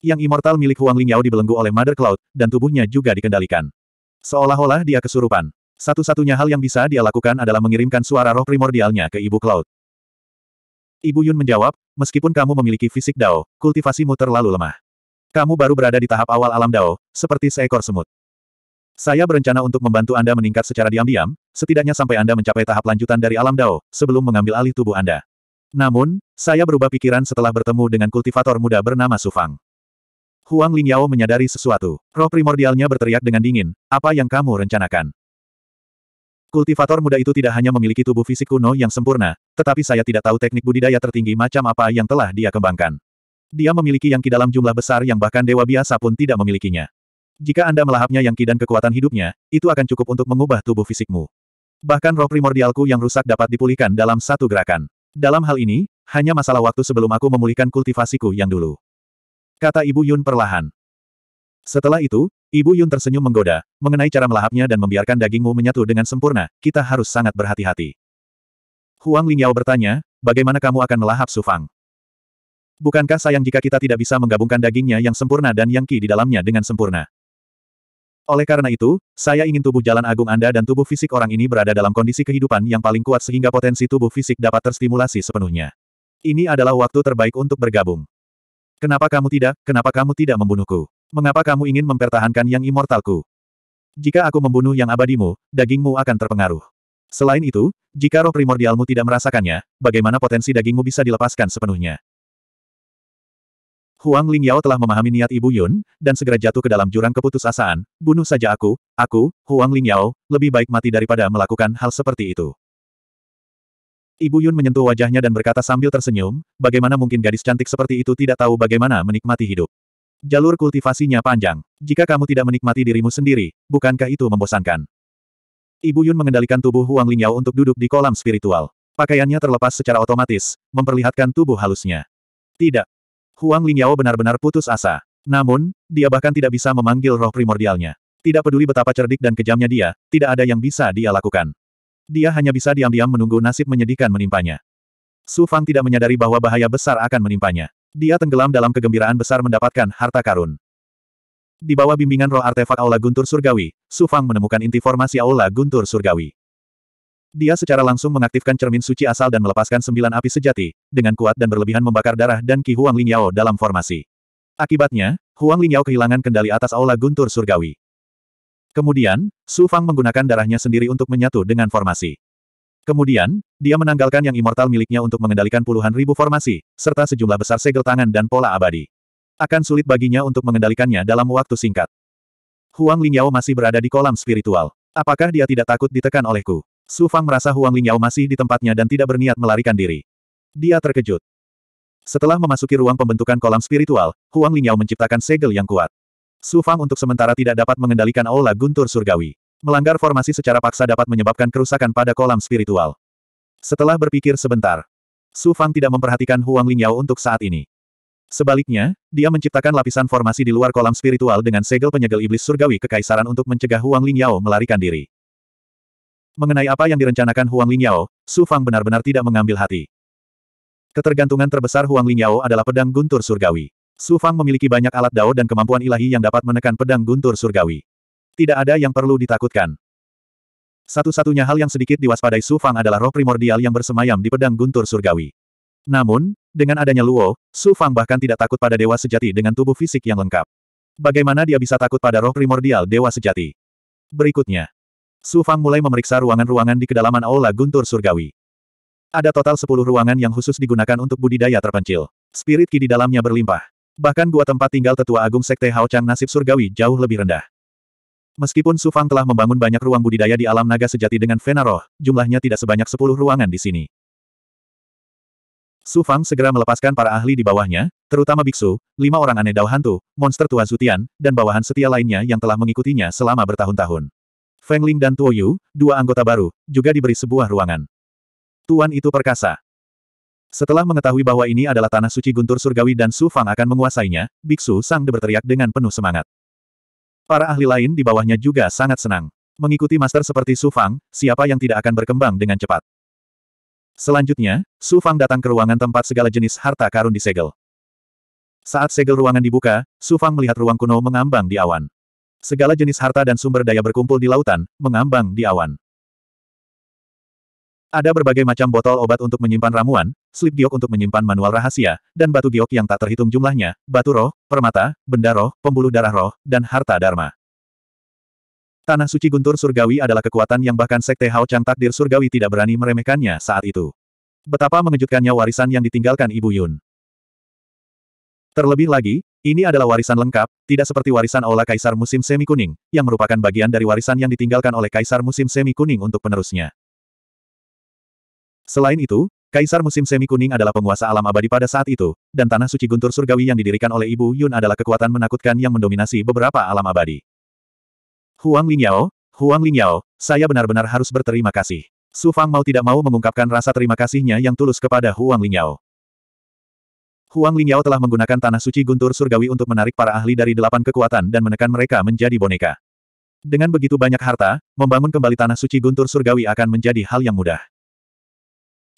Yang immortal milik Huang Lingyao dibelenggu oleh Mother Cloud, dan tubuhnya juga dikendalikan. Seolah-olah dia kesurupan. Satu-satunya hal yang bisa dia lakukan adalah mengirimkan suara roh primordialnya ke Ibu Cloud. Ibu Yun menjawab, meskipun kamu memiliki fisik Dao, kultivasimu terlalu lemah. Kamu baru berada di tahap awal alam Dao, seperti seekor semut. Saya berencana untuk membantu Anda meningkat secara diam-diam, setidaknya sampai Anda mencapai tahap lanjutan dari alam Dao, sebelum mengambil alih tubuh Anda. Namun, saya berubah pikiran setelah bertemu dengan kultivator muda bernama Sufang. Huang Lingyao menyadari sesuatu. Roh primordialnya berteriak dengan dingin, apa yang kamu rencanakan? Kultivator muda itu tidak hanya memiliki tubuh fisik kuno yang sempurna, tetapi saya tidak tahu teknik budidaya tertinggi macam apa yang telah dia kembangkan. Dia memiliki yang ki dalam jumlah besar yang bahkan dewa biasa pun tidak memilikinya. Jika Anda melahapnya yang ki dan kekuatan hidupnya, itu akan cukup untuk mengubah tubuh fisikmu. Bahkan roh primordialku yang rusak dapat dipulihkan dalam satu gerakan. Dalam hal ini, hanya masalah waktu sebelum aku memulihkan kultivasiku yang dulu. Kata Ibu Yun perlahan. Setelah itu, Ibu Yun tersenyum menggoda, mengenai cara melahapnya dan membiarkan dagingmu menyatu dengan sempurna, kita harus sangat berhati-hati. Huang Lingyao bertanya, bagaimana kamu akan melahap Sufang? Bukankah sayang jika kita tidak bisa menggabungkan dagingnya yang sempurna dan yang ki di dalamnya dengan sempurna? Oleh karena itu, saya ingin tubuh jalan agung Anda dan tubuh fisik orang ini berada dalam kondisi kehidupan yang paling kuat sehingga potensi tubuh fisik dapat terstimulasi sepenuhnya. Ini adalah waktu terbaik untuk bergabung. Kenapa kamu tidak, kenapa kamu tidak membunuhku? Mengapa kamu ingin mempertahankan yang immortalku? Jika aku membunuh yang abadimu, dagingmu akan terpengaruh. Selain itu, jika roh primordialmu tidak merasakannya, bagaimana potensi dagingmu bisa dilepaskan sepenuhnya? Huang Lingyao telah memahami niat Ibu Yun, dan segera jatuh ke dalam jurang keputusasaan, bunuh saja aku, aku, Huang Lingyao, lebih baik mati daripada melakukan hal seperti itu. Ibu Yun menyentuh wajahnya dan berkata sambil tersenyum, bagaimana mungkin gadis cantik seperti itu tidak tahu bagaimana menikmati hidup. Jalur kultivasinya panjang. Jika kamu tidak menikmati dirimu sendiri, bukankah itu membosankan? Ibu Yun mengendalikan tubuh Huang Lingyao untuk duduk di kolam spiritual. Pakaiannya terlepas secara otomatis, memperlihatkan tubuh halusnya. Tidak. Huang Lingyao benar-benar putus asa. Namun, dia bahkan tidak bisa memanggil roh primordialnya. Tidak peduli betapa cerdik dan kejamnya dia, tidak ada yang bisa dia lakukan. Dia hanya bisa diam-diam menunggu nasib menyedihkan menimpanya. Su Fang tidak menyadari bahwa bahaya besar akan menimpanya. Dia tenggelam dalam kegembiraan besar mendapatkan harta karun. Di bawah bimbingan roh artefak Aula Guntur Surgawi, Su Fang menemukan inti formasi Aula Guntur Surgawi. Dia secara langsung mengaktifkan cermin suci asal dan melepaskan sembilan api sejati, dengan kuat dan berlebihan membakar darah dan Ki Huang Lingyao dalam formasi. Akibatnya, Huang Lingyao kehilangan kendali atas Aula Guntur Surgawi. Kemudian, Su Fang menggunakan darahnya sendiri untuk menyatu dengan formasi. Kemudian, dia menanggalkan yang immortal miliknya untuk mengendalikan puluhan ribu formasi, serta sejumlah besar segel tangan dan pola abadi. Akan sulit baginya untuk mengendalikannya dalam waktu singkat. Huang Lingyao masih berada di kolam spiritual. Apakah dia tidak takut ditekan olehku? Su Fang merasa Huang Lingyao masih di tempatnya dan tidak berniat melarikan diri. Dia terkejut. Setelah memasuki ruang pembentukan kolam spiritual, Huang Lingyao menciptakan segel yang kuat. Su Fang untuk sementara tidak dapat mengendalikan aula guntur surgawi. Melanggar formasi secara paksa dapat menyebabkan kerusakan pada kolam spiritual. Setelah berpikir sebentar, Su Fang tidak memperhatikan Huang Lingyao untuk saat ini. Sebaliknya, dia menciptakan lapisan formasi di luar kolam spiritual dengan segel penyegel iblis surgawi kekaisaran untuk mencegah Huang Lingyao melarikan diri. Mengenai apa yang direncanakan Huang Lingyao, Su Fang benar-benar tidak mengambil hati. Ketergantungan terbesar Huang Lingyao adalah pedang guntur surgawi. Su Fang memiliki banyak alat dao dan kemampuan ilahi yang dapat menekan pedang guntur surgawi. Tidak ada yang perlu ditakutkan. Satu-satunya hal yang sedikit diwaspadai Su Fang adalah roh primordial yang bersemayam di pedang guntur surgawi. Namun, dengan adanya Luo, Su Fang bahkan tidak takut pada dewa sejati dengan tubuh fisik yang lengkap. Bagaimana dia bisa takut pada roh primordial dewa sejati? Berikutnya, Su Fang mulai memeriksa ruangan-ruangan di kedalaman Aula Guntur Surgawi. Ada total 10 ruangan yang khusus digunakan untuk budidaya terpencil. Spirit ki di dalamnya berlimpah. Bahkan gua tempat tinggal tetua agung Sekte Hao Chang nasib surgawi jauh lebih rendah. Meskipun Su Fang telah membangun banyak ruang budidaya di alam naga sejati dengan Fena jumlahnya tidak sebanyak sepuluh ruangan di sini. Su Fang segera melepaskan para ahli di bawahnya, terutama biksu, lima orang aneh dao hantu, monster tua Zutian, dan bawahan setia lainnya yang telah mengikutinya selama bertahun-tahun. Feng Ling dan Tuo Yu, dua anggota baru, juga diberi sebuah ruangan. Tuan itu perkasa. Setelah mengetahui bahwa ini adalah tanah suci guntur surgawi dan Su Fang akan menguasainya, Biksu Sang De berteriak dengan penuh semangat. Para ahli lain di bawahnya juga sangat senang. Mengikuti master seperti Su Fang, siapa yang tidak akan berkembang dengan cepat. Selanjutnya, Su Fang datang ke ruangan tempat segala jenis harta karun disegel. Saat segel ruangan dibuka, Su Fang melihat ruang kuno mengambang di awan. Segala jenis harta dan sumber daya berkumpul di lautan, mengambang di awan. Ada berbagai macam botol obat untuk menyimpan ramuan, slip giok untuk menyimpan manual rahasia, dan batu giok yang tak terhitung jumlahnya, batu roh, permata, benda roh, pembuluh darah roh, dan harta dharma. Tanah suci guntur surgawi adalah kekuatan yang bahkan Sekte Hao Chang takdir surgawi tidak berani meremehkannya saat itu. Betapa mengejutkannya warisan yang ditinggalkan Ibu Yun. Terlebih lagi, ini adalah warisan lengkap, tidak seperti warisan Aula Kaisar Musim Semi Kuning, yang merupakan bagian dari warisan yang ditinggalkan oleh Kaisar Musim Semi Kuning untuk penerusnya. Selain itu, Kaisar Musim Semi Kuning adalah penguasa alam abadi pada saat itu, dan Tanah Suci Guntur Surgawi yang didirikan oleh Ibu Yun adalah kekuatan menakutkan yang mendominasi beberapa alam abadi. Huang Lingyao, Huang Lingyao, saya benar-benar harus berterima kasih. Su Fang mau tidak mau mengungkapkan rasa terima kasihnya yang tulus kepada Huang Lingyao. Huang Lingyao telah menggunakan tanah suci guntur surgawi untuk menarik para ahli dari delapan kekuatan dan menekan mereka menjadi boneka. Dengan begitu banyak harta, membangun kembali tanah suci guntur surgawi akan menjadi hal yang mudah.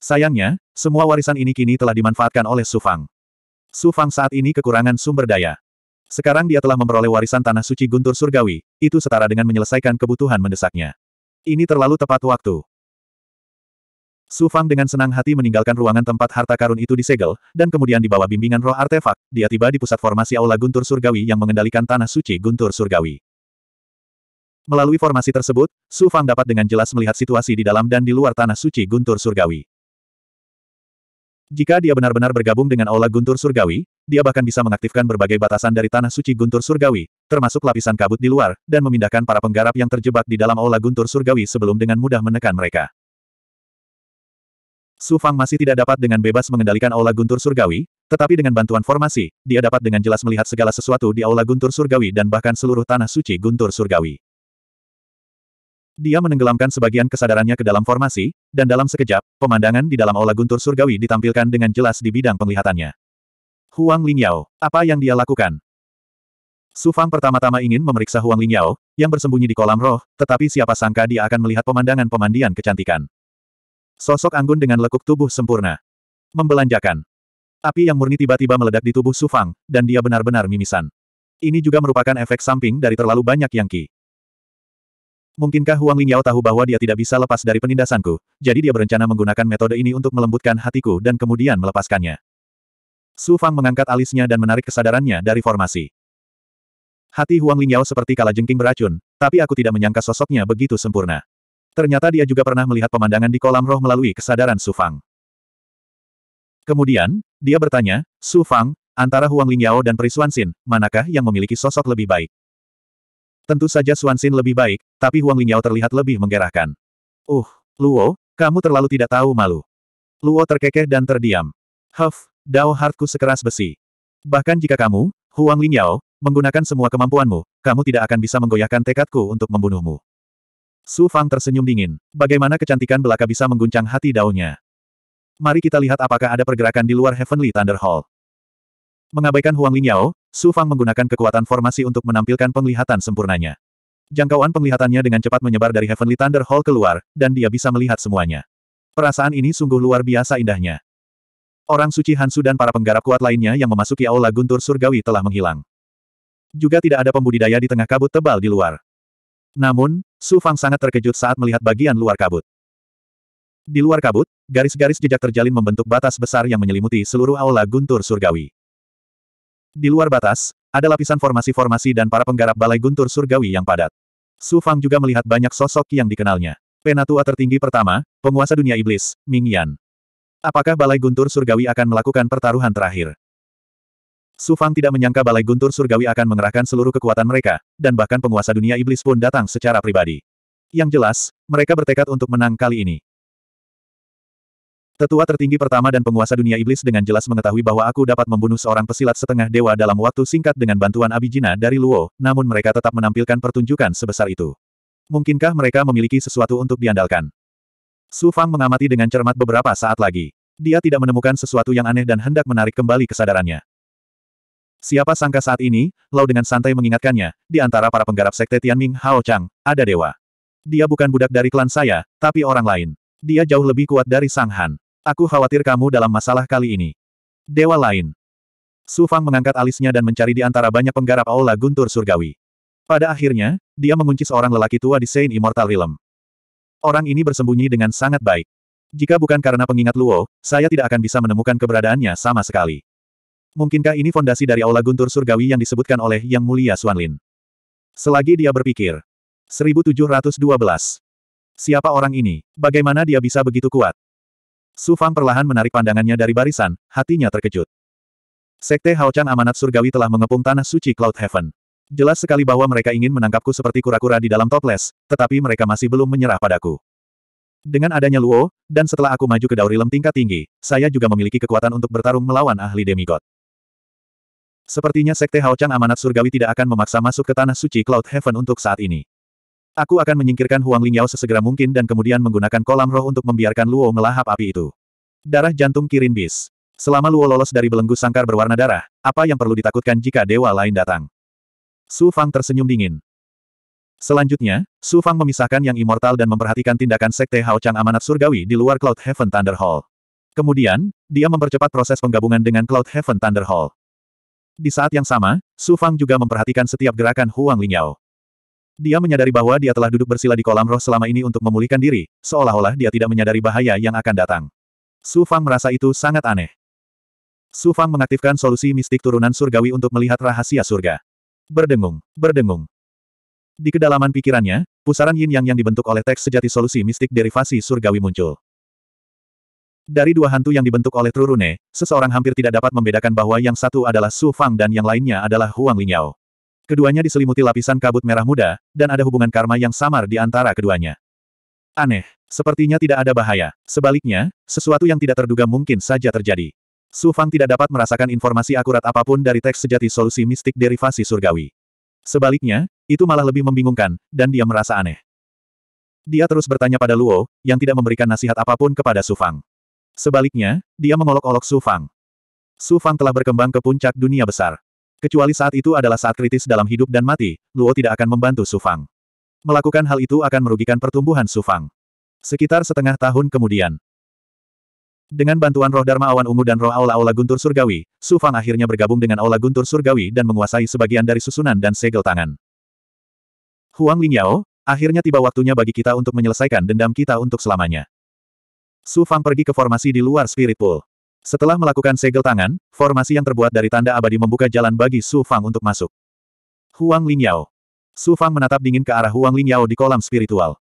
Sayangnya, semua warisan ini kini telah dimanfaatkan oleh Su Fang. Su Fang saat ini kekurangan sumber daya. Sekarang dia telah memperoleh warisan Tanah Suci Guntur Surgawi, itu setara dengan menyelesaikan kebutuhan mendesaknya. Ini terlalu tepat waktu. Su Fang dengan senang hati meninggalkan ruangan tempat harta karun itu disegel, dan kemudian di bawah bimbingan roh artefak, dia tiba di pusat formasi Aula Guntur Surgawi yang mengendalikan Tanah Suci Guntur Surgawi. Melalui formasi tersebut, Su Fang dapat dengan jelas melihat situasi di dalam dan di luar Tanah Suci Guntur Surgawi. Jika dia benar-benar bergabung dengan Aula Guntur Surgawi, dia bahkan bisa mengaktifkan berbagai batasan dari Tanah Suci Guntur Surgawi, termasuk lapisan kabut di luar, dan memindahkan para penggarap yang terjebak di dalam Aula Guntur Surgawi sebelum dengan mudah menekan mereka. Su Fang masih tidak dapat dengan bebas mengendalikan Aula Guntur Surgawi, tetapi dengan bantuan formasi, dia dapat dengan jelas melihat segala sesuatu di Aula Guntur Surgawi dan bahkan seluruh tanah suci Guntur Surgawi. Dia menenggelamkan sebagian kesadarannya ke dalam formasi, dan dalam sekejap, pemandangan di dalam aula guntur surgawi ditampilkan dengan jelas di bidang penglihatannya. Huang Lingyao, apa yang dia lakukan? Su Fang pertama-tama ingin memeriksa Huang Lingyao, yang bersembunyi di kolam roh, tetapi siapa sangka dia akan melihat pemandangan pemandian kecantikan. Sosok anggun dengan lekuk tubuh sempurna. Membelanjakan. Api yang murni tiba-tiba meledak di tubuh Su Fang, dan dia benar-benar mimisan. Ini juga merupakan efek samping dari terlalu banyak yang ki. Mungkinkah Huang Lingyao tahu bahwa dia tidak bisa lepas dari penindasanku, jadi dia berencana menggunakan metode ini untuk melembutkan hatiku dan kemudian melepaskannya. Su Fang mengangkat alisnya dan menarik kesadarannya dari formasi. Hati Huang Lingyao seperti jengking beracun, tapi aku tidak menyangka sosoknya begitu sempurna. Ternyata dia juga pernah melihat pemandangan di kolam roh melalui kesadaran Su Fang. Kemudian, dia bertanya, Su Fang, antara Huang Lingyao dan Perisuan Xin, manakah yang memiliki sosok lebih baik? Tentu saja Suansin lebih baik, tapi Huang Lingyao terlihat lebih menggerahkan. Uh, Luo, kamu terlalu tidak tahu malu. Luo terkekeh dan terdiam. Huff, Dao hartku sekeras besi. Bahkan jika kamu, Huang Lingyao, menggunakan semua kemampuanmu, kamu tidak akan bisa menggoyahkan tekadku untuk membunuhmu. Su Fang tersenyum dingin. Bagaimana kecantikan belaka bisa mengguncang hati Dao-nya? Mari kita lihat apakah ada pergerakan di luar Heavenly Thunder Hall. Mengabaikan Huang Lingyao, Su Fang menggunakan kekuatan formasi untuk menampilkan penglihatan sempurnanya. Jangkauan penglihatannya dengan cepat menyebar dari Heavenly Thunder Hall keluar, dan dia bisa melihat semuanya. Perasaan ini sungguh luar biasa indahnya. Orang suci Hansu dan para penggarap kuat lainnya yang memasuki aula guntur surgawi telah menghilang. Juga tidak ada pembudidaya di tengah kabut tebal di luar. Namun, Su Fang sangat terkejut saat melihat bagian luar kabut. Di luar kabut, garis-garis jejak terjalin membentuk batas besar yang menyelimuti seluruh aula guntur surgawi. Di luar batas, ada lapisan formasi-formasi dan para penggarap balai guntur surgawi yang padat. Su Fang juga melihat banyak sosok yang dikenalnya. Penatua tertinggi pertama, penguasa dunia iblis, Ming Yan. Apakah balai guntur surgawi akan melakukan pertaruhan terakhir? Su Fang tidak menyangka balai guntur surgawi akan mengerahkan seluruh kekuatan mereka, dan bahkan penguasa dunia iblis pun datang secara pribadi. Yang jelas, mereka bertekad untuk menang kali ini. Tetua tertinggi pertama dan penguasa dunia iblis dengan jelas mengetahui bahwa aku dapat membunuh seorang pesilat setengah dewa dalam waktu singkat dengan bantuan Abijina dari Luo, namun mereka tetap menampilkan pertunjukan sebesar itu. Mungkinkah mereka memiliki sesuatu untuk diandalkan? Su Fang mengamati dengan cermat beberapa saat lagi. Dia tidak menemukan sesuatu yang aneh dan hendak menarik kembali kesadarannya. Siapa sangka saat ini, Lau dengan santai mengingatkannya, di antara para penggarap sekte Tianming Hao Chang, ada dewa. Dia bukan budak dari klan saya, tapi orang lain. Dia jauh lebih kuat dari Sang Han. Aku khawatir kamu dalam masalah kali ini. Dewa lain. Su Fang mengangkat alisnya dan mencari di antara banyak penggarap aula guntur surgawi. Pada akhirnya, dia mengunci seorang lelaki tua di Saint Immortal Realm. Orang ini bersembunyi dengan sangat baik. Jika bukan karena pengingat Luo, saya tidak akan bisa menemukan keberadaannya sama sekali. Mungkinkah ini fondasi dari aula guntur surgawi yang disebutkan oleh Yang Mulia Suanlin? Selagi dia berpikir. 1712. Siapa orang ini? Bagaimana dia bisa begitu kuat? Su Fang perlahan menarik pandangannya dari barisan, hatinya terkejut. Sekte Hao Chang Amanat Surgawi telah mengepung tanah suci Cloud Heaven. Jelas sekali bahwa mereka ingin menangkapku seperti kura-kura di dalam toples, tetapi mereka masih belum menyerah padaku. Dengan adanya Luo, dan setelah aku maju ke Daurilem tingkat tinggi, saya juga memiliki kekuatan untuk bertarung melawan ahli demigod. Sepertinya Sekte Hao Chang Amanat Surgawi tidak akan memaksa masuk ke Tanah Suci Cloud Heaven untuk saat ini. Aku akan menyingkirkan Huang Lingyao sesegera mungkin dan kemudian menggunakan kolam roh untuk membiarkan Luo melahap api itu. Darah jantung Kirin Bis. Selama Luo lolos dari belenggu sangkar berwarna darah, apa yang perlu ditakutkan jika dewa lain datang? Su Fang tersenyum dingin. Selanjutnya, Su Fang memisahkan yang immortal dan memperhatikan tindakan Sekte Hao Chang Amanat Surgawi di luar Cloud Heaven Thunder Hall. Kemudian, dia mempercepat proses penggabungan dengan Cloud Heaven Thunder Hall. Di saat yang sama, Su Fang juga memperhatikan setiap gerakan Huang Lingyao. Dia menyadari bahwa dia telah duduk bersila di kolam roh selama ini untuk memulihkan diri, seolah-olah dia tidak menyadari bahaya yang akan datang. Su Fang merasa itu sangat aneh. Su Fang mengaktifkan solusi mistik turunan surgawi untuk melihat rahasia surga. Berdengung, berdengung. Di kedalaman pikirannya, pusaran yin yang yang dibentuk oleh teks sejati solusi mistik derivasi surgawi muncul. Dari dua hantu yang dibentuk oleh Trurune, seseorang hampir tidak dapat membedakan bahwa yang satu adalah Su Fang dan yang lainnya adalah Huang Lingyao. Keduanya diselimuti lapisan kabut merah muda, dan ada hubungan karma yang samar di antara keduanya. Aneh. Sepertinya tidak ada bahaya. Sebaliknya, sesuatu yang tidak terduga mungkin saja terjadi. Su Fang tidak dapat merasakan informasi akurat apapun dari teks sejati solusi mistik derivasi surgawi. Sebaliknya, itu malah lebih membingungkan, dan dia merasa aneh. Dia terus bertanya pada Luo, yang tidak memberikan nasihat apapun kepada Su Fang. Sebaliknya, dia mengolok-olok Su Fang. Su Fang telah berkembang ke puncak dunia besar. Kecuali saat itu adalah saat kritis dalam hidup dan mati, Luo tidak akan membantu Sufang. Melakukan hal itu akan merugikan pertumbuhan Sufang. Sekitar setengah tahun kemudian. Dengan bantuan roh Dharma Awan Ungu dan roh Aula-Aula Guntur Surgawi, Sufang akhirnya bergabung dengan Aula Guntur Surgawi dan menguasai sebagian dari susunan dan segel tangan. Huang Lingyao, akhirnya tiba waktunya bagi kita untuk menyelesaikan dendam kita untuk selamanya. Sufang pergi ke formasi di luar Spirit Pool. Setelah melakukan segel tangan, formasi yang terbuat dari tanda abadi membuka jalan bagi Su Fang untuk masuk. Huang Lingyao. Su Fang menatap dingin ke arah Huang Lingyao di kolam spiritual.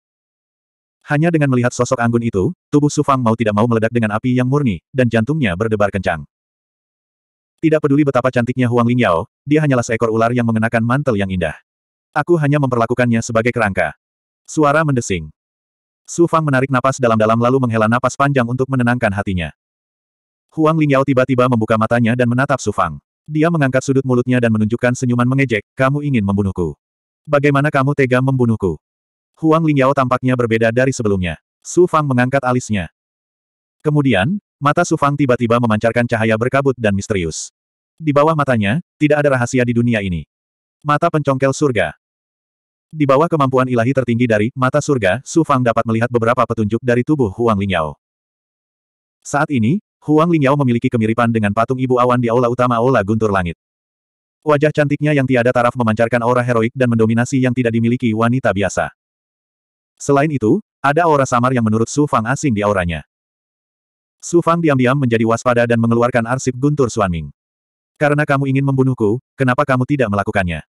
Hanya dengan melihat sosok anggun itu, tubuh Su Fang mau tidak mau meledak dengan api yang murni, dan jantungnya berdebar kencang. Tidak peduli betapa cantiknya Huang Lingyao, dia hanyalah seekor ular yang mengenakan mantel yang indah. Aku hanya memperlakukannya sebagai kerangka. Suara mendesing. Su Fang menarik napas dalam-dalam lalu menghela napas panjang untuk menenangkan hatinya. Huang Lingyao tiba-tiba membuka matanya dan menatap Su Fang. Dia mengangkat sudut mulutnya dan menunjukkan senyuman mengejek, kamu ingin membunuhku. Bagaimana kamu tega membunuhku? Huang Lingyao tampaknya berbeda dari sebelumnya. Su Fang mengangkat alisnya. Kemudian, mata Su Fang tiba-tiba memancarkan cahaya berkabut dan misterius. Di bawah matanya, tidak ada rahasia di dunia ini. Mata pencongkel surga. Di bawah kemampuan ilahi tertinggi dari mata surga, Su Fang dapat melihat beberapa petunjuk dari tubuh Huang Lingyao. Saat ini, Huang Lingyao memiliki kemiripan dengan patung ibu awan di aula utama Aula Guntur Langit. Wajah cantiknya yang tiada taraf memancarkan aura heroik dan mendominasi yang tidak dimiliki wanita biasa. Selain itu, ada aura samar yang menurut Su Fang asing di auranya. Su Fang diam-diam menjadi waspada dan mengeluarkan arsip Guntur Suanming. Karena kamu ingin membunuhku, kenapa kamu tidak melakukannya?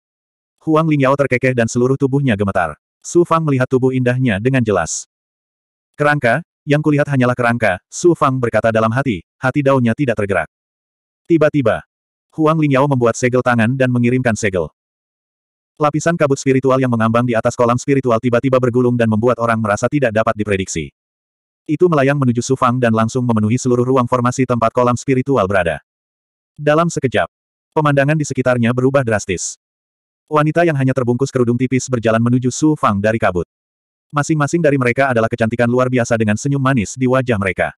Huang Lingyao terkekeh dan seluruh tubuhnya gemetar. Su Fang melihat tubuh indahnya dengan jelas. Kerangka, yang kulihat hanyalah kerangka, Su Fang berkata dalam hati, hati daunnya tidak tergerak. Tiba-tiba, Huang Lingyao membuat segel tangan dan mengirimkan segel. Lapisan kabut spiritual yang mengambang di atas kolam spiritual tiba-tiba bergulung dan membuat orang merasa tidak dapat diprediksi. Itu melayang menuju Su Fang dan langsung memenuhi seluruh ruang formasi tempat kolam spiritual berada. Dalam sekejap, pemandangan di sekitarnya berubah drastis. Wanita yang hanya terbungkus kerudung tipis berjalan menuju Su Fang dari kabut. Masing-masing dari mereka adalah kecantikan luar biasa dengan senyum manis di wajah mereka.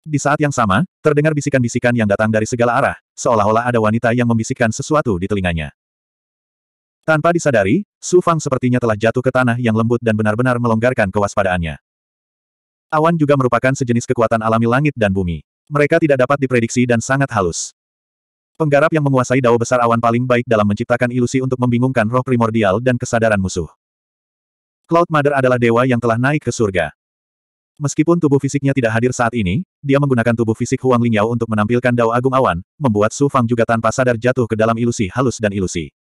Di saat yang sama, terdengar bisikan-bisikan yang datang dari segala arah, seolah-olah ada wanita yang membisikkan sesuatu di telinganya. Tanpa disadari, Su Fang sepertinya telah jatuh ke tanah yang lembut dan benar-benar melonggarkan kewaspadaannya. Awan juga merupakan sejenis kekuatan alami langit dan bumi. Mereka tidak dapat diprediksi dan sangat halus. Penggarap yang menguasai dao besar awan paling baik dalam menciptakan ilusi untuk membingungkan roh primordial dan kesadaran musuh. Cloud Mother adalah dewa yang telah naik ke surga. Meskipun tubuh fisiknya tidak hadir saat ini, dia menggunakan tubuh fisik Huang Lingyao untuk menampilkan Dao Agung Awan, membuat Su Fang juga tanpa sadar jatuh ke dalam ilusi halus dan ilusi.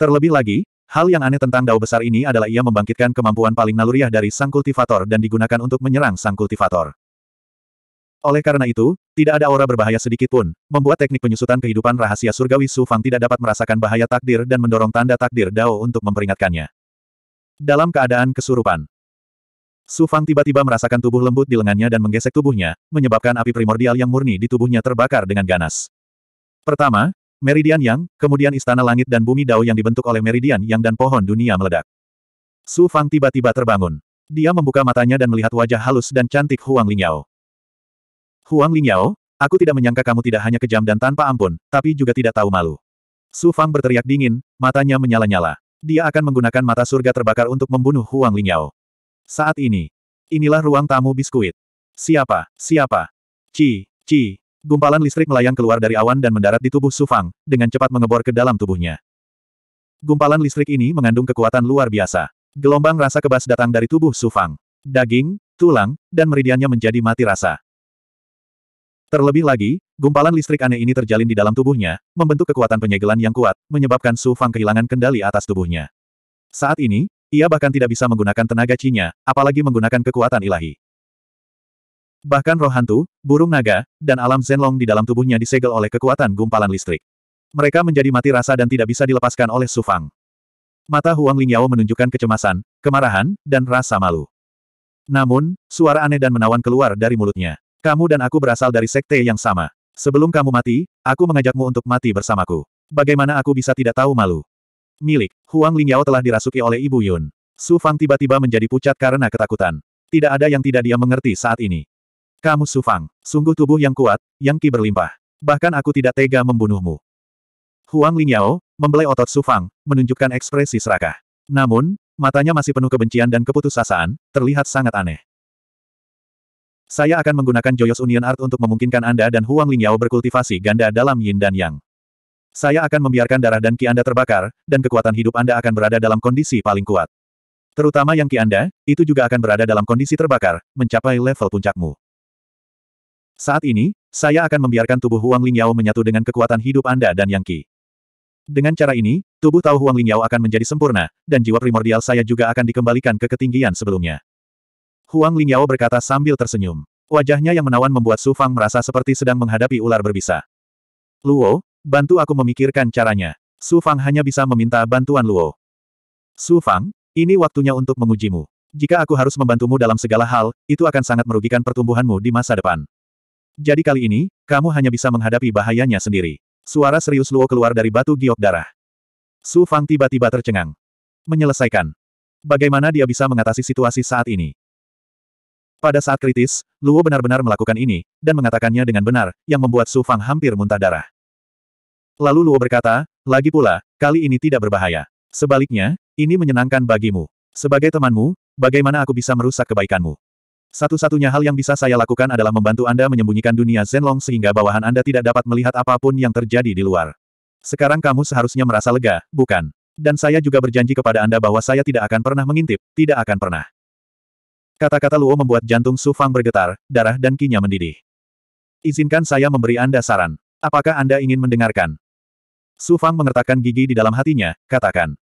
Terlebih lagi, hal yang aneh tentang Dao besar ini adalah ia membangkitkan kemampuan paling naluriah dari sang kultivator dan digunakan untuk menyerang sang kultivator. Oleh karena itu, tidak ada aura berbahaya sedikit pun, membuat teknik penyusutan kehidupan rahasia surgawi Su Fang tidak dapat merasakan bahaya takdir dan mendorong tanda takdir Dao untuk memperingatkannya. Dalam keadaan kesurupan. Su Fang tiba-tiba merasakan tubuh lembut di lengannya dan menggesek tubuhnya, menyebabkan api primordial yang murni di tubuhnya terbakar dengan ganas. Pertama, Meridian Yang, kemudian Istana Langit dan Bumi Dao yang dibentuk oleh Meridian Yang dan pohon dunia meledak. Su Fang tiba-tiba terbangun. Dia membuka matanya dan melihat wajah halus dan cantik Huang Lingyao. Huang Lingyao, aku tidak menyangka kamu tidak hanya kejam dan tanpa ampun, tapi juga tidak tahu malu. Su Fang berteriak dingin, matanya menyala-nyala. Dia akan menggunakan mata surga terbakar untuk membunuh Huang Lingyao. Saat ini, inilah ruang tamu biskuit. Siapa? Siapa? Ci, ci. Gumpalan listrik melayang keluar dari awan dan mendarat di tubuh Sufang, dengan cepat mengebor ke dalam tubuhnya. Gumpalan listrik ini mengandung kekuatan luar biasa. Gelombang rasa kebas datang dari tubuh Sufang. Daging, tulang, dan meridiannya menjadi mati rasa. Terlebih lagi, Gumpalan listrik aneh ini terjalin di dalam tubuhnya, membentuk kekuatan penyegelan yang kuat, menyebabkan Su Fang kehilangan kendali atas tubuhnya. Saat ini, ia bahkan tidak bisa menggunakan tenaga cinya, apalagi menggunakan kekuatan ilahi. Bahkan roh hantu, burung naga, dan alam zenlong di dalam tubuhnya disegel oleh kekuatan gumpalan listrik. Mereka menjadi mati rasa dan tidak bisa dilepaskan oleh Su Fang. Mata Huang Lingyao menunjukkan kecemasan, kemarahan, dan rasa malu. Namun, suara aneh dan menawan keluar dari mulutnya. Kamu dan aku berasal dari sekte yang sama. Sebelum kamu mati, aku mengajakmu untuk mati bersamaku. Bagaimana aku bisa tidak tahu malu? Milik, Huang Lingyao telah dirasuki oleh Ibu Yun. Su Fang tiba-tiba menjadi pucat karena ketakutan. Tidak ada yang tidak dia mengerti saat ini. Kamu Su Fang, sungguh tubuh yang kuat, yang ki berlimpah. Bahkan aku tidak tega membunuhmu. Huang Lingyao, membelai otot Su Fang, menunjukkan ekspresi serakah. Namun, matanya masih penuh kebencian dan keputusasaan, terlihat sangat aneh. Saya akan menggunakan Joyous Union Art untuk memungkinkan Anda dan Huang Lingyao berkultivasi ganda dalam yin dan yang. Saya akan membiarkan darah dan ki Anda terbakar, dan kekuatan hidup Anda akan berada dalam kondisi paling kuat. Terutama yang ki Anda, itu juga akan berada dalam kondisi terbakar, mencapai level puncakmu. Saat ini, saya akan membiarkan tubuh Huang Lingyao menyatu dengan kekuatan hidup Anda dan yang ki. Dengan cara ini, tubuh Tao Huang Lingyao akan menjadi sempurna, dan jiwa primordial saya juga akan dikembalikan ke ketinggian sebelumnya. Huang Lingyao berkata sambil tersenyum. Wajahnya yang menawan membuat Su Fang merasa seperti sedang menghadapi ular berbisa. Luo, bantu aku memikirkan caranya. Su Fang hanya bisa meminta bantuan Luo. Su Fang, ini waktunya untuk mengujimu. Jika aku harus membantumu dalam segala hal, itu akan sangat merugikan pertumbuhanmu di masa depan. Jadi kali ini, kamu hanya bisa menghadapi bahayanya sendiri. Suara serius Luo keluar dari batu giok darah. Su Fang tiba-tiba tercengang. Menyelesaikan. Bagaimana dia bisa mengatasi situasi saat ini? Pada saat kritis, Luo benar-benar melakukan ini, dan mengatakannya dengan benar, yang membuat Su Fang hampir muntah darah. Lalu Luo berkata, lagi pula, kali ini tidak berbahaya. Sebaliknya, ini menyenangkan bagimu. Sebagai temanmu, bagaimana aku bisa merusak kebaikanmu? Satu-satunya hal yang bisa saya lakukan adalah membantu Anda menyembunyikan dunia Zenlong sehingga bawahan Anda tidak dapat melihat apapun yang terjadi di luar. Sekarang kamu seharusnya merasa lega, bukan? Dan saya juga berjanji kepada Anda bahwa saya tidak akan pernah mengintip, tidak akan pernah. Kata-kata Luo membuat jantung Su Fang bergetar, darah dan kinya mendidih. Izinkan saya memberi Anda saran. Apakah Anda ingin mendengarkan? Su Fang mengertakkan gigi di dalam hatinya, katakan.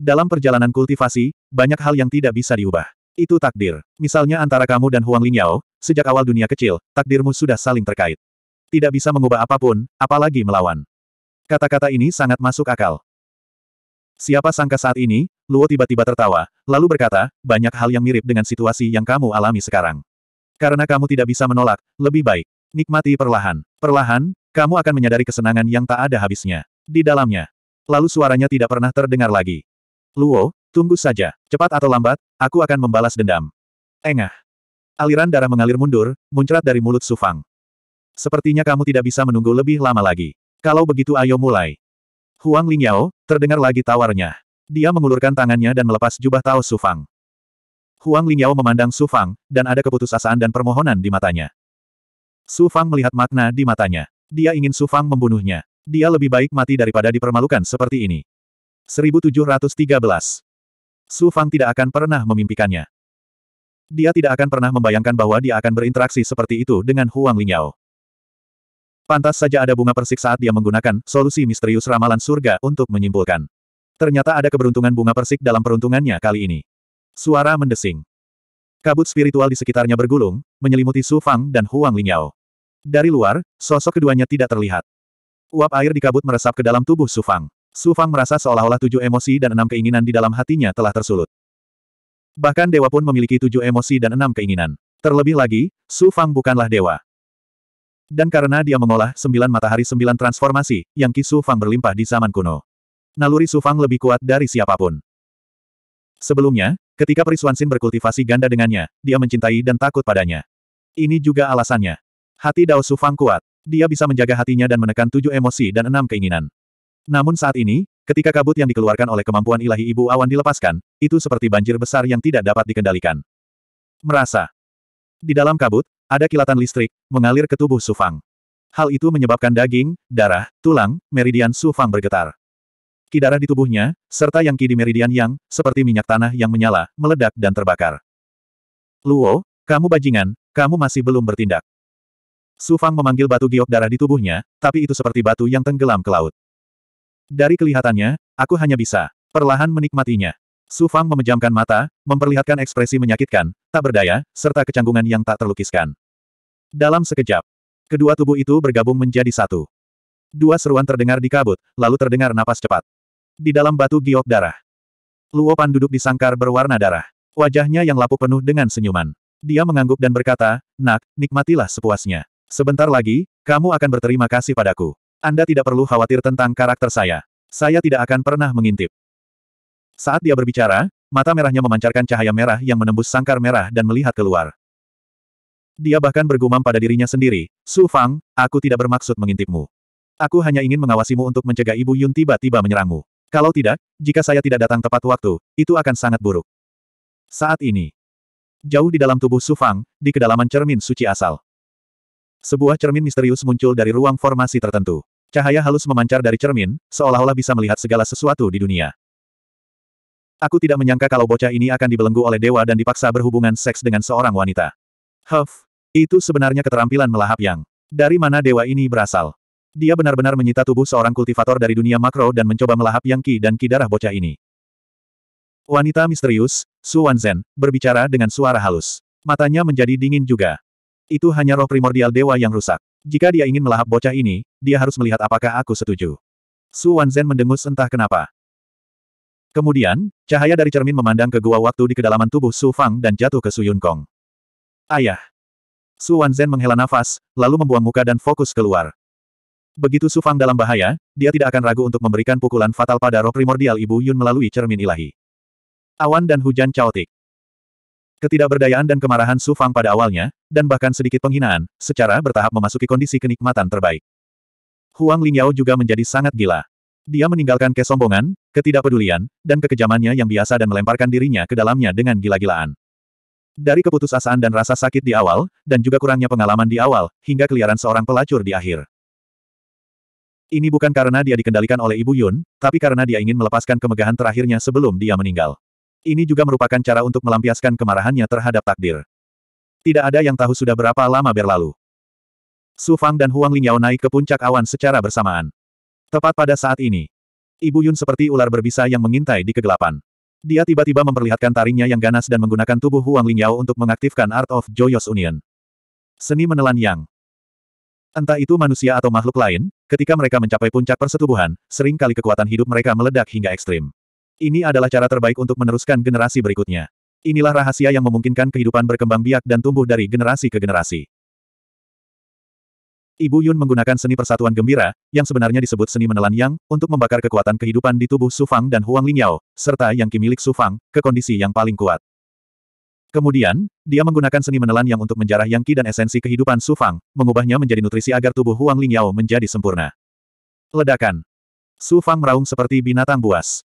Dalam perjalanan kultivasi, banyak hal yang tidak bisa diubah. Itu takdir. Misalnya antara kamu dan Huang Lingyao, sejak awal dunia kecil, takdirmu sudah saling terkait. Tidak bisa mengubah apapun, apalagi melawan. Kata-kata ini sangat masuk akal. Siapa sangka saat ini, Luo tiba-tiba tertawa, lalu berkata, banyak hal yang mirip dengan situasi yang kamu alami sekarang. Karena kamu tidak bisa menolak, lebih baik. Nikmati perlahan. Perlahan, kamu akan menyadari kesenangan yang tak ada habisnya. Di dalamnya. Lalu suaranya tidak pernah terdengar lagi. Luo, tunggu saja. Cepat atau lambat, aku akan membalas dendam. Engah. Aliran darah mengalir mundur, muncrat dari mulut Sufang. Sepertinya kamu tidak bisa menunggu lebih lama lagi. Kalau begitu ayo mulai. Huang Lingyao, terdengar lagi tawarnya. Dia mengulurkan tangannya dan melepas jubah Tao Sufang. Huang Lingyao memandang Sufang, dan ada keputusasaan dan permohonan di matanya. Sufang melihat makna di matanya. Dia ingin Sufang membunuhnya. Dia lebih baik mati daripada dipermalukan seperti ini. 1713. Sufang tidak akan pernah memimpikannya. Dia tidak akan pernah membayangkan bahwa dia akan berinteraksi seperti itu dengan Huang Lingyao. Pantas saja ada bunga persik saat dia menggunakan solusi misterius ramalan surga untuk menyimpulkan. Ternyata ada keberuntungan bunga persik dalam peruntungannya kali ini. Suara mendesing. Kabut spiritual di sekitarnya bergulung, menyelimuti Su Fang dan Huang Lingyao. Dari luar, sosok keduanya tidak terlihat. Uap air di kabut meresap ke dalam tubuh Su Fang. Su Fang merasa seolah-olah tujuh emosi dan enam keinginan di dalam hatinya telah tersulut. Bahkan dewa pun memiliki tujuh emosi dan enam keinginan. Terlebih lagi, Su Fang bukanlah dewa. Dan karena dia mengolah sembilan matahari sembilan transformasi, yang Ki Su Fang berlimpah di zaman kuno. Naluri Su Fang lebih kuat dari siapapun. Sebelumnya, ketika Perisuan Xin berkultivasi ganda dengannya, dia mencintai dan takut padanya. Ini juga alasannya. Hati Dao Su Fang kuat. Dia bisa menjaga hatinya dan menekan tujuh emosi dan enam keinginan. Namun saat ini, ketika kabut yang dikeluarkan oleh kemampuan ilahi ibu awan dilepaskan, itu seperti banjir besar yang tidak dapat dikendalikan. Merasa. Di dalam kabut, ada kilatan listrik, mengalir ke tubuh Sufang. Hal itu menyebabkan daging, darah, tulang, meridian Sufang bergetar. Ki darah di tubuhnya, serta yang ki di meridian yang, seperti minyak tanah yang menyala, meledak dan terbakar. Luo, kamu bajingan, kamu masih belum bertindak. Sufang memanggil batu giok darah di tubuhnya, tapi itu seperti batu yang tenggelam ke laut. Dari kelihatannya, aku hanya bisa perlahan menikmatinya. Su Fang memejamkan mata, memperlihatkan ekspresi menyakitkan, tak berdaya, serta kecanggungan yang tak terlukiskan. Dalam sekejap, kedua tubuh itu bergabung menjadi satu. Dua seruan terdengar di kabut, lalu terdengar napas cepat. Di dalam batu giok darah. Luo Pan duduk di sangkar berwarna darah. Wajahnya yang lapuk penuh dengan senyuman. Dia mengangguk dan berkata, Nak, nikmatilah sepuasnya. Sebentar lagi, kamu akan berterima kasih padaku. Anda tidak perlu khawatir tentang karakter saya. Saya tidak akan pernah mengintip. Saat dia berbicara, mata merahnya memancarkan cahaya merah yang menembus sangkar merah dan melihat keluar. Dia bahkan bergumam pada dirinya sendiri, Su Fang, aku tidak bermaksud mengintipmu. Aku hanya ingin mengawasimu untuk mencegah Ibu Yun tiba-tiba menyerangmu. Kalau tidak, jika saya tidak datang tepat waktu, itu akan sangat buruk. Saat ini, jauh di dalam tubuh Su Fang, di kedalaman cermin suci asal. Sebuah cermin misterius muncul dari ruang formasi tertentu. Cahaya halus memancar dari cermin, seolah-olah bisa melihat segala sesuatu di dunia. Aku tidak menyangka kalau bocah ini akan dibelenggu oleh dewa dan dipaksa berhubungan seks dengan seorang wanita. Huff, itu sebenarnya keterampilan melahap yang. Dari mana dewa ini berasal? Dia benar-benar menyita tubuh seorang kultivator dari dunia makro dan mencoba melahap yang ki dan ki darah bocah ini. Wanita misterius, Su Wanzhen, berbicara dengan suara halus. Matanya menjadi dingin juga. Itu hanya roh primordial dewa yang rusak. Jika dia ingin melahap bocah ini, dia harus melihat apakah aku setuju. Su Wanzhen mendengus entah kenapa. Kemudian, cahaya dari cermin memandang ke gua waktu di kedalaman tubuh Su Fang dan jatuh ke Su Yun Kong. Ayah! Su Wanzhen menghela nafas, lalu membuang muka dan fokus keluar. Begitu Su Fang dalam bahaya, dia tidak akan ragu untuk memberikan pukulan fatal pada roh primordial Ibu Yun melalui cermin ilahi. Awan dan hujan caotik. Ketidakberdayaan dan kemarahan Su Fang pada awalnya, dan bahkan sedikit penghinaan, secara bertahap memasuki kondisi kenikmatan terbaik. Huang Lingyao juga menjadi sangat gila. Dia meninggalkan kesombongan, ketidakpedulian, dan kekejamannya yang biasa dan melemparkan dirinya ke dalamnya dengan gila-gilaan. Dari keputusasaan dan rasa sakit di awal, dan juga kurangnya pengalaman di awal, hingga keliaran seorang pelacur di akhir. Ini bukan karena dia dikendalikan oleh Ibu Yun, tapi karena dia ingin melepaskan kemegahan terakhirnya sebelum dia meninggal. Ini juga merupakan cara untuk melampiaskan kemarahannya terhadap takdir. Tidak ada yang tahu sudah berapa lama berlalu. Su Fang dan Huang Lingyao naik ke puncak awan secara bersamaan. Tepat pada saat ini, Ibu Yun seperti ular berbisa yang mengintai di kegelapan. Dia tiba-tiba memperlihatkan taringnya yang ganas dan menggunakan tubuh Huang Lingyao untuk mengaktifkan Art of Joyous Union. Seni menelan yang. Entah itu manusia atau makhluk lain, ketika mereka mencapai puncak persetubuhan, seringkali kekuatan hidup mereka meledak hingga ekstrim. Ini adalah cara terbaik untuk meneruskan generasi berikutnya. Inilah rahasia yang memungkinkan kehidupan berkembang biak dan tumbuh dari generasi ke generasi. Ibu Yun menggunakan seni persatuan gembira, yang sebenarnya disebut seni menelan yang, untuk membakar kekuatan kehidupan di tubuh Su Fang dan Huang Lingyao, serta yang kimilik milik Su Fang, ke kondisi yang paling kuat. Kemudian, dia menggunakan seni menelan yang untuk menjarah yang ki dan esensi kehidupan Su Fang, mengubahnya menjadi nutrisi agar tubuh Huang Lingyao menjadi sempurna. Ledakan. Su Fang meraung seperti binatang buas.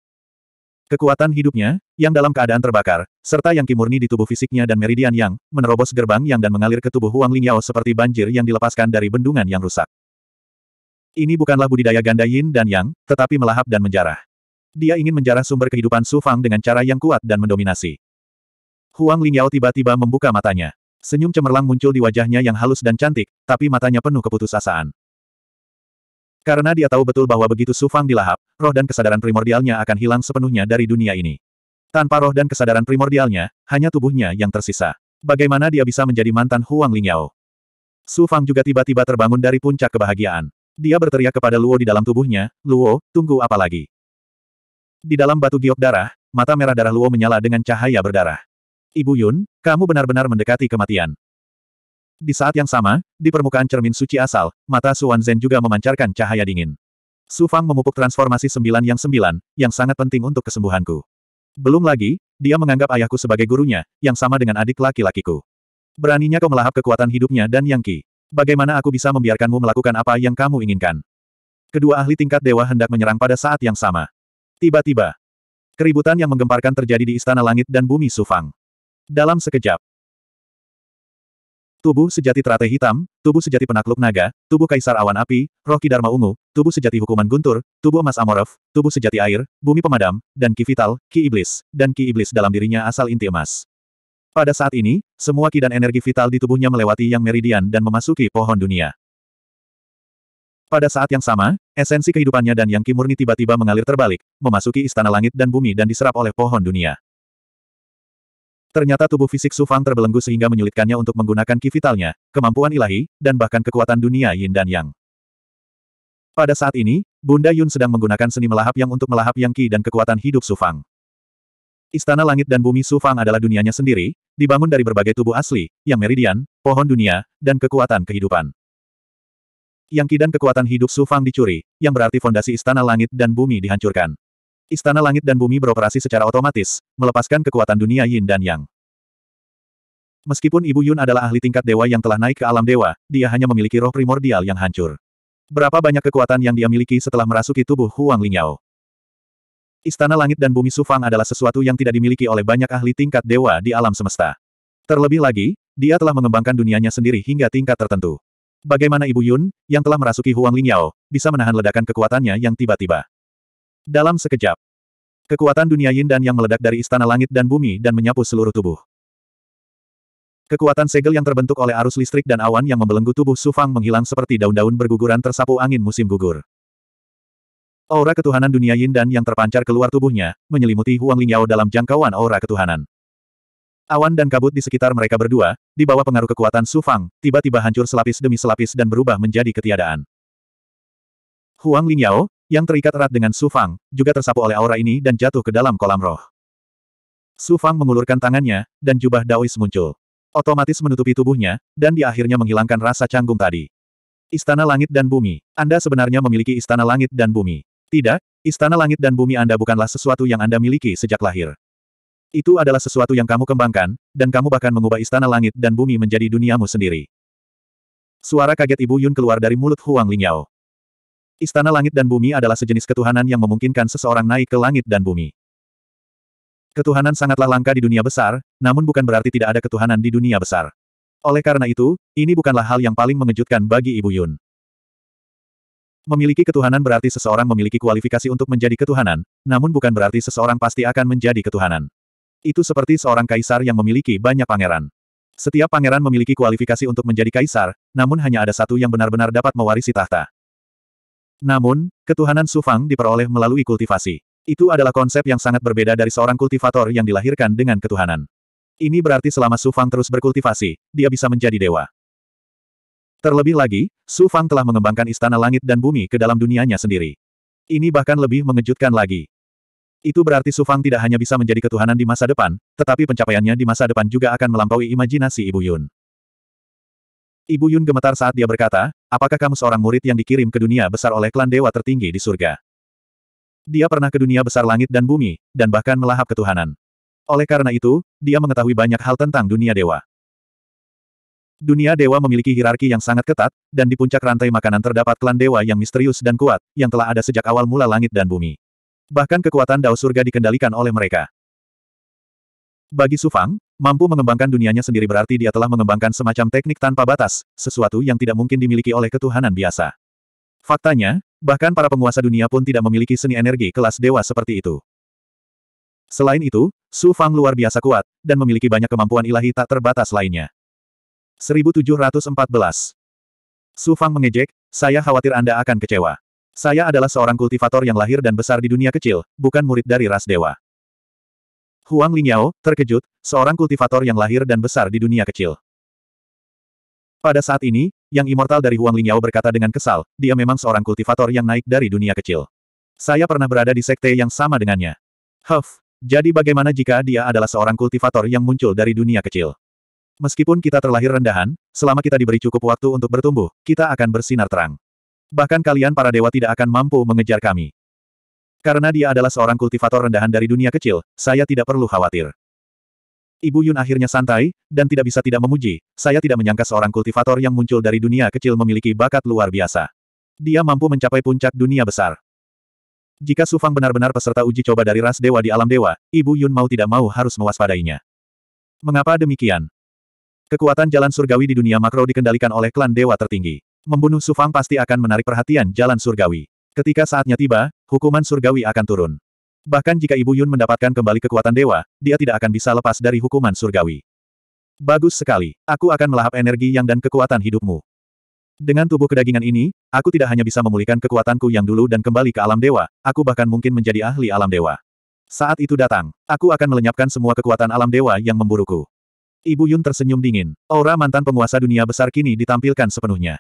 Kekuatan hidupnya, yang dalam keadaan terbakar, serta yang kimurni di tubuh fisiknya dan meridian yang, menerobos gerbang yang dan mengalir ke tubuh Huang Lingyao seperti banjir yang dilepaskan dari bendungan yang rusak. Ini bukanlah budidaya ganda yin dan yang, tetapi melahap dan menjarah. Dia ingin menjarah sumber kehidupan Su Fang dengan cara yang kuat dan mendominasi. Huang Lingyao tiba-tiba membuka matanya. Senyum cemerlang muncul di wajahnya yang halus dan cantik, tapi matanya penuh keputusasaan. Karena dia tahu betul bahwa begitu Sufang dilahap, roh dan kesadaran primordialnya akan hilang sepenuhnya dari dunia ini. Tanpa roh dan kesadaran primordialnya, hanya tubuhnya yang tersisa. Bagaimana dia bisa menjadi mantan Huang Lingyao? Su Fang juga tiba-tiba terbangun dari puncak kebahagiaan. Dia berteriak kepada Luo di dalam tubuhnya, Luo, tunggu apa lagi? Di dalam batu giok darah, mata merah darah Luo menyala dengan cahaya berdarah. Ibu Yun, kamu benar-benar mendekati kematian. Di saat yang sama, di permukaan cermin suci asal, mata Suan Zen juga memancarkan cahaya dingin. Su Fang memupuk transformasi sembilan yang sembilan, yang sangat penting untuk kesembuhanku. Belum lagi, dia menganggap ayahku sebagai gurunya, yang sama dengan adik laki-lakiku. Beraninya kau melahap kekuatan hidupnya dan Yang Qi. Bagaimana aku bisa membiarkanmu melakukan apa yang kamu inginkan? Kedua ahli tingkat dewa hendak menyerang pada saat yang sama. Tiba-tiba, keributan yang menggemparkan terjadi di istana langit dan bumi Su Fang. Dalam sekejap, Tubuh sejati teratai hitam, tubuh sejati penakluk naga, tubuh kaisar awan api, roh kidarma ungu, tubuh sejati hukuman guntur, tubuh emas amorf, tubuh sejati air, bumi pemadam, dan ki vital, ki iblis, dan ki iblis dalam dirinya asal inti emas. Pada saat ini, semua ki dan energi vital di tubuhnya melewati yang meridian dan memasuki pohon dunia. Pada saat yang sama, esensi kehidupannya dan yang ki murni tiba-tiba mengalir terbalik, memasuki istana langit dan bumi dan diserap oleh pohon dunia. Ternyata tubuh fisik Su Fang terbelenggu sehingga menyulitkannya untuk menggunakan ki kemampuan ilahi, dan bahkan kekuatan dunia yin dan yang. Pada saat ini, Bunda Yun sedang menggunakan seni melahap yang untuk melahap yang ki dan kekuatan hidup Su Fang. Istana langit dan bumi Su Fang adalah dunianya sendiri, dibangun dari berbagai tubuh asli, yang meridian, pohon dunia, dan kekuatan kehidupan. Yang ki dan kekuatan hidup Su Fang dicuri, yang berarti fondasi istana langit dan bumi dihancurkan. Istana langit dan bumi beroperasi secara otomatis, melepaskan kekuatan dunia yin dan yang. Meskipun Ibu Yun adalah ahli tingkat dewa yang telah naik ke alam dewa, dia hanya memiliki roh primordial yang hancur. Berapa banyak kekuatan yang dia miliki setelah merasuki tubuh Huang Lingyao? Istana langit dan bumi Sufang adalah sesuatu yang tidak dimiliki oleh banyak ahli tingkat dewa di alam semesta. Terlebih lagi, dia telah mengembangkan dunianya sendiri hingga tingkat tertentu. Bagaimana Ibu Yun, yang telah merasuki Huang Lingyao, bisa menahan ledakan kekuatannya yang tiba-tiba? Dalam sekejap, kekuatan dunia yin dan yang meledak dari istana langit dan bumi dan menyapu seluruh tubuh. Kekuatan segel yang terbentuk oleh arus listrik dan awan yang membelenggu tubuh Sufang menghilang seperti daun-daun berguguran tersapu angin musim gugur. Aura ketuhanan dunia yin dan yang terpancar keluar tubuhnya, menyelimuti Huang Lingyao dalam jangkauan aura ketuhanan. Awan dan kabut di sekitar mereka berdua, di bawah pengaruh kekuatan Sufang, tiba-tiba hancur selapis demi selapis dan berubah menjadi ketiadaan. Huang Lingyao, yang terikat erat dengan Su Fang, juga tersapu oleh aura ini dan jatuh ke dalam kolam roh. Su Fang mengulurkan tangannya, dan jubah Daois muncul. Otomatis menutupi tubuhnya, dan di akhirnya menghilangkan rasa canggung tadi. Istana Langit dan Bumi. Anda sebenarnya memiliki Istana Langit dan Bumi. Tidak, Istana Langit dan Bumi Anda bukanlah sesuatu yang Anda miliki sejak lahir. Itu adalah sesuatu yang kamu kembangkan, dan kamu bahkan mengubah Istana Langit dan Bumi menjadi duniamu sendiri. Suara kaget Ibu Yun keluar dari mulut Huang Lingyao. Istana langit dan bumi adalah sejenis ketuhanan yang memungkinkan seseorang naik ke langit dan bumi. Ketuhanan sangatlah langka di dunia besar, namun bukan berarti tidak ada ketuhanan di dunia besar. Oleh karena itu, ini bukanlah hal yang paling mengejutkan bagi Ibu Yun. Memiliki ketuhanan berarti seseorang memiliki kualifikasi untuk menjadi ketuhanan, namun bukan berarti seseorang pasti akan menjadi ketuhanan. Itu seperti seorang kaisar yang memiliki banyak pangeran. Setiap pangeran memiliki kualifikasi untuk menjadi kaisar, namun hanya ada satu yang benar-benar dapat mewarisi tahta. Namun, ketuhanan Sufang diperoleh melalui kultivasi. Itu adalah konsep yang sangat berbeda dari seorang kultivator yang dilahirkan dengan ketuhanan. Ini berarti selama Sufang terus berkultivasi, dia bisa menjadi dewa. Terlebih lagi, Sufang telah mengembangkan istana langit dan bumi ke dalam dunianya sendiri. Ini bahkan lebih mengejutkan lagi. Itu berarti Sufang tidak hanya bisa menjadi ketuhanan di masa depan, tetapi pencapaiannya di masa depan juga akan melampaui imajinasi Ibu Yun. Ibu Yun gemetar saat dia berkata, apakah kamu seorang murid yang dikirim ke dunia besar oleh klan dewa tertinggi di surga? Dia pernah ke dunia besar langit dan bumi, dan bahkan melahap ketuhanan. Oleh karena itu, dia mengetahui banyak hal tentang dunia dewa. Dunia dewa memiliki hierarki yang sangat ketat, dan di puncak rantai makanan terdapat klan dewa yang misterius dan kuat, yang telah ada sejak awal mula langit dan bumi. Bahkan kekuatan dao surga dikendalikan oleh mereka. Bagi Sufang, Mampu mengembangkan dunianya sendiri berarti dia telah mengembangkan semacam teknik tanpa batas, sesuatu yang tidak mungkin dimiliki oleh ketuhanan biasa. Faktanya, bahkan para penguasa dunia pun tidak memiliki seni energi kelas dewa seperti itu. Selain itu, Su Fang luar biasa kuat, dan memiliki banyak kemampuan ilahi tak terbatas lainnya. 1714 Su Fang mengejek, saya khawatir Anda akan kecewa. Saya adalah seorang kultivator yang lahir dan besar di dunia kecil, bukan murid dari ras dewa. Huang Lingyao, terkejut, seorang kultivator yang lahir dan besar di dunia kecil. Pada saat ini, yang immortal dari Huang Lingyao berkata dengan kesal, dia memang seorang kultivator yang naik dari dunia kecil. Saya pernah berada di sekte yang sama dengannya. Huff, jadi bagaimana jika dia adalah seorang kultivator yang muncul dari dunia kecil? Meskipun kita terlahir rendahan, selama kita diberi cukup waktu untuk bertumbuh, kita akan bersinar terang. Bahkan kalian para dewa tidak akan mampu mengejar kami. Karena dia adalah seorang kultivator rendahan dari dunia kecil, saya tidak perlu khawatir. Ibu Yun akhirnya santai, dan tidak bisa tidak memuji, saya tidak menyangka seorang kultivator yang muncul dari dunia kecil memiliki bakat luar biasa. Dia mampu mencapai puncak dunia besar. Jika Sufang benar-benar peserta uji coba dari ras dewa di alam dewa, Ibu Yun mau tidak mau harus mewaspadainya. Mengapa demikian? Kekuatan jalan surgawi di dunia makro dikendalikan oleh klan dewa tertinggi. Membunuh Sufang pasti akan menarik perhatian jalan surgawi. Ketika saatnya tiba, hukuman surgawi akan turun. Bahkan jika Ibu Yun mendapatkan kembali kekuatan dewa, dia tidak akan bisa lepas dari hukuman surgawi. Bagus sekali, aku akan melahap energi yang dan kekuatan hidupmu. Dengan tubuh kedagingan ini, aku tidak hanya bisa memulihkan kekuatanku yang dulu dan kembali ke alam dewa, aku bahkan mungkin menjadi ahli alam dewa. Saat itu datang, aku akan melenyapkan semua kekuatan alam dewa yang memburuku. Ibu Yun tersenyum dingin, aura mantan penguasa dunia besar kini ditampilkan sepenuhnya.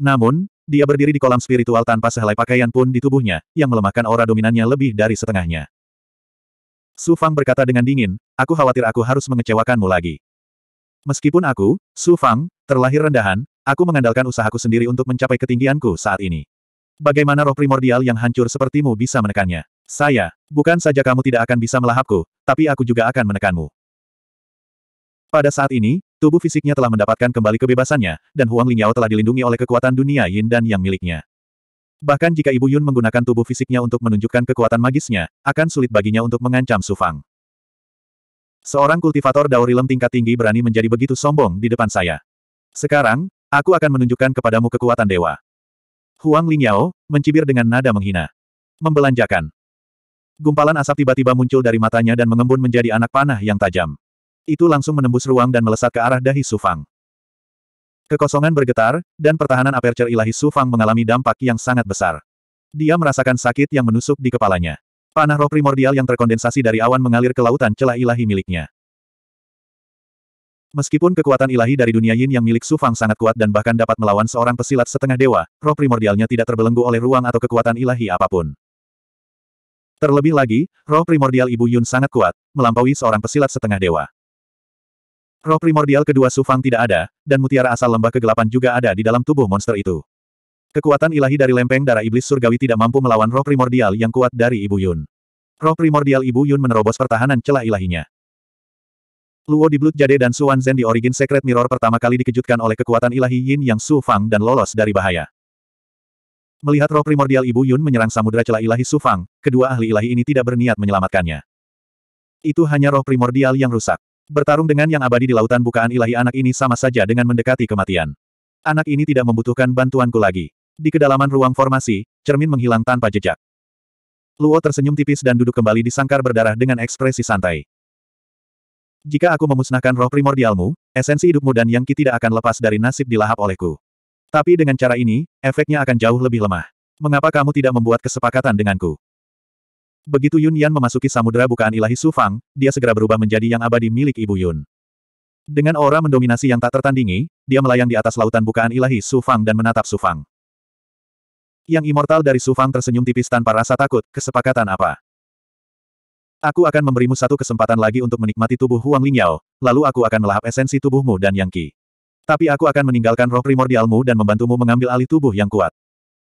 Namun, dia berdiri di kolam spiritual tanpa sehelai pakaian pun di tubuhnya, yang melemahkan aura dominannya lebih dari setengahnya. Su Fang berkata dengan dingin, aku khawatir aku harus mengecewakanmu lagi. Meskipun aku, Su Fang, terlahir rendahan, aku mengandalkan usahaku sendiri untuk mencapai ketinggianku saat ini. Bagaimana roh primordial yang hancur sepertimu bisa menekannya? Saya, bukan saja kamu tidak akan bisa melahapku, tapi aku juga akan menekanmu. Pada saat ini, Tubuh fisiknya telah mendapatkan kembali kebebasannya, dan Huang Lingyao telah dilindungi oleh kekuatan dunia Yin dan Yang miliknya. Bahkan jika Ibu Yun menggunakan tubuh fisiknya untuk menunjukkan kekuatan magisnya, akan sulit baginya untuk mengancam Su Fang. Seorang kultivator Daorilem tingkat tinggi berani menjadi begitu sombong di depan saya. Sekarang, aku akan menunjukkan kepadamu kekuatan dewa. Huang Lingyao, mencibir dengan nada menghina. Membelanjakan. Gumpalan asap tiba-tiba muncul dari matanya dan mengembun menjadi anak panah yang tajam. Itu langsung menembus ruang dan melesat ke arah dahi Sufang. Kekosongan bergetar, dan pertahanan aperture ilahi Sufang mengalami dampak yang sangat besar. Dia merasakan sakit yang menusuk di kepalanya. Panah roh primordial yang terkondensasi dari awan mengalir ke lautan celah ilahi miliknya. Meskipun kekuatan ilahi dari dunia yin yang milik Sufang sangat kuat dan bahkan dapat melawan seorang pesilat setengah dewa, roh primordialnya tidak terbelenggu oleh ruang atau kekuatan ilahi apapun. Terlebih lagi, roh primordial Ibu Yun sangat kuat, melampaui seorang pesilat setengah dewa. Roh primordial kedua Sufang tidak ada, dan mutiara asal lembah kegelapan juga ada di dalam tubuh monster itu. Kekuatan ilahi dari lempeng darah iblis surgawi tidak mampu melawan roh primordial yang kuat dari Ibu Yun. Roh primordial Ibu Yun menerobos pertahanan celah ilahinya. Luo di Blood Jade dan Suan Zhen di Origin Secret Mirror pertama kali dikejutkan oleh kekuatan ilahi Yin yang Su Fang dan lolos dari bahaya. Melihat roh primordial Ibu Yun menyerang samudera celah ilahi Su Fang, kedua ahli ilahi ini tidak berniat menyelamatkannya. Itu hanya roh primordial yang rusak. Bertarung dengan yang abadi di lautan bukaan ilahi anak ini sama saja dengan mendekati kematian. Anak ini tidak membutuhkan bantuanku lagi. Di kedalaman ruang formasi, cermin menghilang tanpa jejak. Luo tersenyum tipis dan duduk kembali di sangkar berdarah dengan ekspresi santai. Jika aku memusnahkan roh primordialmu, esensi hidupmu dan yang ki tidak akan lepas dari nasib dilahap olehku. Tapi dengan cara ini, efeknya akan jauh lebih lemah. Mengapa kamu tidak membuat kesepakatan denganku? Begitu Yun Yan memasuki samudera bukaan ilahi Su Fang, dia segera berubah menjadi yang abadi milik Ibu Yun. Dengan aura mendominasi yang tak tertandingi, dia melayang di atas lautan bukaan ilahi Su Fang dan menatap Su Fang. Yang immortal dari Su Fang tersenyum tipis tanpa rasa takut, kesepakatan apa? Aku akan memberimu satu kesempatan lagi untuk menikmati tubuh Huang Lingyao, lalu aku akan melahap esensi tubuhmu dan yang Qi. Tapi aku akan meninggalkan roh primordialmu dan membantumu mengambil alih tubuh yang kuat.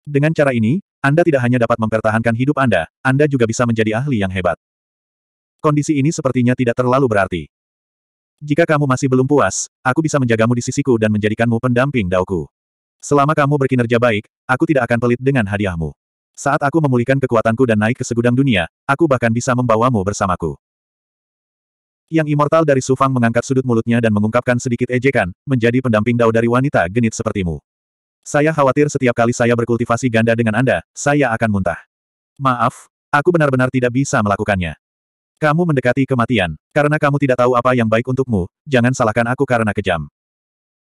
Dengan cara ini, anda tidak hanya dapat mempertahankan hidup Anda, Anda juga bisa menjadi ahli yang hebat. Kondisi ini sepertinya tidak terlalu berarti. Jika kamu masih belum puas, aku bisa menjagamu di sisiku dan menjadikanmu pendamping dauku. Selama kamu berkinerja baik, aku tidak akan pelit dengan hadiahmu. Saat aku memulihkan kekuatanku dan naik ke segudang dunia, aku bahkan bisa membawamu bersamaku. Yang immortal dari Sufang mengangkat sudut mulutnya dan mengungkapkan sedikit ejekan, menjadi pendamping dao dari wanita genit sepertimu. Saya khawatir setiap kali saya berkultivasi ganda dengan Anda, saya akan muntah. Maaf, aku benar-benar tidak bisa melakukannya. Kamu mendekati kematian, karena kamu tidak tahu apa yang baik untukmu, jangan salahkan aku karena kejam.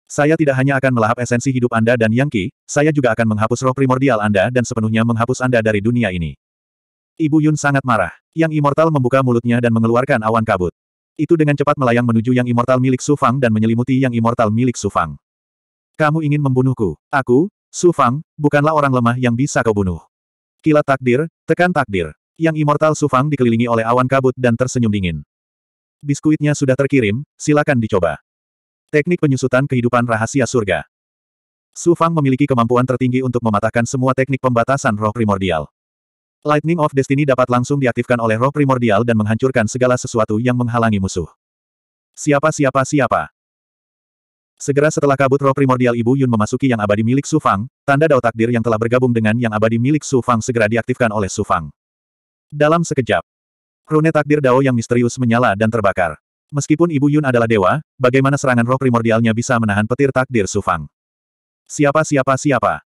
Saya tidak hanya akan melahap esensi hidup Anda dan Yang Qi, saya juga akan menghapus roh primordial Anda dan sepenuhnya menghapus Anda dari dunia ini. Ibu Yun sangat marah. Yang Immortal membuka mulutnya dan mengeluarkan awan kabut. Itu dengan cepat melayang menuju Yang Immortal milik Sufang dan menyelimuti Yang Immortal milik Sufang. Kamu ingin membunuhku. Aku, Su Fang, bukanlah orang lemah yang bisa kau bunuh. Kilat takdir, tekan takdir. Yang immortal Su Fang dikelilingi oleh awan kabut dan tersenyum dingin. Biskuitnya sudah terkirim, silakan dicoba. Teknik penyusutan kehidupan rahasia surga. Su Fang memiliki kemampuan tertinggi untuk mematahkan semua teknik pembatasan roh primordial. Lightning of Destiny dapat langsung diaktifkan oleh roh primordial dan menghancurkan segala sesuatu yang menghalangi musuh. Siapa siapa siapa. Segera setelah kabut roh primordial Ibu Yun memasuki yang abadi milik Su Fang, tanda dao takdir yang telah bergabung dengan yang abadi milik Su Fang segera diaktifkan oleh Su Fang. Dalam sekejap, rune takdir dao yang misterius menyala dan terbakar. Meskipun Ibu Yun adalah dewa, bagaimana serangan roh primordialnya bisa menahan petir takdir Su Fang? Siapa siapa siapa?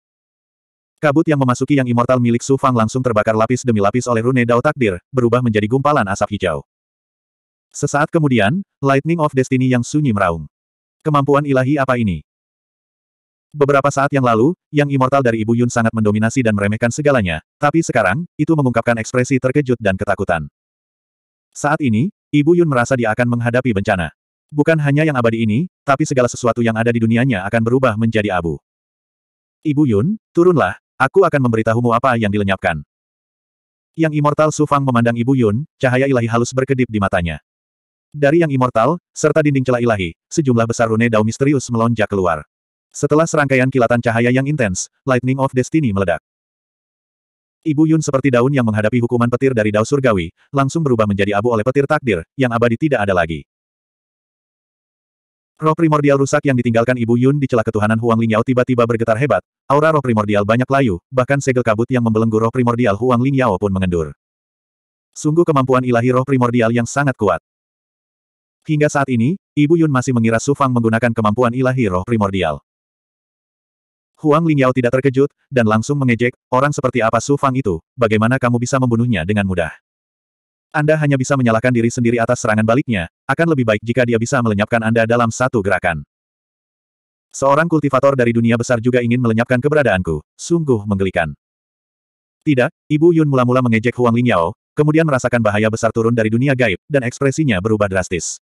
Kabut yang memasuki yang immortal milik Su Fang langsung terbakar lapis demi lapis oleh rune dao takdir, berubah menjadi gumpalan asap hijau. Sesaat kemudian, Lightning of Destiny yang sunyi meraung. Kemampuan ilahi apa ini? Beberapa saat yang lalu, yang immortal dari Ibu Yun sangat mendominasi dan meremehkan segalanya, tapi sekarang, itu mengungkapkan ekspresi terkejut dan ketakutan. Saat ini, Ibu Yun merasa dia akan menghadapi bencana. Bukan hanya yang abadi ini, tapi segala sesuatu yang ada di dunianya akan berubah menjadi abu. Ibu Yun, turunlah, aku akan memberitahumu apa yang dilenyapkan. Yang immortal Sufang memandang Ibu Yun, cahaya ilahi halus berkedip di matanya. Dari yang immortal, serta dinding celah ilahi, sejumlah besar rune dao misterius melonjak keluar. Setelah serangkaian kilatan cahaya yang intens, Lightning of Destiny meledak. Ibu Yun seperti daun yang menghadapi hukuman petir dari dao surgawi, langsung berubah menjadi abu oleh petir takdir, yang abadi tidak ada lagi. Roh primordial rusak yang ditinggalkan Ibu Yun di celah ketuhanan Huang Lingyao tiba-tiba bergetar hebat, aura roh primordial banyak layu, bahkan segel kabut yang membelenggu roh primordial Huang Lingyao pun mengendur. Sungguh kemampuan ilahi roh primordial yang sangat kuat. Hingga saat ini, Ibu Yun masih mengira Su Fang menggunakan kemampuan ilahi roh primordial. Huang Lingyao tidak terkejut, dan langsung mengejek, orang seperti apa Su Fang itu, bagaimana kamu bisa membunuhnya dengan mudah? Anda hanya bisa menyalahkan diri sendiri atas serangan baliknya, akan lebih baik jika dia bisa melenyapkan Anda dalam satu gerakan. Seorang kultivator dari dunia besar juga ingin melenyapkan keberadaanku, sungguh menggelikan. Tidak, Ibu Yun mula-mula mengejek Huang Lingyao, kemudian merasakan bahaya besar turun dari dunia gaib, dan ekspresinya berubah drastis.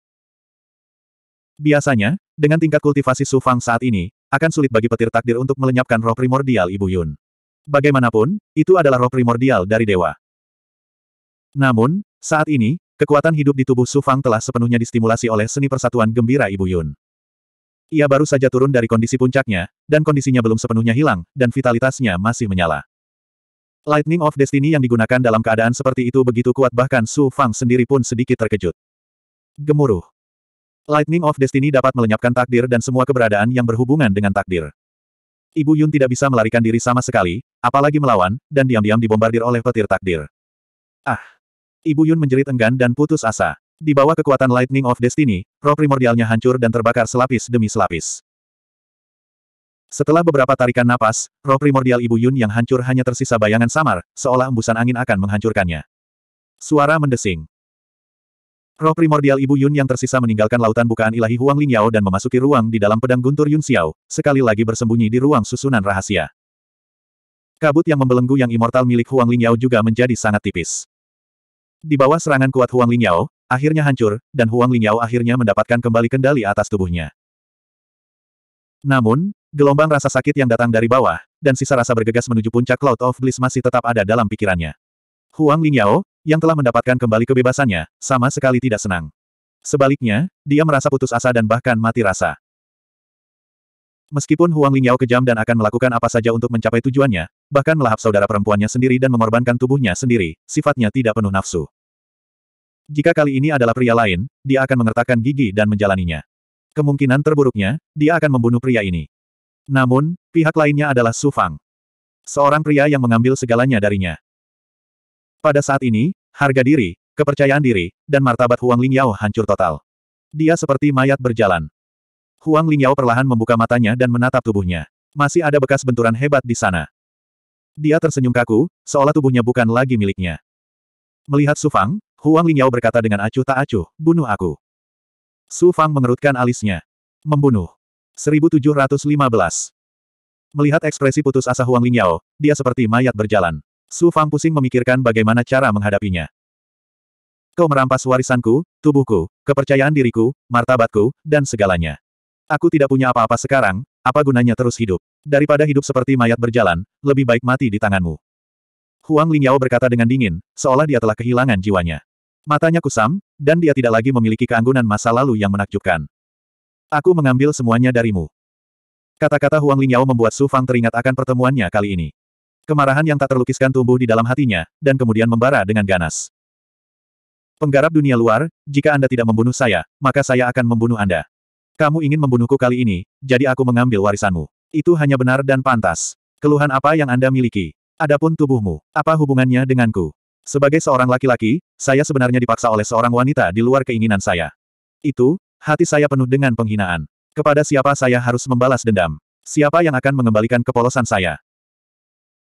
Biasanya, dengan tingkat kultivasi Su Fang saat ini, akan sulit bagi petir takdir untuk melenyapkan roh primordial Ibu Yun. Bagaimanapun, itu adalah roh primordial dari dewa. Namun, saat ini, kekuatan hidup di tubuh Su Fang telah sepenuhnya distimulasi oleh seni persatuan gembira Ibu Yun. Ia baru saja turun dari kondisi puncaknya, dan kondisinya belum sepenuhnya hilang, dan vitalitasnya masih menyala. Lightning of Destiny yang digunakan dalam keadaan seperti itu begitu kuat bahkan Su Fang sendiri pun sedikit terkejut. Gemuruh. Lightning of Destiny dapat melenyapkan takdir dan semua keberadaan yang berhubungan dengan takdir. Ibu Yun tidak bisa melarikan diri sama sekali, apalagi melawan, dan diam-diam dibombardir oleh petir takdir. Ah! Ibu Yun menjerit enggan dan putus asa. Di bawah kekuatan Lightning of Destiny, roh primordialnya hancur dan terbakar selapis demi selapis. Setelah beberapa tarikan napas, roh primordial Ibu Yun yang hancur hanya tersisa bayangan samar, seolah embusan angin akan menghancurkannya. Suara mendesing. Roh primordial Ibu Yun yang tersisa meninggalkan lautan bukaan ilahi Huang Lingyao dan memasuki ruang di dalam pedang guntur Yun Xiao, sekali lagi bersembunyi di ruang susunan rahasia. Kabut yang membelenggu yang immortal milik Huang Lingyao juga menjadi sangat tipis. Di bawah serangan kuat Huang Lingyao, akhirnya hancur, dan Huang Lingyao akhirnya mendapatkan kembali kendali atas tubuhnya. Namun, gelombang rasa sakit yang datang dari bawah, dan sisa rasa bergegas menuju puncak Cloud of Bliss masih tetap ada dalam pikirannya. Huang Lingyao, yang telah mendapatkan kembali kebebasannya, sama sekali tidak senang. Sebaliknya, dia merasa putus asa dan bahkan mati rasa. Meskipun Huang Lingyao kejam dan akan melakukan apa saja untuk mencapai tujuannya, bahkan melahap saudara perempuannya sendiri dan mengorbankan tubuhnya sendiri, sifatnya tidak penuh nafsu. Jika kali ini adalah pria lain, dia akan mengertakkan gigi dan menjalaninya. Kemungkinan terburuknya, dia akan membunuh pria ini. Namun, pihak lainnya adalah Su Fang. Seorang pria yang mengambil segalanya darinya. Pada saat ini, harga diri, kepercayaan diri, dan martabat Huang Lingyao hancur total. Dia seperti mayat berjalan. Huang Lingyao perlahan membuka matanya dan menatap tubuhnya. Masih ada bekas benturan hebat di sana. Dia tersenyum kaku, seolah tubuhnya bukan lagi miliknya. Melihat Su Fang, Huang Lingyao berkata dengan acuh tak acuh, bunuh aku. Su Fang mengerutkan alisnya. Membunuh. 1715. Melihat ekspresi putus asa Huang Lingyao, dia seperti mayat berjalan. Su Fang pusing memikirkan bagaimana cara menghadapinya. Kau merampas warisanku, tubuhku, kepercayaan diriku, martabatku, dan segalanya. Aku tidak punya apa-apa sekarang, apa gunanya terus hidup? Daripada hidup seperti mayat berjalan, lebih baik mati di tanganmu. Huang Lingyao berkata dengan dingin, seolah dia telah kehilangan jiwanya. Matanya kusam, dan dia tidak lagi memiliki keanggunan masa lalu yang menakjubkan. Aku mengambil semuanya darimu. Kata-kata Huang Lingyao membuat Su Fang teringat akan pertemuannya kali ini. Kemarahan yang tak terlukiskan tumbuh di dalam hatinya, dan kemudian membara dengan ganas. Penggarap dunia luar, jika Anda tidak membunuh saya, maka saya akan membunuh Anda. Kamu ingin membunuhku kali ini, jadi aku mengambil warisanmu. Itu hanya benar dan pantas. Keluhan apa yang Anda miliki? Adapun tubuhmu, apa hubungannya denganku? Sebagai seorang laki-laki, saya sebenarnya dipaksa oleh seorang wanita di luar keinginan saya. Itu, hati saya penuh dengan penghinaan. Kepada siapa saya harus membalas dendam? Siapa yang akan mengembalikan kepolosan saya?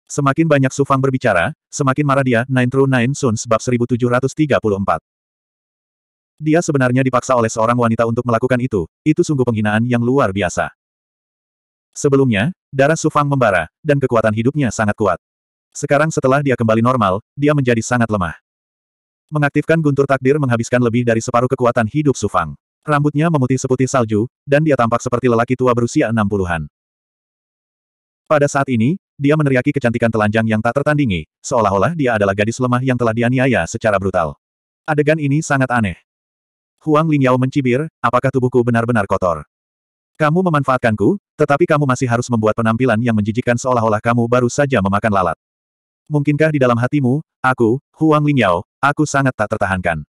Semakin banyak Sufang berbicara, semakin marah dia, Nine True Nine Suns bab 1734. Dia sebenarnya dipaksa oleh seorang wanita untuk melakukan itu, itu sungguh penghinaan yang luar biasa. Sebelumnya, darah Sufang membara, dan kekuatan hidupnya sangat kuat. Sekarang setelah dia kembali normal, dia menjadi sangat lemah. Mengaktifkan guntur takdir menghabiskan lebih dari separuh kekuatan hidup Sufang. Rambutnya memutih seputih salju, dan dia tampak seperti lelaki tua berusia enam puluhan. Pada saat ini, dia meneriaki kecantikan telanjang yang tak tertandingi, seolah-olah dia adalah gadis lemah yang telah dianiaya secara brutal. Adegan ini sangat aneh. Huang Lingyao mencibir, apakah tubuhku benar-benar kotor? Kamu memanfaatkanku, tetapi kamu masih harus membuat penampilan yang menjijikkan seolah-olah kamu baru saja memakan lalat. Mungkinkah di dalam hatimu, aku, Huang Lingyao, aku sangat tak tertahankan.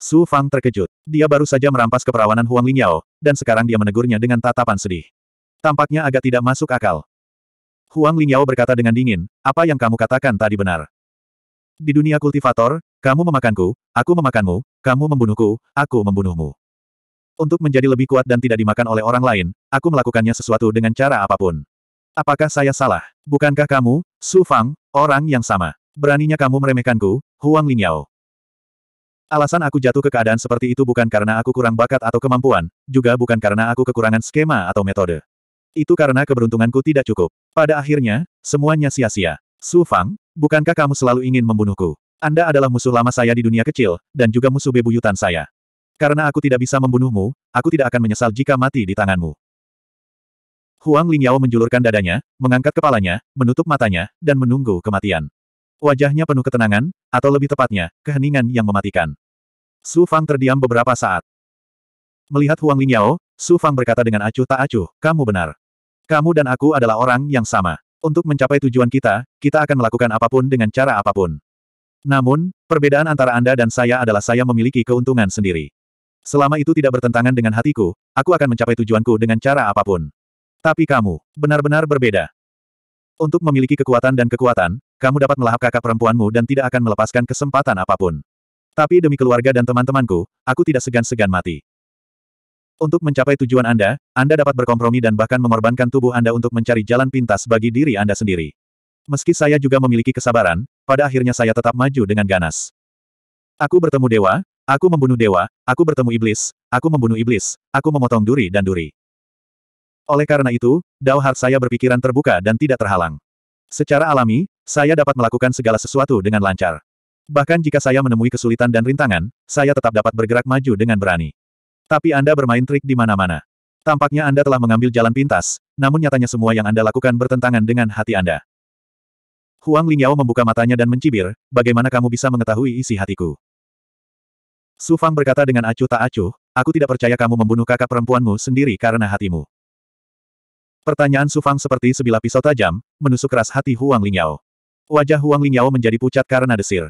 Su Fang terkejut. Dia baru saja merampas keperawanan Huang Lingyao, dan sekarang dia menegurnya dengan tatapan sedih. Tampaknya agak tidak masuk akal. Huang Lingyao berkata dengan dingin, apa yang kamu katakan tadi benar. Di dunia kultivator, kamu memakanku, aku memakanmu, kamu membunuhku, aku membunuhmu. Untuk menjadi lebih kuat dan tidak dimakan oleh orang lain, aku melakukannya sesuatu dengan cara apapun. Apakah saya salah? Bukankah kamu, Su Fang, orang yang sama? Beraninya kamu meremehkanku, Huang Lingyao. Alasan aku jatuh ke keadaan seperti itu bukan karena aku kurang bakat atau kemampuan, juga bukan karena aku kekurangan skema atau metode. Itu karena keberuntunganku tidak cukup. Pada akhirnya, semuanya sia-sia. Su Fang, bukankah kamu selalu ingin membunuhku? Anda adalah musuh lama saya di dunia kecil, dan juga musuh bebuyutan saya. Karena aku tidak bisa membunuhmu, aku tidak akan menyesal jika mati di tanganmu. Huang Lingyao menjulurkan dadanya, mengangkat kepalanya, menutup matanya, dan menunggu kematian. Wajahnya penuh ketenangan, atau lebih tepatnya, keheningan yang mematikan. Su Fang terdiam beberapa saat. Melihat Huang Lingyao, Su Fang berkata dengan acuh tak acuh, kamu benar. Kamu dan aku adalah orang yang sama. Untuk mencapai tujuan kita, kita akan melakukan apapun dengan cara apapun. Namun, perbedaan antara Anda dan saya adalah saya memiliki keuntungan sendiri. Selama itu tidak bertentangan dengan hatiku, aku akan mencapai tujuanku dengan cara apapun. Tapi kamu, benar-benar berbeda. Untuk memiliki kekuatan dan kekuatan, kamu dapat melahap kakak perempuanmu dan tidak akan melepaskan kesempatan apapun. Tapi demi keluarga dan teman-temanku, aku tidak segan-segan mati. Untuk mencapai tujuan Anda, Anda dapat berkompromi dan bahkan mengorbankan tubuh Anda untuk mencari jalan pintas bagi diri Anda sendiri. Meski saya juga memiliki kesabaran, pada akhirnya saya tetap maju dengan ganas. Aku bertemu dewa, aku membunuh dewa, aku bertemu iblis, aku membunuh iblis, aku memotong duri dan duri. Oleh karena itu, Dao Heart saya berpikiran terbuka dan tidak terhalang. Secara alami, saya dapat melakukan segala sesuatu dengan lancar. Bahkan jika saya menemui kesulitan dan rintangan, saya tetap dapat bergerak maju dengan berani. Tapi Anda bermain trik di mana-mana. Tampaknya Anda telah mengambil jalan pintas, namun nyatanya semua yang Anda lakukan bertentangan dengan hati Anda. Huang Lingyao membuka matanya dan mencibir, bagaimana kamu bisa mengetahui isi hatiku? Su Fang berkata dengan acuh tak acuh, aku tidak percaya kamu membunuh kakak perempuanmu sendiri karena hatimu. Pertanyaan Su Fang seperti sebilah pisau tajam, menusuk keras hati Huang Lingyao. Wajah Huang Lingyao menjadi pucat karena desir.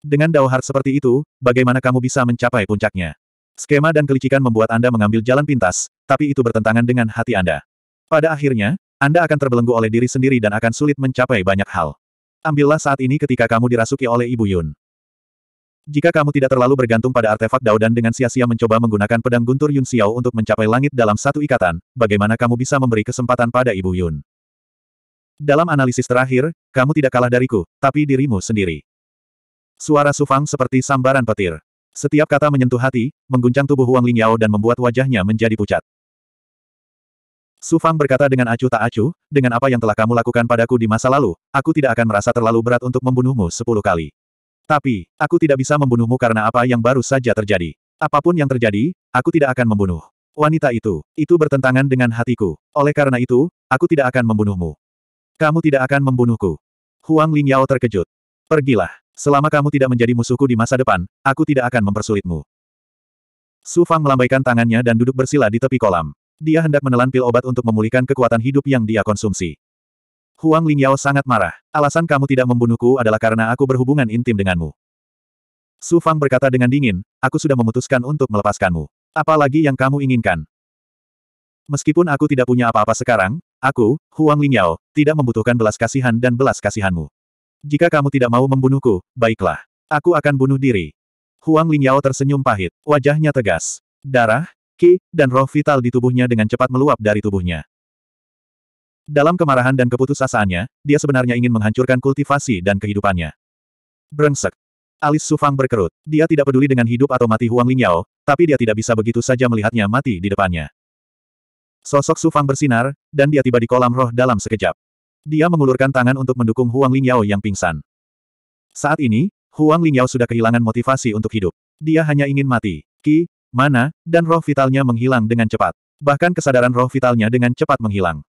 Dengan Dao Heart seperti itu, bagaimana kamu bisa mencapai puncaknya? Skema dan kelicikan membuat Anda mengambil jalan pintas, tapi itu bertentangan dengan hati Anda. Pada akhirnya, Anda akan terbelenggu oleh diri sendiri dan akan sulit mencapai banyak hal. Ambillah saat ini ketika kamu dirasuki oleh Ibu Yun. Jika kamu tidak terlalu bergantung pada artefak daudan dengan sia-sia mencoba menggunakan pedang guntur Yun Xiao untuk mencapai langit dalam satu ikatan, bagaimana kamu bisa memberi kesempatan pada Ibu Yun? Dalam analisis terakhir, kamu tidak kalah dariku, tapi dirimu sendiri. Suara Sufang seperti sambaran petir. Setiap kata menyentuh hati, mengguncang tubuh Huang Lingyao dan membuat wajahnya menjadi pucat. Su Fang berkata dengan acuh tak acuh, dengan apa yang telah kamu lakukan padaku di masa lalu, aku tidak akan merasa terlalu berat untuk membunuhmu sepuluh kali. Tapi, aku tidak bisa membunuhmu karena apa yang baru saja terjadi. Apapun yang terjadi, aku tidak akan membunuh. Wanita itu, itu bertentangan dengan hatiku. Oleh karena itu, aku tidak akan membunuhmu. Kamu tidak akan membunuhku. Huang Lingyao terkejut. Pergilah. Selama kamu tidak menjadi musuhku di masa depan, aku tidak akan mempersulitmu. Su Fang melambaikan tangannya dan duduk bersila di tepi kolam. Dia hendak menelan pil obat untuk memulihkan kekuatan hidup yang dia konsumsi. Huang Lingyao sangat marah. Alasan kamu tidak membunuhku adalah karena aku berhubungan intim denganmu. Su Fang berkata dengan dingin, aku sudah memutuskan untuk melepaskanmu. Apalagi yang kamu inginkan. Meskipun aku tidak punya apa-apa sekarang, Aku, Huang Lingyao, tidak membutuhkan belas kasihan dan belas kasihanmu. Jika kamu tidak mau membunuhku, baiklah. Aku akan bunuh diri. Huang Lingyao tersenyum pahit, wajahnya tegas. Darah, ki, dan roh vital di tubuhnya dengan cepat meluap dari tubuhnya. Dalam kemarahan dan keputusasaannya, dia sebenarnya ingin menghancurkan kultivasi dan kehidupannya. Brengsek. Alis Sufang berkerut. Dia tidak peduli dengan hidup atau mati Huang Lingyao, tapi dia tidak bisa begitu saja melihatnya mati di depannya. Sosok Sufang bersinar, dan dia tiba di kolam roh dalam sekejap. Dia mengulurkan tangan untuk mendukung Huang Lingyao yang pingsan. Saat ini, Huang Lingyao sudah kehilangan motivasi untuk hidup. Dia hanya ingin mati. Ki, mana, dan roh vitalnya menghilang dengan cepat. Bahkan kesadaran roh vitalnya dengan cepat menghilang.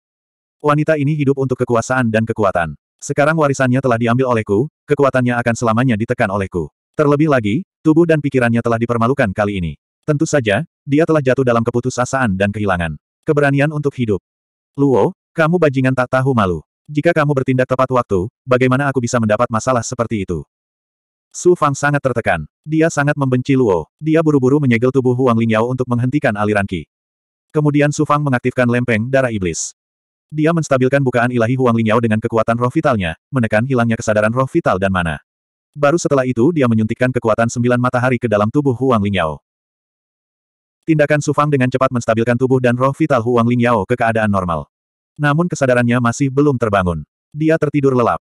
Wanita ini hidup untuk kekuasaan dan kekuatan. Sekarang warisannya telah diambil olehku, kekuatannya akan selamanya ditekan olehku. Terlebih lagi, tubuh dan pikirannya telah dipermalukan kali ini. Tentu saja, dia telah jatuh dalam keputusasaan dan kehilangan. Keberanian untuk hidup. Luo, kamu bajingan tak tahu malu. Jika kamu bertindak tepat waktu, bagaimana aku bisa mendapat masalah seperti itu? Su Fang sangat tertekan. Dia sangat membenci Luo. Dia buru-buru menyegel tubuh Huang Lingyao untuk menghentikan aliran Qi. Kemudian Su Fang mengaktifkan lempeng darah iblis. Dia menstabilkan bukaan ilahi Huang Lingyao dengan kekuatan roh vitalnya, menekan hilangnya kesadaran roh vital dan mana. Baru setelah itu dia menyuntikkan kekuatan sembilan matahari ke dalam tubuh Huang Lingyao. Tindakan Su Fang dengan cepat menstabilkan tubuh dan roh vital Huang Lingyao ke keadaan normal. Namun kesadarannya masih belum terbangun. Dia tertidur lelap.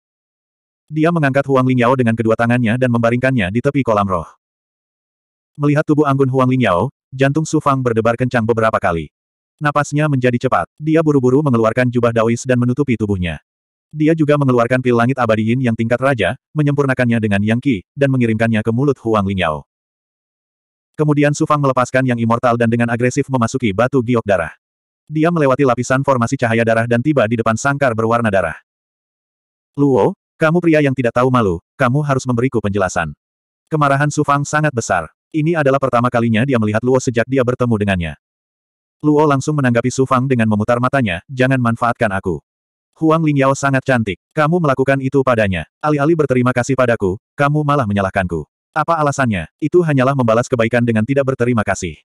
Dia mengangkat Huang Lingyao dengan kedua tangannya dan membaringkannya di tepi kolam roh. Melihat tubuh anggun Huang Lingyao, jantung Su Fang berdebar kencang beberapa kali. Napasnya menjadi cepat. Dia buru-buru mengeluarkan jubah Daois dan menutupi tubuhnya. Dia juga mengeluarkan pil langit abadi yin yang tingkat raja, menyempurnakannya dengan yang qi, dan mengirimkannya ke mulut Huang Lingyao. Kemudian Su Fang melepaskan yang immortal dan dengan agresif memasuki batu giok darah. Dia melewati lapisan formasi cahaya darah dan tiba di depan sangkar berwarna darah. Luo, kamu pria yang tidak tahu malu, kamu harus memberiku penjelasan. Kemarahan Su Fang sangat besar. Ini adalah pertama kalinya dia melihat Luo sejak dia bertemu dengannya. Luo langsung menanggapi Su Fang dengan memutar matanya, jangan manfaatkan aku. Huang Lingyao sangat cantik. Kamu melakukan itu padanya. Alih-alih berterima kasih padaku, kamu malah menyalahkanku. Apa alasannya? Itu hanyalah membalas kebaikan dengan tidak berterima kasih.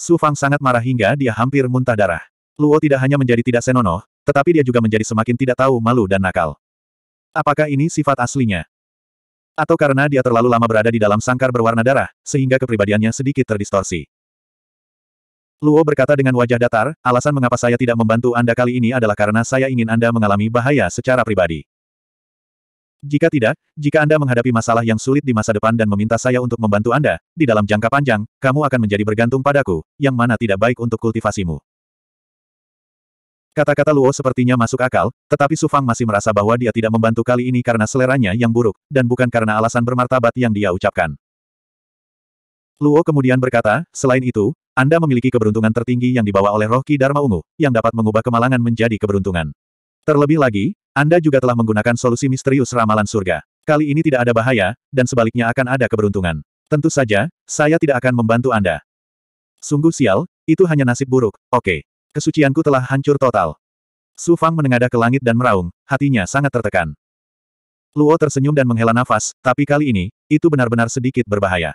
Su Fang sangat marah hingga dia hampir muntah darah. Luo tidak hanya menjadi tidak senonoh, tetapi dia juga menjadi semakin tidak tahu malu dan nakal. Apakah ini sifat aslinya? Atau karena dia terlalu lama berada di dalam sangkar berwarna darah, sehingga kepribadiannya sedikit terdistorsi. Luo berkata dengan wajah datar, alasan mengapa saya tidak membantu Anda kali ini adalah karena saya ingin Anda mengalami bahaya secara pribadi. Jika tidak, jika Anda menghadapi masalah yang sulit di masa depan dan meminta saya untuk membantu Anda, di dalam jangka panjang, kamu akan menjadi bergantung padaku, yang mana tidak baik untuk kultivasimu. Kata-kata Luo sepertinya masuk akal, tetapi Sufang masih merasa bahwa dia tidak membantu kali ini karena seleranya yang buruk, dan bukan karena alasan bermartabat yang dia ucapkan. Luo kemudian berkata, selain itu, Anda memiliki keberuntungan tertinggi yang dibawa oleh roh Ki Dharma Ungu, yang dapat mengubah kemalangan menjadi keberuntungan. Terlebih lagi, anda juga telah menggunakan solusi misterius ramalan surga. Kali ini tidak ada bahaya, dan sebaliknya akan ada keberuntungan. Tentu saja, saya tidak akan membantu Anda. Sungguh sial, itu hanya nasib buruk, oke. Kesucianku telah hancur total. Su Fang menengadah ke langit dan meraung, hatinya sangat tertekan. Luo tersenyum dan menghela nafas, tapi kali ini, itu benar-benar sedikit berbahaya.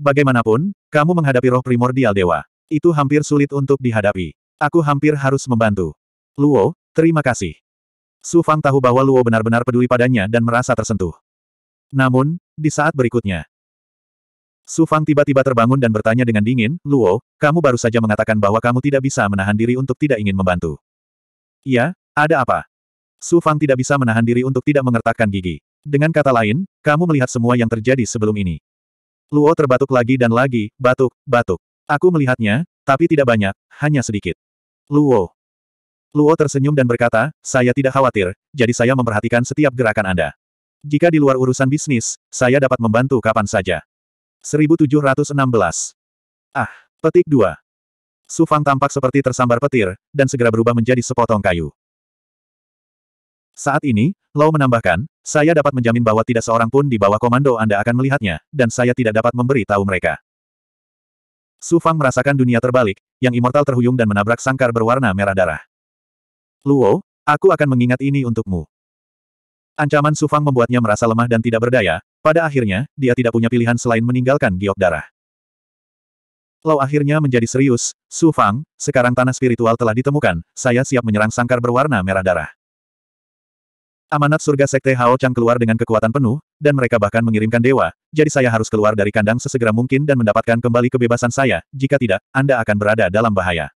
Bagaimanapun, kamu menghadapi roh primordial dewa. Itu hampir sulit untuk dihadapi. Aku hampir harus membantu. Luo, terima kasih. Su Fang tahu bahwa Luo benar-benar peduli padanya dan merasa tersentuh. Namun, di saat berikutnya, Su Fang tiba-tiba terbangun dan bertanya dengan dingin, Luo, kamu baru saja mengatakan bahwa kamu tidak bisa menahan diri untuk tidak ingin membantu. Ya, ada apa? Su Fang tidak bisa menahan diri untuk tidak mengertakkan gigi. Dengan kata lain, kamu melihat semua yang terjadi sebelum ini. Luo terbatuk lagi dan lagi, batuk, batuk. Aku melihatnya, tapi tidak banyak, hanya sedikit. Luo, Luo tersenyum dan berkata, saya tidak khawatir, jadi saya memperhatikan setiap gerakan Anda. Jika di luar urusan bisnis, saya dapat membantu kapan saja. 1716 Ah, petik 2. Fang tampak seperti tersambar petir, dan segera berubah menjadi sepotong kayu. Saat ini, Lau menambahkan, saya dapat menjamin bahwa tidak seorang pun di bawah komando Anda akan melihatnya, dan saya tidak dapat memberi tahu mereka. Su Fang merasakan dunia terbalik, yang immortal terhuyung dan menabrak sangkar berwarna merah darah. Luo, aku akan mengingat ini untukmu. Ancaman Sufang membuatnya merasa lemah dan tidak berdaya, pada akhirnya, dia tidak punya pilihan selain meninggalkan giok darah. Lau akhirnya menjadi serius, Su Fang, sekarang tanah spiritual telah ditemukan, saya siap menyerang sangkar berwarna merah darah. Amanat surga Sekte Hao Chang keluar dengan kekuatan penuh, dan mereka bahkan mengirimkan dewa, jadi saya harus keluar dari kandang sesegera mungkin dan mendapatkan kembali kebebasan saya, jika tidak, Anda akan berada dalam bahaya.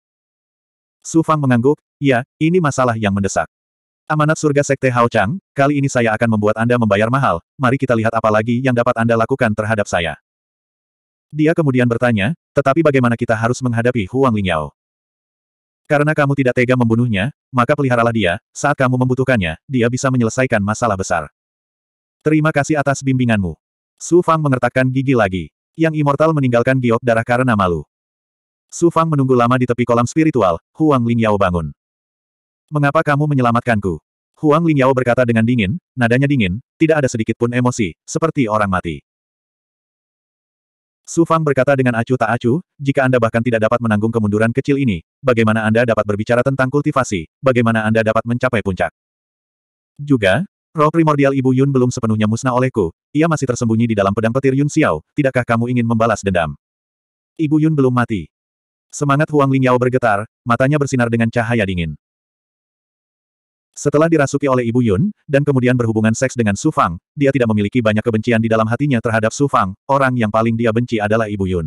Su Fang mengangguk, ya, ini masalah yang mendesak. Amanat surga Sekte Hao Chang, kali ini saya akan membuat Anda membayar mahal, mari kita lihat apa lagi yang dapat Anda lakukan terhadap saya. Dia kemudian bertanya, tetapi bagaimana kita harus menghadapi Huang Lingyao? Karena kamu tidak tega membunuhnya, maka peliharalah dia, saat kamu membutuhkannya, dia bisa menyelesaikan masalah besar. Terima kasih atas bimbinganmu. Su Fang mengertakkan gigi lagi. Yang immortal meninggalkan giok darah karena malu. Su Fang menunggu lama di tepi kolam spiritual, Huang Lingyao bangun. Mengapa kamu menyelamatkanku? Huang Lingyao berkata dengan dingin, nadanya dingin, tidak ada sedikit pun emosi, seperti orang mati. Su Fang berkata dengan acuh tak acuh, jika Anda bahkan tidak dapat menanggung kemunduran kecil ini, bagaimana Anda dapat berbicara tentang kultivasi, bagaimana Anda dapat mencapai puncak? Juga, roh primordial Ibu Yun belum sepenuhnya musnah olehku, ia masih tersembunyi di dalam pedang petir Yun Xiao, tidakkah kamu ingin membalas dendam? Ibu Yun belum mati, Semangat Huang Lingyao bergetar, matanya bersinar dengan cahaya dingin. Setelah dirasuki oleh Ibu Yun, dan kemudian berhubungan seks dengan Su Fang, dia tidak memiliki banyak kebencian di dalam hatinya terhadap Su Fang, orang yang paling dia benci adalah Ibu Yun.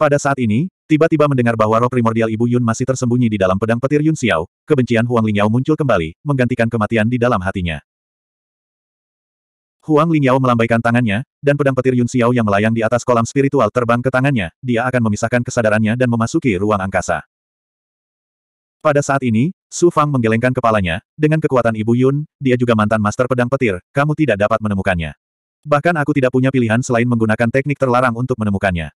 Pada saat ini, tiba-tiba mendengar bahwa roh primordial Ibu Yun masih tersembunyi di dalam pedang petir Yun Xiao, kebencian Huang Lingyao muncul kembali, menggantikan kematian di dalam hatinya. Huang Lingyao melambaikan tangannya, dan pedang petir Yun Xiao yang melayang di atas kolam spiritual terbang ke tangannya, dia akan memisahkan kesadarannya dan memasuki ruang angkasa. Pada saat ini, Su Fang menggelengkan kepalanya, dengan kekuatan Ibu Yun, dia juga mantan master pedang petir, kamu tidak dapat menemukannya. Bahkan aku tidak punya pilihan selain menggunakan teknik terlarang untuk menemukannya.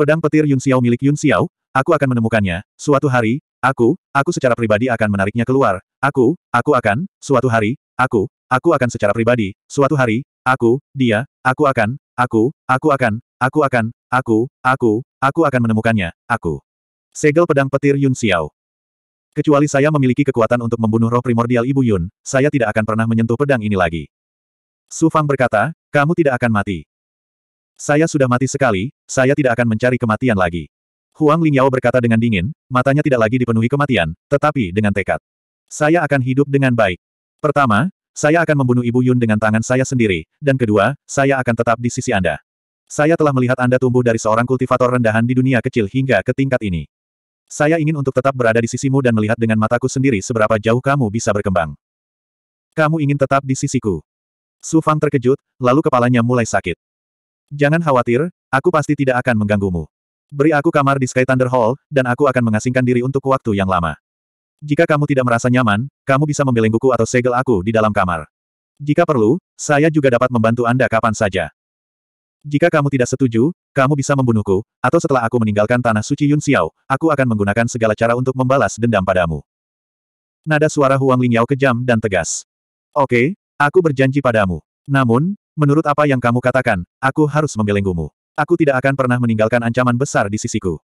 Pedang petir Yun Xiao milik Yun Xiao, aku akan menemukannya, suatu hari, Aku, aku secara pribadi akan menariknya keluar. Aku, aku akan, suatu hari, aku, aku akan secara pribadi, suatu hari, aku, dia, aku akan, aku, aku akan, aku akan, aku, aku, aku akan menemukannya, aku. Segel pedang petir Yun Xiao. Kecuali saya memiliki kekuatan untuk membunuh roh primordial Ibu Yun, saya tidak akan pernah menyentuh pedang ini lagi. Su Fang berkata, kamu tidak akan mati. Saya sudah mati sekali, saya tidak akan mencari kematian lagi. Huang Lingyao berkata dengan dingin, matanya tidak lagi dipenuhi kematian, tetapi dengan tekad. Saya akan hidup dengan baik. Pertama, saya akan membunuh Ibu Yun dengan tangan saya sendiri, dan kedua, saya akan tetap di sisi Anda. Saya telah melihat Anda tumbuh dari seorang kultivator rendahan di dunia kecil hingga ke tingkat ini. Saya ingin untuk tetap berada di sisimu dan melihat dengan mataku sendiri seberapa jauh kamu bisa berkembang. Kamu ingin tetap di sisiku. Su Fang terkejut, lalu kepalanya mulai sakit. Jangan khawatir, aku pasti tidak akan mengganggumu. Beri aku kamar di Sky Thunder Hall, dan aku akan mengasingkan diri untuk waktu yang lama. Jika kamu tidak merasa nyaman, kamu bisa membelengguku atau segel aku di dalam kamar. Jika perlu, saya juga dapat membantu Anda kapan saja. Jika kamu tidak setuju, kamu bisa membunuhku, atau setelah aku meninggalkan tanah suci Yun Xiao, aku akan menggunakan segala cara untuk membalas dendam padamu. Nada suara Huang Ling Yao kejam dan tegas. Oke, aku berjanji padamu. Namun, menurut apa yang kamu katakan, aku harus membelenggumu. Aku tidak akan pernah meninggalkan ancaman besar di sisiku.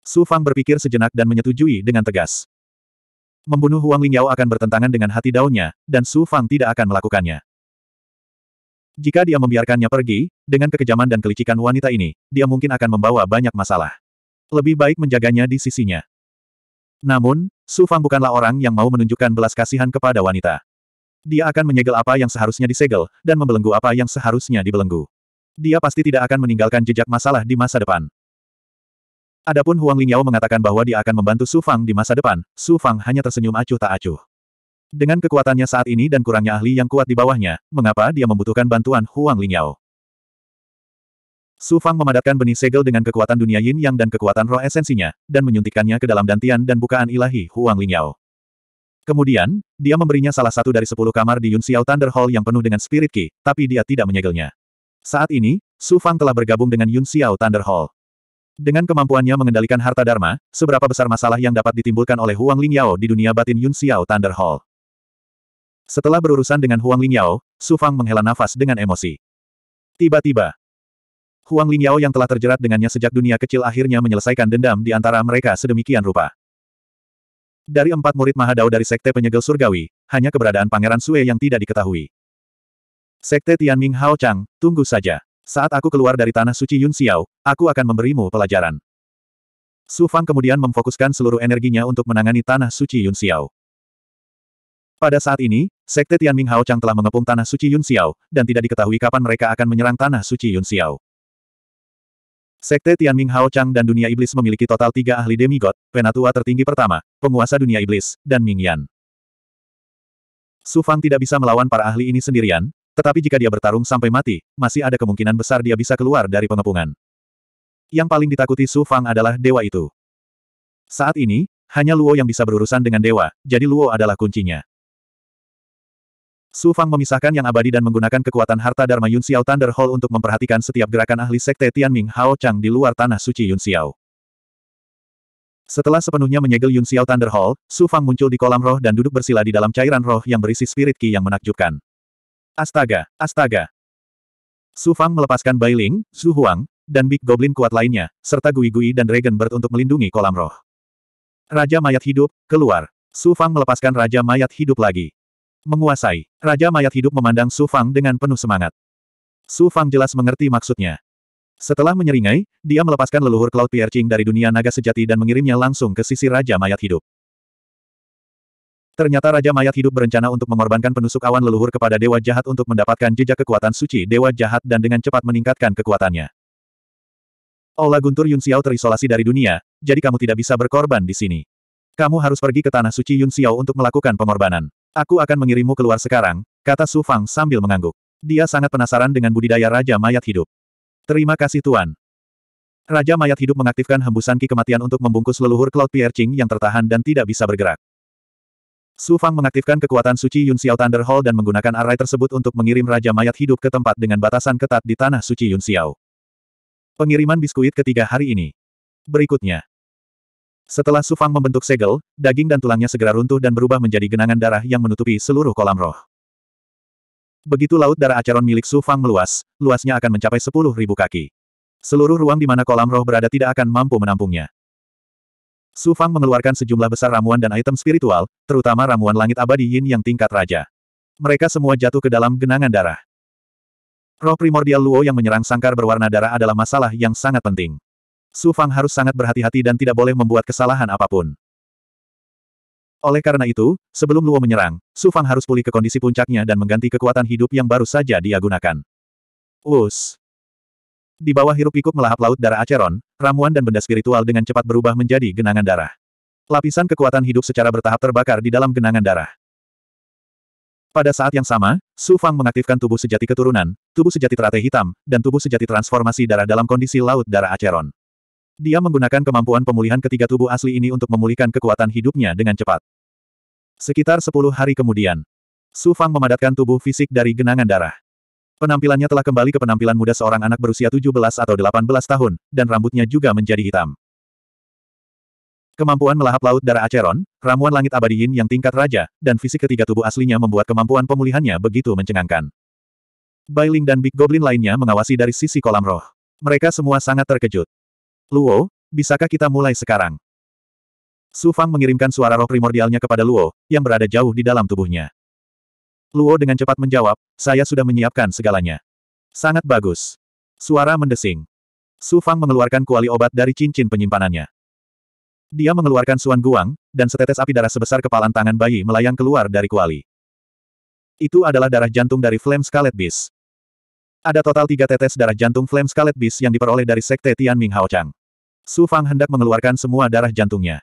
Su Fang berpikir sejenak dan menyetujui dengan tegas. Membunuh Huang Lingyao akan bertentangan dengan hati daunnya, dan Su Fang tidak akan melakukannya. Jika dia membiarkannya pergi, dengan kekejaman dan kelicikan wanita ini, dia mungkin akan membawa banyak masalah. Lebih baik menjaganya di sisinya. Namun, Su Fang bukanlah orang yang mau menunjukkan belas kasihan kepada wanita. Dia akan menyegel apa yang seharusnya disegel, dan membelenggu apa yang seharusnya dibelenggu. Dia pasti tidak akan meninggalkan jejak masalah di masa depan. Adapun Huang Lingyao mengatakan bahwa dia akan membantu Su Fang di masa depan, Su Fang hanya tersenyum acuh tak acuh. Dengan kekuatannya saat ini dan kurangnya ahli yang kuat di bawahnya, mengapa dia membutuhkan bantuan Huang Lingyao? Su Fang memadatkan benih segel dengan kekuatan dunia yin yang dan kekuatan roh esensinya, dan menyuntikkannya ke dalam dantian dan bukaan ilahi Huang Lingyao. Kemudian, dia memberinya salah satu dari sepuluh kamar di Yun Xiao Thunder Hall yang penuh dengan spirit ki, tapi dia tidak menyegelnya. Saat ini, Su Fang telah bergabung dengan Yun Xiao Thunder Hall. Dengan kemampuannya mengendalikan harta Dharma, seberapa besar masalah yang dapat ditimbulkan oleh Huang Lingyao di dunia batin Yun Xiao Thunder Hall. Setelah berurusan dengan Huang Lingyao, Su Fang menghela nafas dengan emosi. Tiba-tiba, Huang Lingyao yang telah terjerat dengannya sejak dunia kecil akhirnya menyelesaikan dendam di antara mereka sedemikian rupa. Dari empat murid Mahadao dari Sekte Penyegel Surgawi, hanya keberadaan Pangeran Sue yang tidak diketahui. Sekte Tianming Hao Chang, tunggu saja. Saat aku keluar dari tanah suci Yun Xiao, aku akan memberimu pelajaran. Su Fang kemudian memfokuskan seluruh energinya untuk menangani tanah suci Yun Xiao. Pada saat ini, Sekte Tianming Hao Chang telah mengepung tanah suci Yun Xiao, dan tidak diketahui kapan mereka akan menyerang tanah suci Yun Xiao. Sekte Tianming Hao Chang dan Dunia Iblis memiliki total tiga ahli demigod, penatua tertinggi pertama, penguasa Dunia Iblis, dan Ming Yan. Su Fang tidak bisa melawan para ahli ini sendirian, tetapi jika dia bertarung sampai mati, masih ada kemungkinan besar dia bisa keluar dari pengepungan. Yang paling ditakuti Su Fang adalah dewa itu. Saat ini, hanya Luo yang bisa berurusan dengan dewa, jadi Luo adalah kuncinya. Su Fang memisahkan yang abadi dan menggunakan kekuatan harta Dharma Yun Xiao Thunder Hall untuk memperhatikan setiap gerakan ahli sekte Tianming Hao Chang di luar tanah suci Yun Xiao. Setelah sepenuhnya menyegel Yun Xiao Thunder Hall, Su Fang muncul di kolam roh dan duduk bersila di dalam cairan roh yang berisi spirit ki yang menakjubkan. Astaga, astaga. Su Fang melepaskan Bai Ling, Su Huang, dan Big Goblin kuat lainnya, serta Gui-Gui dan Regan untuk melindungi kolam roh. Raja Mayat Hidup, keluar. Su Fang melepaskan Raja Mayat Hidup lagi. Menguasai. Raja Mayat Hidup memandang Su Fang dengan penuh semangat. Su Fang jelas mengerti maksudnya. Setelah menyeringai, dia melepaskan leluhur Cloud Piercing dari dunia naga sejati dan mengirimnya langsung ke sisi Raja Mayat Hidup. Ternyata Raja Mayat hidup berencana untuk mengorbankan penusuk awan leluhur kepada Dewa Jahat untuk mendapatkan jejak kekuatan suci Dewa Jahat dan dengan cepat meningkatkan kekuatannya. Ola Guntur Yun Xiao terisolasi dari dunia, jadi kamu tidak bisa berkorban di sini. Kamu harus pergi ke Tanah Suci Yun Xiao untuk melakukan pengorbanan. Aku akan mengirimmu keluar sekarang, kata Su Fang sambil mengangguk. Dia sangat penasaran dengan budidaya Raja Mayat Hidup. Terima kasih Tuan. Raja Mayat Hidup mengaktifkan hembusan ki kematian untuk membungkus leluhur Cloud Piercing yang tertahan dan tidak bisa bergerak. Su Fang mengaktifkan kekuatan suci Yun Xiao Thunder Hall dan menggunakan array tersebut untuk mengirim Raja Mayat Hidup ke tempat dengan batasan ketat di tanah suci Yun Xiao. Pengiriman biskuit ketiga hari ini. Berikutnya. Setelah Su Fang membentuk segel, daging dan tulangnya segera runtuh dan berubah menjadi genangan darah yang menutupi seluruh kolam roh. Begitu laut darah acaron milik Su Fang meluas, luasnya akan mencapai 10.000 kaki. Seluruh ruang di mana kolam roh berada tidak akan mampu menampungnya. Su Fang mengeluarkan sejumlah besar ramuan dan item spiritual, terutama ramuan langit abadi yin yang tingkat raja. Mereka semua jatuh ke dalam genangan darah. Roh primordial Luo yang menyerang sangkar berwarna darah adalah masalah yang sangat penting. Su Fang harus sangat berhati-hati dan tidak boleh membuat kesalahan apapun. Oleh karena itu, sebelum Luo menyerang, Su Fang harus pulih ke kondisi puncaknya dan mengganti kekuatan hidup yang baru saja dia gunakan. Us. Di bawah hirup pikuk melahap laut darah Acheron, ramuan dan benda spiritual dengan cepat berubah menjadi genangan darah. Lapisan kekuatan hidup secara bertahap terbakar di dalam genangan darah. Pada saat yang sama, Su Fang mengaktifkan tubuh sejati keturunan, tubuh sejati teratai hitam, dan tubuh sejati transformasi darah dalam kondisi laut darah Acheron. Dia menggunakan kemampuan pemulihan ketiga tubuh asli ini untuk memulihkan kekuatan hidupnya dengan cepat. Sekitar sepuluh hari kemudian, Su Fang memadatkan tubuh fisik dari genangan darah. Penampilannya telah kembali ke penampilan muda seorang anak berusia 17 atau 18 tahun, dan rambutnya juga menjadi hitam. Kemampuan melahap laut darah Aceron, ramuan langit abadi Yin yang tingkat raja, dan fisik ketiga tubuh aslinya membuat kemampuan pemulihannya begitu mencengangkan. Bailing dan Big Goblin lainnya mengawasi dari sisi kolam roh. Mereka semua sangat terkejut. Luo, bisakah kita mulai sekarang? Su Fang mengirimkan suara roh primordialnya kepada Luo, yang berada jauh di dalam tubuhnya. Luo dengan cepat menjawab, saya sudah menyiapkan segalanya. Sangat bagus. Suara mendesing. Su Fang mengeluarkan kuali obat dari cincin penyimpanannya. Dia mengeluarkan suan guang, dan setetes api darah sebesar kepalan tangan bayi melayang keluar dari kuali. Itu adalah darah jantung dari Flame Scarlet Beast. Ada total tiga tetes darah jantung Flame Scarlet Beast yang diperoleh dari Sekte Tian Ming Chang. Su Fang hendak mengeluarkan semua darah jantungnya.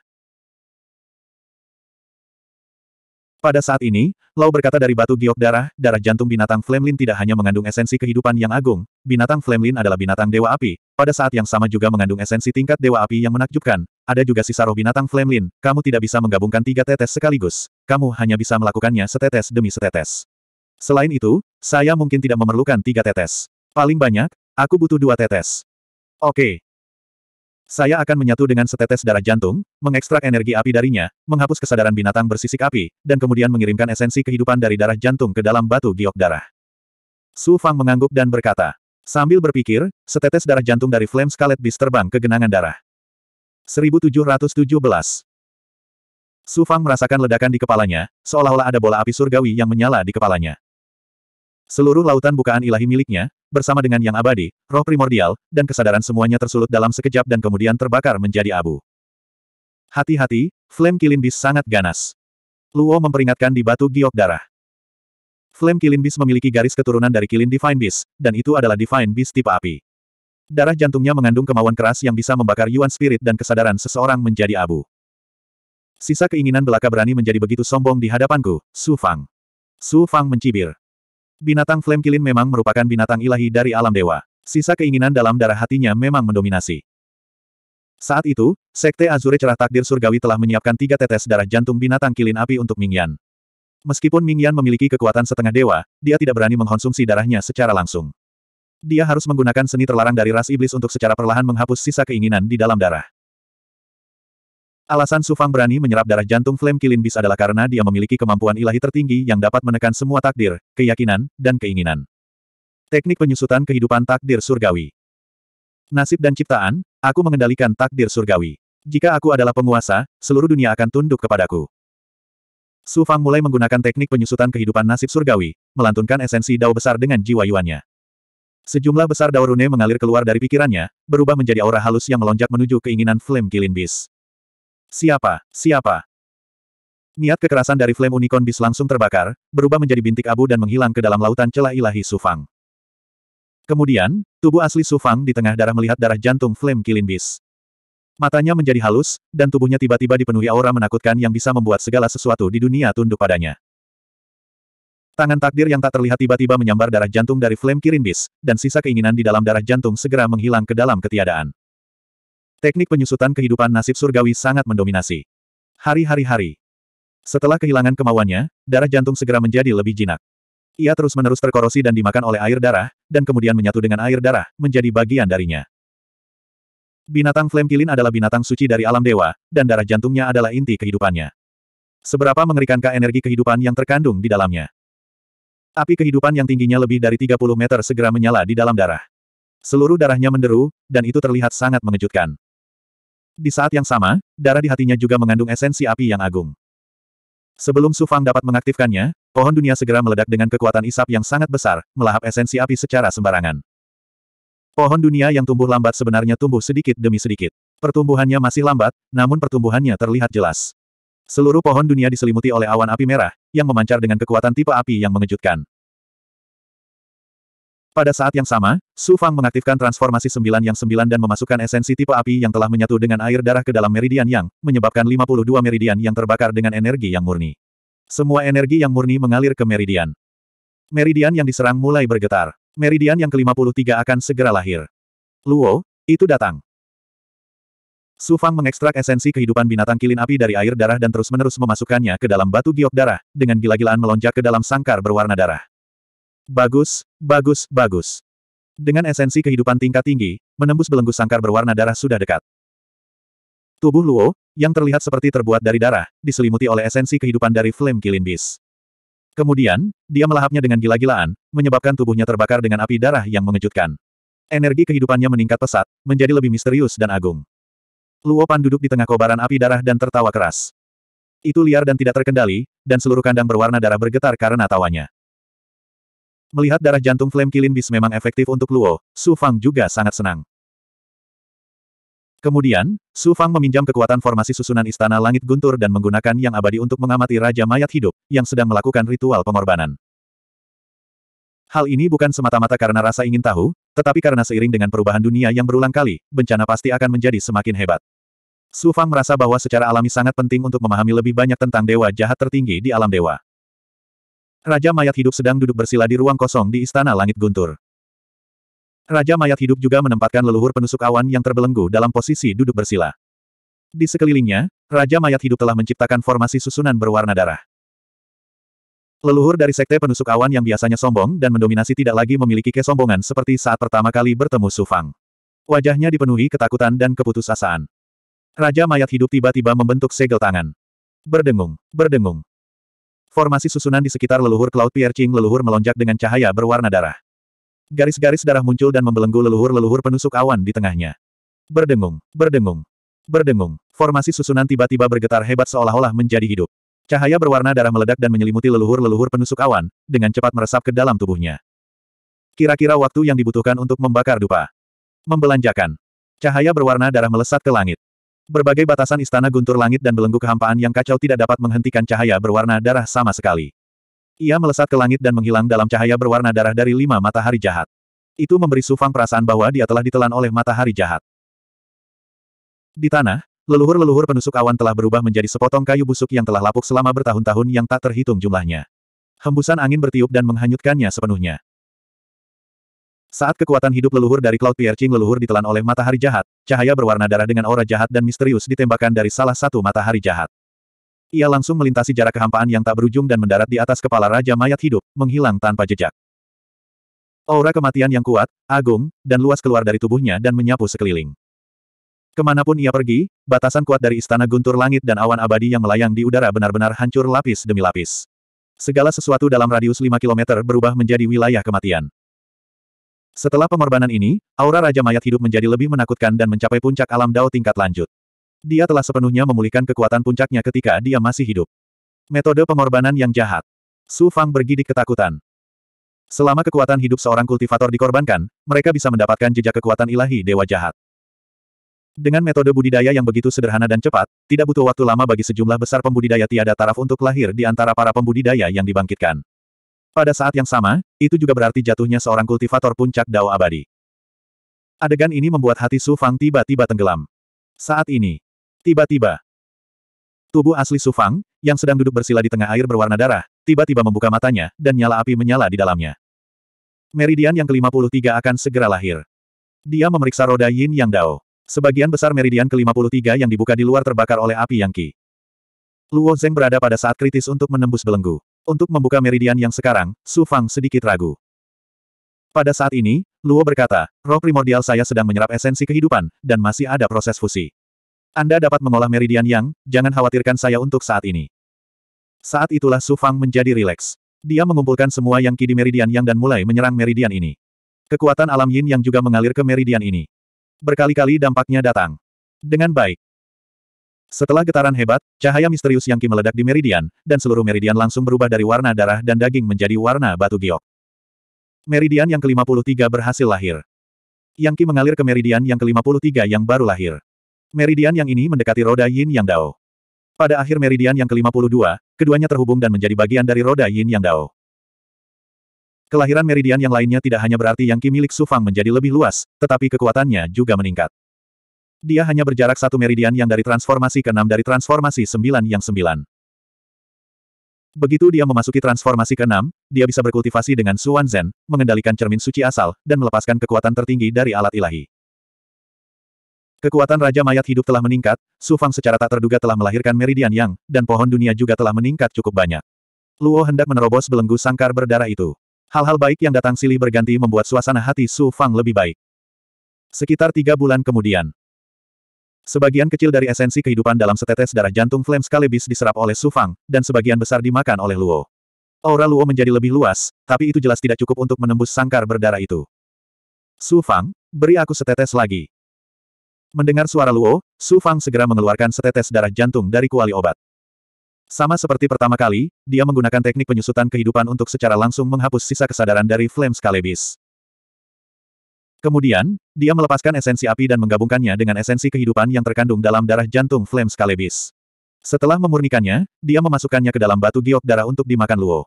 Pada saat ini, Lau berkata dari batu giok darah, darah jantung binatang Flemlin tidak hanya mengandung esensi kehidupan yang agung, binatang Flemlin adalah binatang dewa api, pada saat yang sama juga mengandung esensi tingkat dewa api yang menakjubkan, ada juga sisa roh binatang Flemlin, kamu tidak bisa menggabungkan tiga tetes sekaligus, kamu hanya bisa melakukannya setetes demi setetes. Selain itu, saya mungkin tidak memerlukan tiga tetes. Paling banyak, aku butuh dua tetes. Oke, saya akan menyatu dengan setetes darah jantung, mengekstrak energi api darinya, menghapus kesadaran binatang bersisik api, dan kemudian mengirimkan esensi kehidupan dari darah jantung ke dalam batu giok darah. Su Fang mengangguk dan berkata. Sambil berpikir, setetes darah jantung dari Flame Scarlet Beast terbang ke genangan darah. 1717 Su Fang merasakan ledakan di kepalanya, seolah-olah ada bola api surgawi yang menyala di kepalanya. Seluruh lautan bukaan ilahi miliknya, bersama dengan yang abadi, roh primordial, dan kesadaran semuanya tersulut dalam sekejap dan kemudian terbakar menjadi abu. Hati-hati, Flame Kilinbis sangat ganas. Luo memperingatkan di batu giok darah. Flame Kilinbis memiliki garis keturunan dari Kilin Divine Beast, dan itu adalah Divine Beast tipe api. Darah jantungnya mengandung kemauan keras yang bisa membakar Yuan Spirit dan kesadaran seseorang menjadi abu. Sisa keinginan belaka berani menjadi begitu sombong di hadapanku, Su Fang. Su Fang mencibir. Binatang Flame Kilin memang merupakan binatang ilahi dari alam dewa. Sisa keinginan dalam darah hatinya memang mendominasi. Saat itu, Sekte Azure Cerah Takdir Surgawi telah menyiapkan tiga tetes darah jantung binatang kilin api untuk Mingyan. Meskipun Mingyan memiliki kekuatan setengah dewa, dia tidak berani mengkonsumsi darahnya secara langsung. Dia harus menggunakan seni terlarang dari ras iblis untuk secara perlahan menghapus sisa keinginan di dalam darah. Alasan Sufang berani menyerap darah jantung Flame Kilin Beast adalah karena dia memiliki kemampuan ilahi tertinggi yang dapat menekan semua takdir, keyakinan, dan keinginan. Teknik penyusutan kehidupan takdir surgawi. Nasib dan ciptaan, aku mengendalikan takdir surgawi. Jika aku adalah penguasa, seluruh dunia akan tunduk kepadaku. Sufang mulai menggunakan teknik penyusutan kehidupan nasib surgawi, melantunkan esensi dao besar dengan jiwa yuannya. Sejumlah besar Dao Rune mengalir keluar dari pikirannya, berubah menjadi aura halus yang melonjak menuju keinginan Flame Kilin Beast. Siapa? Siapa? Niat kekerasan dari Flame Unicorn Beast langsung terbakar, berubah menjadi bintik abu dan menghilang ke dalam lautan celah ilahi Sufang. Kemudian, tubuh asli Sufang di tengah darah melihat darah jantung Flame Killing Beast. Matanya menjadi halus, dan tubuhnya tiba-tiba dipenuhi aura menakutkan yang bisa membuat segala sesuatu di dunia tunduk padanya. Tangan takdir yang tak terlihat tiba-tiba menyambar darah jantung dari Flame Kirin Beast, dan sisa keinginan di dalam darah jantung segera menghilang ke dalam ketiadaan. Teknik penyusutan kehidupan nasib surgawi sangat mendominasi. Hari-hari-hari. Setelah kehilangan kemauannya, darah jantung segera menjadi lebih jinak. Ia terus-menerus terkorosi dan dimakan oleh air darah, dan kemudian menyatu dengan air darah, menjadi bagian darinya. Binatang flame kilin adalah binatang suci dari alam dewa, dan darah jantungnya adalah inti kehidupannya. Seberapa mengerikankah energi kehidupan yang terkandung di dalamnya? Api kehidupan yang tingginya lebih dari 30 meter segera menyala di dalam darah. Seluruh darahnya menderu, dan itu terlihat sangat mengejutkan. Di saat yang sama, darah di hatinya juga mengandung esensi api yang agung. Sebelum Su Fang dapat mengaktifkannya, pohon dunia segera meledak dengan kekuatan isap yang sangat besar, melahap esensi api secara sembarangan. Pohon dunia yang tumbuh lambat sebenarnya tumbuh sedikit demi sedikit. Pertumbuhannya masih lambat, namun pertumbuhannya terlihat jelas. Seluruh pohon dunia diselimuti oleh awan api merah, yang memancar dengan kekuatan tipe api yang mengejutkan. Pada saat yang sama, Su Fang mengaktifkan transformasi sembilan yang sembilan dan memasukkan esensi tipe api yang telah menyatu dengan air darah ke dalam meridian yang, menyebabkan 52 meridian yang terbakar dengan energi yang murni. Semua energi yang murni mengalir ke meridian. Meridian yang diserang mulai bergetar. Meridian yang ke-53 akan segera lahir. Luo, itu datang. Su Fang mengekstrak esensi kehidupan binatang kilin api dari air darah dan terus-menerus memasukkannya ke dalam batu giok darah, dengan gila-gilaan melonjak ke dalam sangkar berwarna darah. Bagus, bagus, bagus. Dengan esensi kehidupan tingkat tinggi, menembus belenggu sangkar berwarna darah sudah dekat. Tubuh Luo, yang terlihat seperti terbuat dari darah, diselimuti oleh esensi kehidupan dari Flame Killing Beast. Kemudian, dia melahapnya dengan gila-gilaan, menyebabkan tubuhnya terbakar dengan api darah yang mengejutkan. Energi kehidupannya meningkat pesat, menjadi lebih misterius dan agung. Luo Pan duduk di tengah kobaran api darah dan tertawa keras. Itu liar dan tidak terkendali, dan seluruh kandang berwarna darah bergetar karena tawanya. Melihat darah jantung Flame Kilin Beast memang efektif untuk Luo, Su Fang juga sangat senang. Kemudian, Su Fang meminjam kekuatan formasi susunan Istana Langit Guntur dan menggunakan yang abadi untuk mengamati Raja Mayat Hidup, yang sedang melakukan ritual pengorbanan. Hal ini bukan semata-mata karena rasa ingin tahu, tetapi karena seiring dengan perubahan dunia yang berulang kali, bencana pasti akan menjadi semakin hebat. Su Fang merasa bahwa secara alami sangat penting untuk memahami lebih banyak tentang dewa jahat tertinggi di alam dewa. Raja mayat hidup sedang duduk bersila di ruang kosong di Istana Langit Guntur. Raja mayat hidup juga menempatkan leluhur penusuk awan yang terbelenggu dalam posisi duduk bersila. Di sekelilingnya, Raja mayat hidup telah menciptakan formasi susunan berwarna darah. Leluhur dari sekte penusuk awan yang biasanya sombong dan mendominasi tidak lagi memiliki kesombongan seperti saat pertama kali bertemu Sufang. Wajahnya dipenuhi ketakutan dan keputusasaan. Raja mayat hidup tiba-tiba membentuk segel tangan. Berdengung, berdengung, Formasi susunan di sekitar leluhur Cloud Piercing leluhur melonjak dengan cahaya berwarna darah. Garis-garis darah muncul dan membelenggu leluhur-leluhur penusuk awan di tengahnya. Berdengung, berdengung, berdengung. Formasi susunan tiba-tiba bergetar hebat seolah-olah menjadi hidup. Cahaya berwarna darah meledak dan menyelimuti leluhur-leluhur penusuk awan, dengan cepat meresap ke dalam tubuhnya. Kira-kira waktu yang dibutuhkan untuk membakar dupa. Membelanjakan. Cahaya berwarna darah melesat ke langit. Berbagai batasan istana guntur langit dan belenggu kehampaan yang kacau tidak dapat menghentikan cahaya berwarna darah sama sekali. Ia melesat ke langit dan menghilang dalam cahaya berwarna darah dari lima matahari jahat. Itu memberi sufang perasaan bahwa dia telah ditelan oleh matahari jahat. Di tanah, leluhur-leluhur penusuk awan telah berubah menjadi sepotong kayu busuk yang telah lapuk selama bertahun-tahun yang tak terhitung jumlahnya. Hembusan angin bertiup dan menghanyutkannya sepenuhnya. Saat kekuatan hidup leluhur dari Cloud Piercing leluhur ditelan oleh matahari jahat, cahaya berwarna darah dengan aura jahat dan misterius ditembakkan dari salah satu matahari jahat. Ia langsung melintasi jarak kehampaan yang tak berujung dan mendarat di atas kepala Raja Mayat Hidup, menghilang tanpa jejak. Aura kematian yang kuat, agung, dan luas keluar dari tubuhnya dan menyapu sekeliling. Kemanapun ia pergi, batasan kuat dari istana guntur langit dan awan abadi yang melayang di udara benar-benar hancur lapis demi lapis. Segala sesuatu dalam radius 5 km berubah menjadi wilayah kematian. Setelah pengorbanan ini, aura Raja Mayat hidup menjadi lebih menakutkan dan mencapai puncak alam Dao tingkat lanjut. Dia telah sepenuhnya memulihkan kekuatan puncaknya ketika dia masih hidup. Metode pengorbanan yang jahat. Su Fang bergidik ketakutan. Selama kekuatan hidup seorang kultivator dikorbankan, mereka bisa mendapatkan jejak kekuatan ilahi dewa jahat. Dengan metode budidaya yang begitu sederhana dan cepat, tidak butuh waktu lama bagi sejumlah besar pembudidaya tiada taraf untuk lahir di antara para pembudidaya yang dibangkitkan. Pada saat yang sama, itu juga berarti jatuhnya seorang kultivator puncak Dao abadi. Adegan ini membuat hati Su Fang tiba-tiba tenggelam. Saat ini, tiba-tiba, tubuh asli Su Fang, yang sedang duduk bersila di tengah air berwarna darah, tiba-tiba membuka matanya, dan nyala api menyala di dalamnya. Meridian yang ke-53 akan segera lahir. Dia memeriksa roda Yin Yang Dao. Sebagian besar meridian ke-53 yang dibuka di luar terbakar oleh api Yang Qi. Luo Zeng berada pada saat kritis untuk menembus belenggu. Untuk membuka meridian yang sekarang, Su Fang sedikit ragu. Pada saat ini, Luo berkata, roh primordial saya sedang menyerap esensi kehidupan, dan masih ada proses fusi. Anda dapat mengolah meridian yang, jangan khawatirkan saya untuk saat ini. Saat itulah Su Fang menjadi rileks. Dia mengumpulkan semua yang ki meridian yang dan mulai menyerang meridian ini. Kekuatan alam yin yang juga mengalir ke meridian ini. Berkali-kali dampaknya datang. Dengan baik, setelah getaran hebat, cahaya misterius yang ki meledak di meridian, dan seluruh meridian langsung berubah dari warna darah dan daging menjadi warna batu giok. Meridian yang ke-53 berhasil lahir. Yang ki mengalir ke meridian yang ke-53 yang baru lahir. Meridian yang ini mendekati roda Yin Yang Dao. Pada akhir meridian yang ke-52, keduanya terhubung dan menjadi bagian dari roda Yin Yang Dao. Kelahiran meridian yang lainnya tidak hanya berarti yang ki milik Sufang menjadi lebih luas, tetapi kekuatannya juga meningkat. Dia hanya berjarak satu meridian yang dari transformasi ke-6 dari transformasi 9 yang 9. Begitu dia memasuki transformasi ke-6, dia bisa berkultivasi dengan Suan Zen, mengendalikan cermin suci asal, dan melepaskan kekuatan tertinggi dari alat ilahi. Kekuatan Raja Mayat Hidup telah meningkat, Su Fang secara tak terduga telah melahirkan Meridian Yang, dan pohon dunia juga telah meningkat cukup banyak. Luo hendak menerobos belenggu sangkar berdarah itu. Hal-hal baik yang datang silih berganti membuat suasana hati Su Fang lebih baik. Sekitar tiga bulan kemudian, Sebagian kecil dari esensi kehidupan dalam setetes darah jantung Flame Scalebis diserap oleh Sufang, dan sebagian besar dimakan oleh Luo. Aura Luo menjadi lebih luas, tapi itu jelas tidak cukup untuk menembus sangkar berdarah itu. Sufang, beri aku setetes lagi. Mendengar suara Luo, Sufang segera mengeluarkan setetes darah jantung dari kuali obat. Sama seperti pertama kali, dia menggunakan teknik penyusutan kehidupan untuk secara langsung menghapus sisa kesadaran dari Flame Scalebis. Kemudian, dia melepaskan esensi api dan menggabungkannya dengan esensi kehidupan yang terkandung dalam darah jantung Flame Scalebis. Setelah memurnikannya, dia memasukkannya ke dalam batu giok darah untuk dimakan Luo.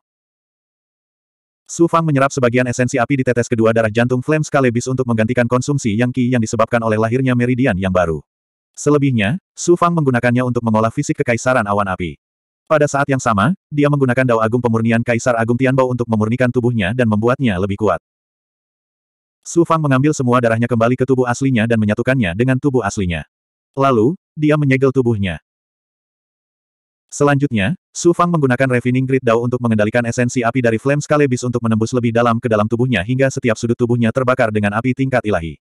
Su Fang menyerap sebagian esensi api di tetes kedua darah jantung Flame Scalebis untuk menggantikan konsumsi yang Qi yang disebabkan oleh lahirnya meridian yang baru. Selebihnya, Su Fang menggunakannya untuk mengolah fisik kekaisaran awan api. Pada saat yang sama, dia menggunakan dao agung pemurnian Kaisar Agung Tianbao untuk memurnikan tubuhnya dan membuatnya lebih kuat. Su Fang mengambil semua darahnya kembali ke tubuh aslinya dan menyatukannya dengan tubuh aslinya. Lalu, dia menyegel tubuhnya. Selanjutnya, Su Fang menggunakan Refining Grid Dao untuk mengendalikan esensi api dari Flame Scale untuk menembus lebih dalam ke dalam tubuhnya hingga setiap sudut tubuhnya terbakar dengan api tingkat ilahi.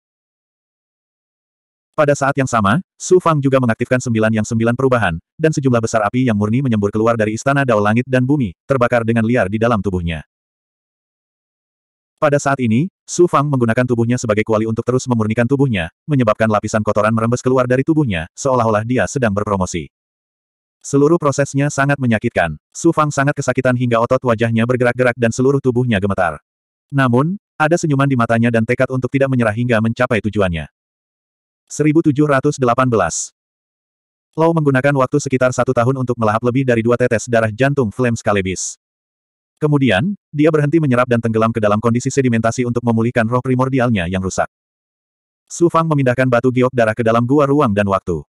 Pada saat yang sama, Su Fang juga mengaktifkan sembilan yang sembilan perubahan, dan sejumlah besar api yang murni menyembur keluar dari istana Dao Langit dan Bumi, terbakar dengan liar di dalam tubuhnya. Pada saat ini, Su Fang menggunakan tubuhnya sebagai kuali untuk terus memurnikan tubuhnya, menyebabkan lapisan kotoran merembes keluar dari tubuhnya, seolah-olah dia sedang berpromosi. Seluruh prosesnya sangat menyakitkan. Su Fang sangat kesakitan hingga otot wajahnya bergerak-gerak dan seluruh tubuhnya gemetar. Namun, ada senyuman di matanya dan tekad untuk tidak menyerah hingga mencapai tujuannya. 1718 Lau menggunakan waktu sekitar satu tahun untuk melahap lebih dari dua tetes darah jantung Flame Kalebis. Kemudian, dia berhenti menyerap dan tenggelam ke dalam kondisi sedimentasi untuk memulihkan roh primordialnya yang rusak. Su Fang memindahkan batu giok darah ke dalam gua ruang dan waktu.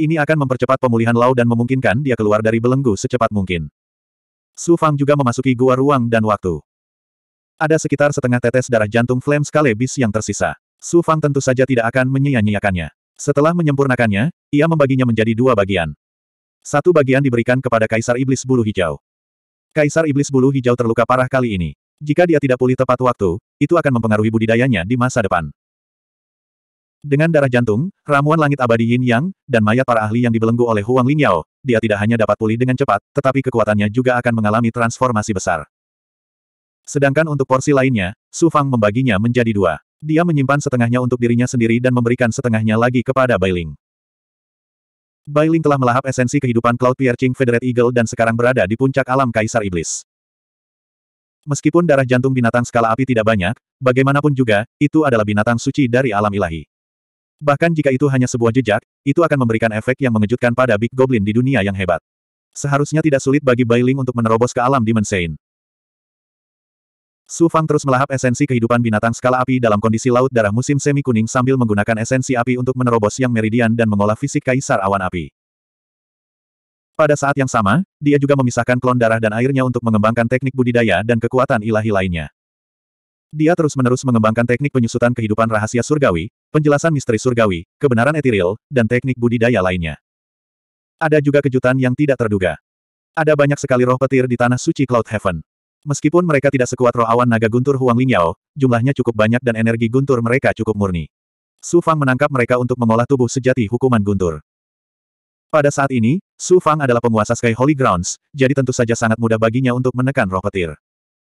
Ini akan mempercepat pemulihan Lau dan memungkinkan dia keluar dari belenggu secepat mungkin. Su Fang juga memasuki gua ruang dan waktu. Ada sekitar setengah tetes darah jantung Flame Scale yang tersisa. Su Fang tentu saja tidak akan menyia-nyiakannya. Setelah menyempurnakannya, ia membaginya menjadi dua bagian. Satu bagian diberikan kepada Kaisar Iblis Bulu Hijau. Kaisar Iblis Bulu Hijau terluka parah kali ini. Jika dia tidak pulih tepat waktu, itu akan mempengaruhi budidayanya di masa depan. Dengan darah jantung, ramuan langit abadi Yin Yang, dan mayat para ahli yang dibelenggu oleh Huang Yao, dia tidak hanya dapat pulih dengan cepat, tetapi kekuatannya juga akan mengalami transformasi besar. Sedangkan untuk porsi lainnya, Su Fang membaginya menjadi dua. Dia menyimpan setengahnya untuk dirinya sendiri dan memberikan setengahnya lagi kepada Bailing. Bailing telah melahap esensi kehidupan Cloud Piercing Federate Eagle dan sekarang berada di puncak alam Kaisar Iblis. Meskipun darah jantung binatang skala api tidak banyak, bagaimanapun juga, itu adalah binatang suci dari alam ilahi. Bahkan jika itu hanya sebuah jejak, itu akan memberikan efek yang mengejutkan pada Big Goblin di dunia yang hebat. Seharusnya tidak sulit bagi Bailing untuk menerobos ke alam Dimension. Su Fang terus melahap esensi kehidupan binatang skala api dalam kondisi laut darah musim semi kuning sambil menggunakan esensi api untuk menerobos yang meridian dan mengolah fisik kaisar awan api. Pada saat yang sama, dia juga memisahkan klon darah dan airnya untuk mengembangkan teknik budidaya dan kekuatan ilahi lainnya. Dia terus-menerus mengembangkan teknik penyusutan kehidupan rahasia surgawi, penjelasan misteri surgawi, kebenaran etiril, dan teknik budidaya lainnya. Ada juga kejutan yang tidak terduga. Ada banyak sekali roh petir di tanah suci Cloud Heaven. Meskipun mereka tidak sekuat roh awan naga guntur Huang Lingyao, jumlahnya cukup banyak dan energi guntur mereka cukup murni. Su Fang menangkap mereka untuk mengolah tubuh sejati hukuman guntur. Pada saat ini, Su Fang adalah penguasa Sky Holy Grounds, jadi tentu saja sangat mudah baginya untuk menekan roh petir.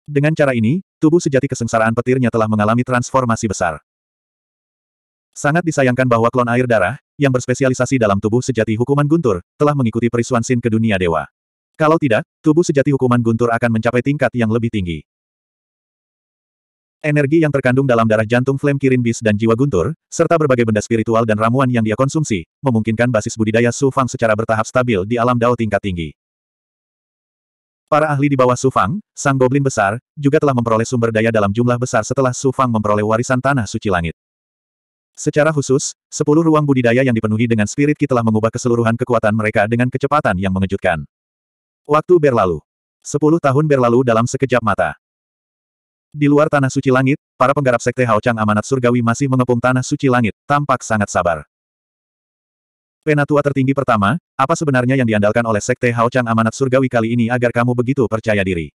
Dengan cara ini, tubuh sejati kesengsaraan petirnya telah mengalami transformasi besar. Sangat disayangkan bahwa klon air darah, yang berspesialisasi dalam tubuh sejati hukuman guntur, telah mengikuti perisuan Sin ke dunia dewa. Kalau tidak, tubuh sejati hukuman guntur akan mencapai tingkat yang lebih tinggi. Energi yang terkandung dalam darah jantung flame kirin bis dan jiwa guntur, serta berbagai benda spiritual dan ramuan yang dia konsumsi, memungkinkan basis budidaya Su Fang secara bertahap stabil di alam dao tingkat tinggi. Para ahli di bawah Su Fang, sang goblin besar, juga telah memperoleh sumber daya dalam jumlah besar setelah Su Fang memperoleh warisan tanah suci langit. Secara khusus, sepuluh ruang budidaya yang dipenuhi dengan spirit ki telah mengubah keseluruhan kekuatan mereka dengan kecepatan yang mengejutkan. Waktu berlalu. Sepuluh tahun berlalu dalam sekejap mata. Di luar Tanah Suci Langit, para penggarap Sekte Haocang Amanat Surgawi masih mengepung Tanah Suci Langit, tampak sangat sabar. Penatua tertinggi pertama, apa sebenarnya yang diandalkan oleh Sekte Haocang Amanat Surgawi kali ini agar kamu begitu percaya diri?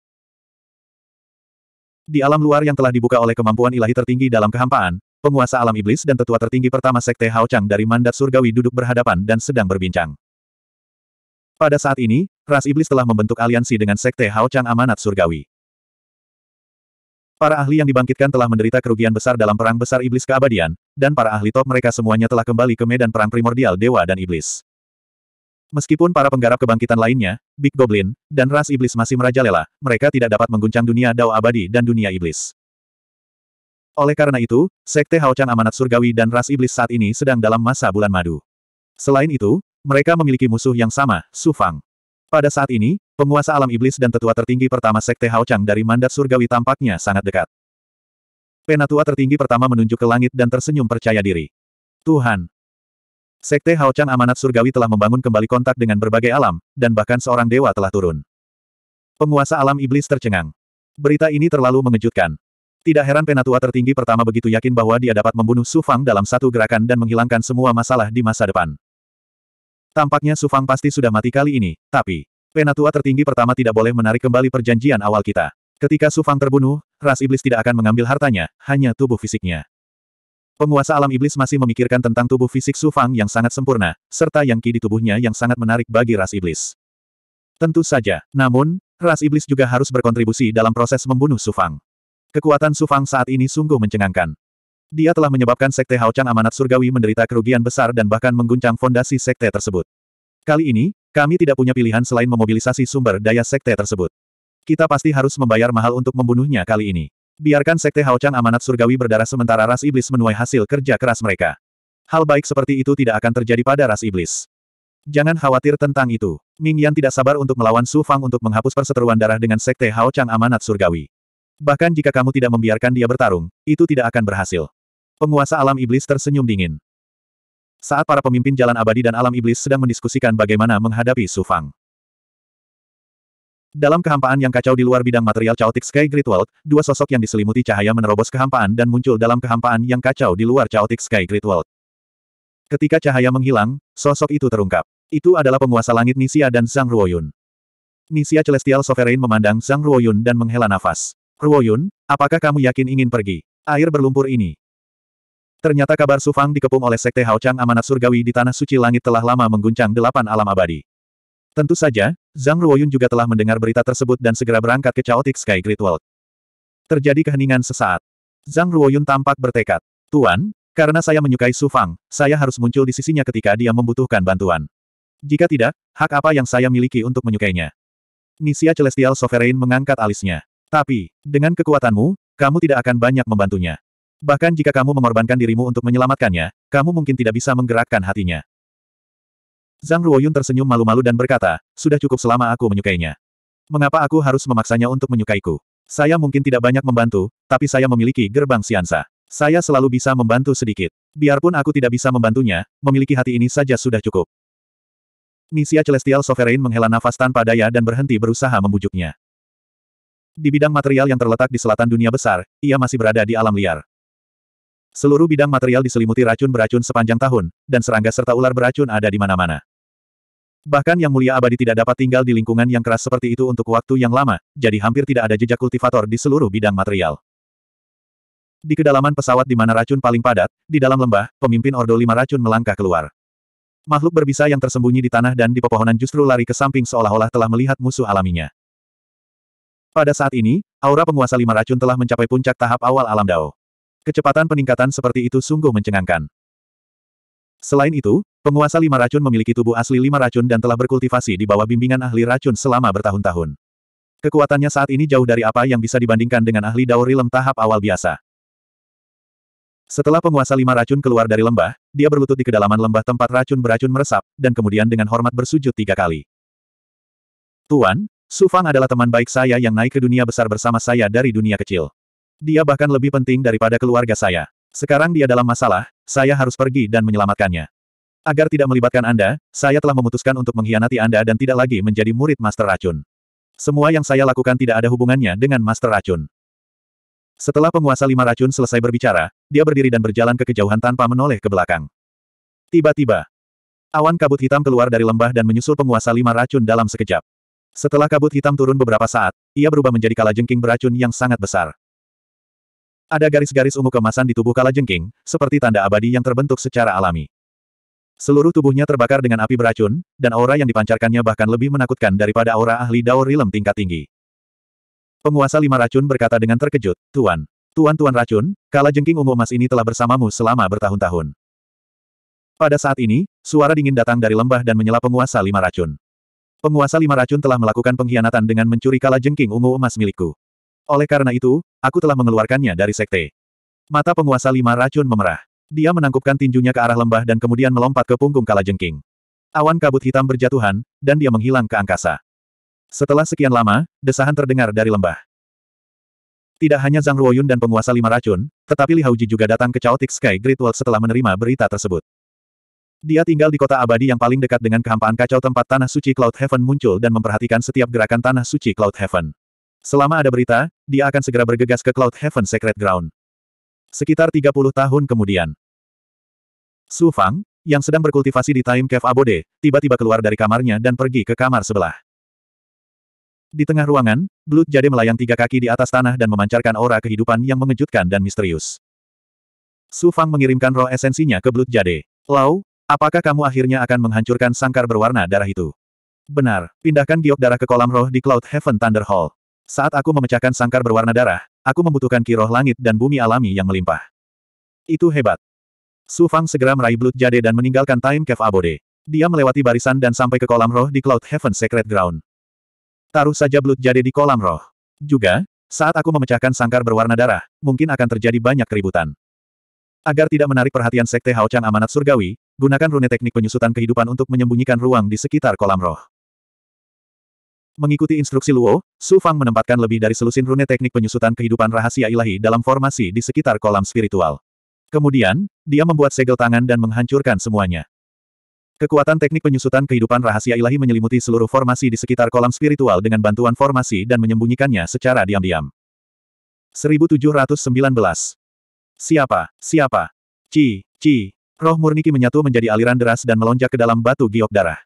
Di alam luar yang telah dibuka oleh kemampuan ilahi tertinggi dalam kehampaan, penguasa alam iblis dan tetua tertinggi pertama Sekte Haocang dari Mandat Surgawi duduk berhadapan dan sedang berbincang. Pada saat ini, ras iblis telah membentuk aliansi dengan sekte Hao Chang Amanat Surgawi. Para ahli yang dibangkitkan telah menderita kerugian besar dalam perang besar iblis keabadian, dan para ahli top mereka semuanya telah kembali ke medan perang primordial dewa dan iblis. Meskipun para penggarap kebangkitan lainnya, Big Goblin, dan ras iblis masih merajalela, mereka tidak dapat mengguncang dunia dao abadi dan dunia iblis. Oleh karena itu, Sekte Hao Chang Amanat Surgawi dan ras iblis saat ini sedang dalam masa bulan madu. Selain itu, mereka memiliki musuh yang sama, Su Fang. Pada saat ini, penguasa alam iblis dan tetua tertinggi pertama Sekte Hao Chang dari mandat surgawi tampaknya sangat dekat. Penatua tertinggi pertama menunjuk ke langit dan tersenyum percaya diri. Tuhan. Sekte Hao Chang amanat surgawi telah membangun kembali kontak dengan berbagai alam, dan bahkan seorang dewa telah turun. Penguasa alam iblis tercengang. Berita ini terlalu mengejutkan. Tidak heran penatua tertinggi pertama begitu yakin bahwa dia dapat membunuh Su Fang dalam satu gerakan dan menghilangkan semua masalah di masa depan. Tampaknya Sufang pasti sudah mati kali ini, tapi penatua tertinggi pertama tidak boleh menarik kembali perjanjian awal kita. Ketika Sufang terbunuh, ras iblis tidak akan mengambil hartanya, hanya tubuh fisiknya. Penguasa alam iblis masih memikirkan tentang tubuh fisik Sufang yang sangat sempurna, serta yang ki di tubuhnya yang sangat menarik bagi ras iblis. Tentu saja, namun, ras iblis juga harus berkontribusi dalam proses membunuh Sufang. Kekuatan Sufang saat ini sungguh mencengangkan. Dia telah menyebabkan Sekte Haochang Amanat Surgawi menderita kerugian besar dan bahkan mengguncang fondasi Sekte tersebut. Kali ini, kami tidak punya pilihan selain memobilisasi sumber daya Sekte tersebut. Kita pasti harus membayar mahal untuk membunuhnya kali ini. Biarkan Sekte Haochang Amanat Surgawi berdarah sementara ras iblis menuai hasil kerja keras mereka. Hal baik seperti itu tidak akan terjadi pada ras iblis. Jangan khawatir tentang itu. Ming Yan tidak sabar untuk melawan Su Fang untuk menghapus perseteruan darah dengan Sekte Haochang Amanat Surgawi. Bahkan jika kamu tidak membiarkan dia bertarung, itu tidak akan berhasil. Penguasa alam iblis tersenyum dingin. Saat para pemimpin jalan abadi dan alam iblis sedang mendiskusikan bagaimana menghadapi Sufang. Dalam kehampaan yang kacau di luar bidang material Chaotic Sky Great World, dua sosok yang diselimuti cahaya menerobos kehampaan dan muncul dalam kehampaan yang kacau di luar Chaotic Sky Great World. Ketika cahaya menghilang, sosok itu terungkap. Itu adalah penguasa langit Nisia dan Zhang Ruoyun. Nisia Celestial Sovereign memandang Zhang Ruoyun dan menghela nafas. Ruoyun, apakah kamu yakin ingin pergi? Air berlumpur ini. Ternyata kabar Sufang dikepung oleh Sekte Hao Chang amanat surgawi di Tanah Suci Langit telah lama mengguncang delapan alam abadi. Tentu saja, Zhang Ruoyun juga telah mendengar berita tersebut dan segera berangkat ke Chaotic Sky Great World. Terjadi keheningan sesaat. Zhang Ruoyun tampak bertekad. Tuan, karena saya menyukai Sufang, saya harus muncul di sisinya ketika dia membutuhkan bantuan. Jika tidak, hak apa yang saya miliki untuk menyukainya? Nisia Celestial Sovereign mengangkat alisnya. Tapi, dengan kekuatanmu, kamu tidak akan banyak membantunya. Bahkan jika kamu mengorbankan dirimu untuk menyelamatkannya, kamu mungkin tidak bisa menggerakkan hatinya. Zhang Ruoyun tersenyum malu-malu dan berkata, sudah cukup selama aku menyukainya. Mengapa aku harus memaksanya untuk menyukaiku? Saya mungkin tidak banyak membantu, tapi saya memiliki gerbang siansa. Saya selalu bisa membantu sedikit. Biarpun aku tidak bisa membantunya, memiliki hati ini saja sudah cukup. Nisia Celestial Sovereign menghela nafas tanpa daya dan berhenti berusaha membujuknya. Di bidang material yang terletak di selatan dunia besar, ia masih berada di alam liar. Seluruh bidang material diselimuti racun beracun sepanjang tahun, dan serangga serta ular beracun ada di mana-mana. Bahkan Yang Mulia Abadi tidak dapat tinggal di lingkungan yang keras seperti itu untuk waktu yang lama, jadi hampir tidak ada jejak kultivator di seluruh bidang material. Di kedalaman pesawat di mana racun paling padat, di dalam lembah, pemimpin Ordo Lima Racun melangkah keluar. Makhluk berbisa yang tersembunyi di tanah dan di pepohonan justru lari ke samping seolah-olah telah melihat musuh alaminya. Pada saat ini, aura penguasa lima racun telah mencapai puncak tahap awal alam Dao. Kecepatan peningkatan seperti itu sungguh mencengangkan. Selain itu, penguasa lima racun memiliki tubuh asli lima racun dan telah berkultivasi di bawah bimbingan ahli racun selama bertahun-tahun. Kekuatannya saat ini jauh dari apa yang bisa dibandingkan dengan ahli Dao Rilem tahap awal biasa. Setelah penguasa lima racun keluar dari lembah, dia berlutut di kedalaman lembah tempat racun beracun meresap, dan kemudian dengan hormat bersujud tiga kali. Tuan, Sufang adalah teman baik saya yang naik ke dunia besar bersama saya dari dunia kecil. Dia bahkan lebih penting daripada keluarga saya. Sekarang dia dalam masalah, saya harus pergi dan menyelamatkannya. Agar tidak melibatkan Anda, saya telah memutuskan untuk mengkhianati Anda dan tidak lagi menjadi murid Master Racun. Semua yang saya lakukan tidak ada hubungannya dengan Master Racun. Setelah penguasa lima racun selesai berbicara, dia berdiri dan berjalan ke kejauhan tanpa menoleh ke belakang. Tiba-tiba, awan kabut hitam keluar dari lembah dan menyusul penguasa lima racun dalam sekejap. Setelah kabut hitam turun beberapa saat, ia berubah menjadi kalajengking beracun yang sangat besar. Ada garis-garis ungu kemasan di tubuh Kala Jengking, seperti tanda abadi yang terbentuk secara alami. Seluruh tubuhnya terbakar dengan api beracun, dan aura yang dipancarkannya bahkan lebih menakutkan daripada aura ahli Dao Rilem tingkat tinggi. Penguasa lima racun berkata dengan terkejut, Tuan, Tuan-tuan racun, kala jengking ungu emas ini telah bersamamu selama bertahun-tahun. Pada saat ini, suara dingin datang dari lembah dan menyela penguasa lima racun. Penguasa lima racun telah melakukan pengkhianatan dengan mencuri kala jengking ungu emas milikku. Oleh karena itu, aku telah mengeluarkannya dari sekte. Mata penguasa lima racun memerah. Dia menangkupkan tinjunya ke arah lembah dan kemudian melompat ke punggung Kalajengking. Awan kabut hitam berjatuhan, dan dia menghilang ke angkasa. Setelah sekian lama, desahan terdengar dari lembah. Tidak hanya Zhang Ruoyun dan penguasa lima racun, tetapi Li Hauji juga datang ke Chaotic Sky Great World setelah menerima berita tersebut. Dia tinggal di kota abadi yang paling dekat dengan kehampaan kacau tempat tanah suci Cloud Heaven muncul dan memperhatikan setiap gerakan tanah suci Cloud Heaven. Selama ada berita, dia akan segera bergegas ke Cloud Heaven Secret Ground. Sekitar 30 tahun kemudian. Su Fang, yang sedang berkultivasi di Time Cave Abode, tiba-tiba keluar dari kamarnya dan pergi ke kamar sebelah. Di tengah ruangan, Blood Jade melayang tiga kaki di atas tanah dan memancarkan aura kehidupan yang mengejutkan dan misterius. Su Fang mengirimkan roh esensinya ke Blood Jade. Lau, apakah kamu akhirnya akan menghancurkan sangkar berwarna darah itu? Benar, pindahkan giok darah ke kolam roh di Cloud Heaven Thunder Hall. Saat aku memecahkan sangkar berwarna darah, aku membutuhkan kiroh langit dan bumi alami yang melimpah. Itu hebat. Su Fang segera meraih Blood Jade dan meninggalkan Time Cave Abode. Dia melewati barisan dan sampai ke kolam roh di Cloud Heaven Secret Ground. Taruh saja Blood Jade di kolam roh. Juga, saat aku memecahkan sangkar berwarna darah, mungkin akan terjadi banyak keributan. Agar tidak menarik perhatian Sekte Hao Chang Amanat Surgawi, gunakan rune teknik penyusutan kehidupan untuk menyembunyikan ruang di sekitar kolam roh. Mengikuti instruksi Luo, Su Fang menempatkan lebih dari selusin rune teknik penyusutan kehidupan rahasia ilahi dalam formasi di sekitar kolam spiritual. Kemudian, dia membuat segel tangan dan menghancurkan semuanya. Kekuatan teknik penyusutan kehidupan rahasia ilahi menyelimuti seluruh formasi di sekitar kolam spiritual dengan bantuan formasi dan menyembunyikannya secara diam-diam. 1719. Siapa? Siapa? Ci, Ci. Roh murniki menyatu menjadi aliran deras dan melonjak ke dalam batu giok darah.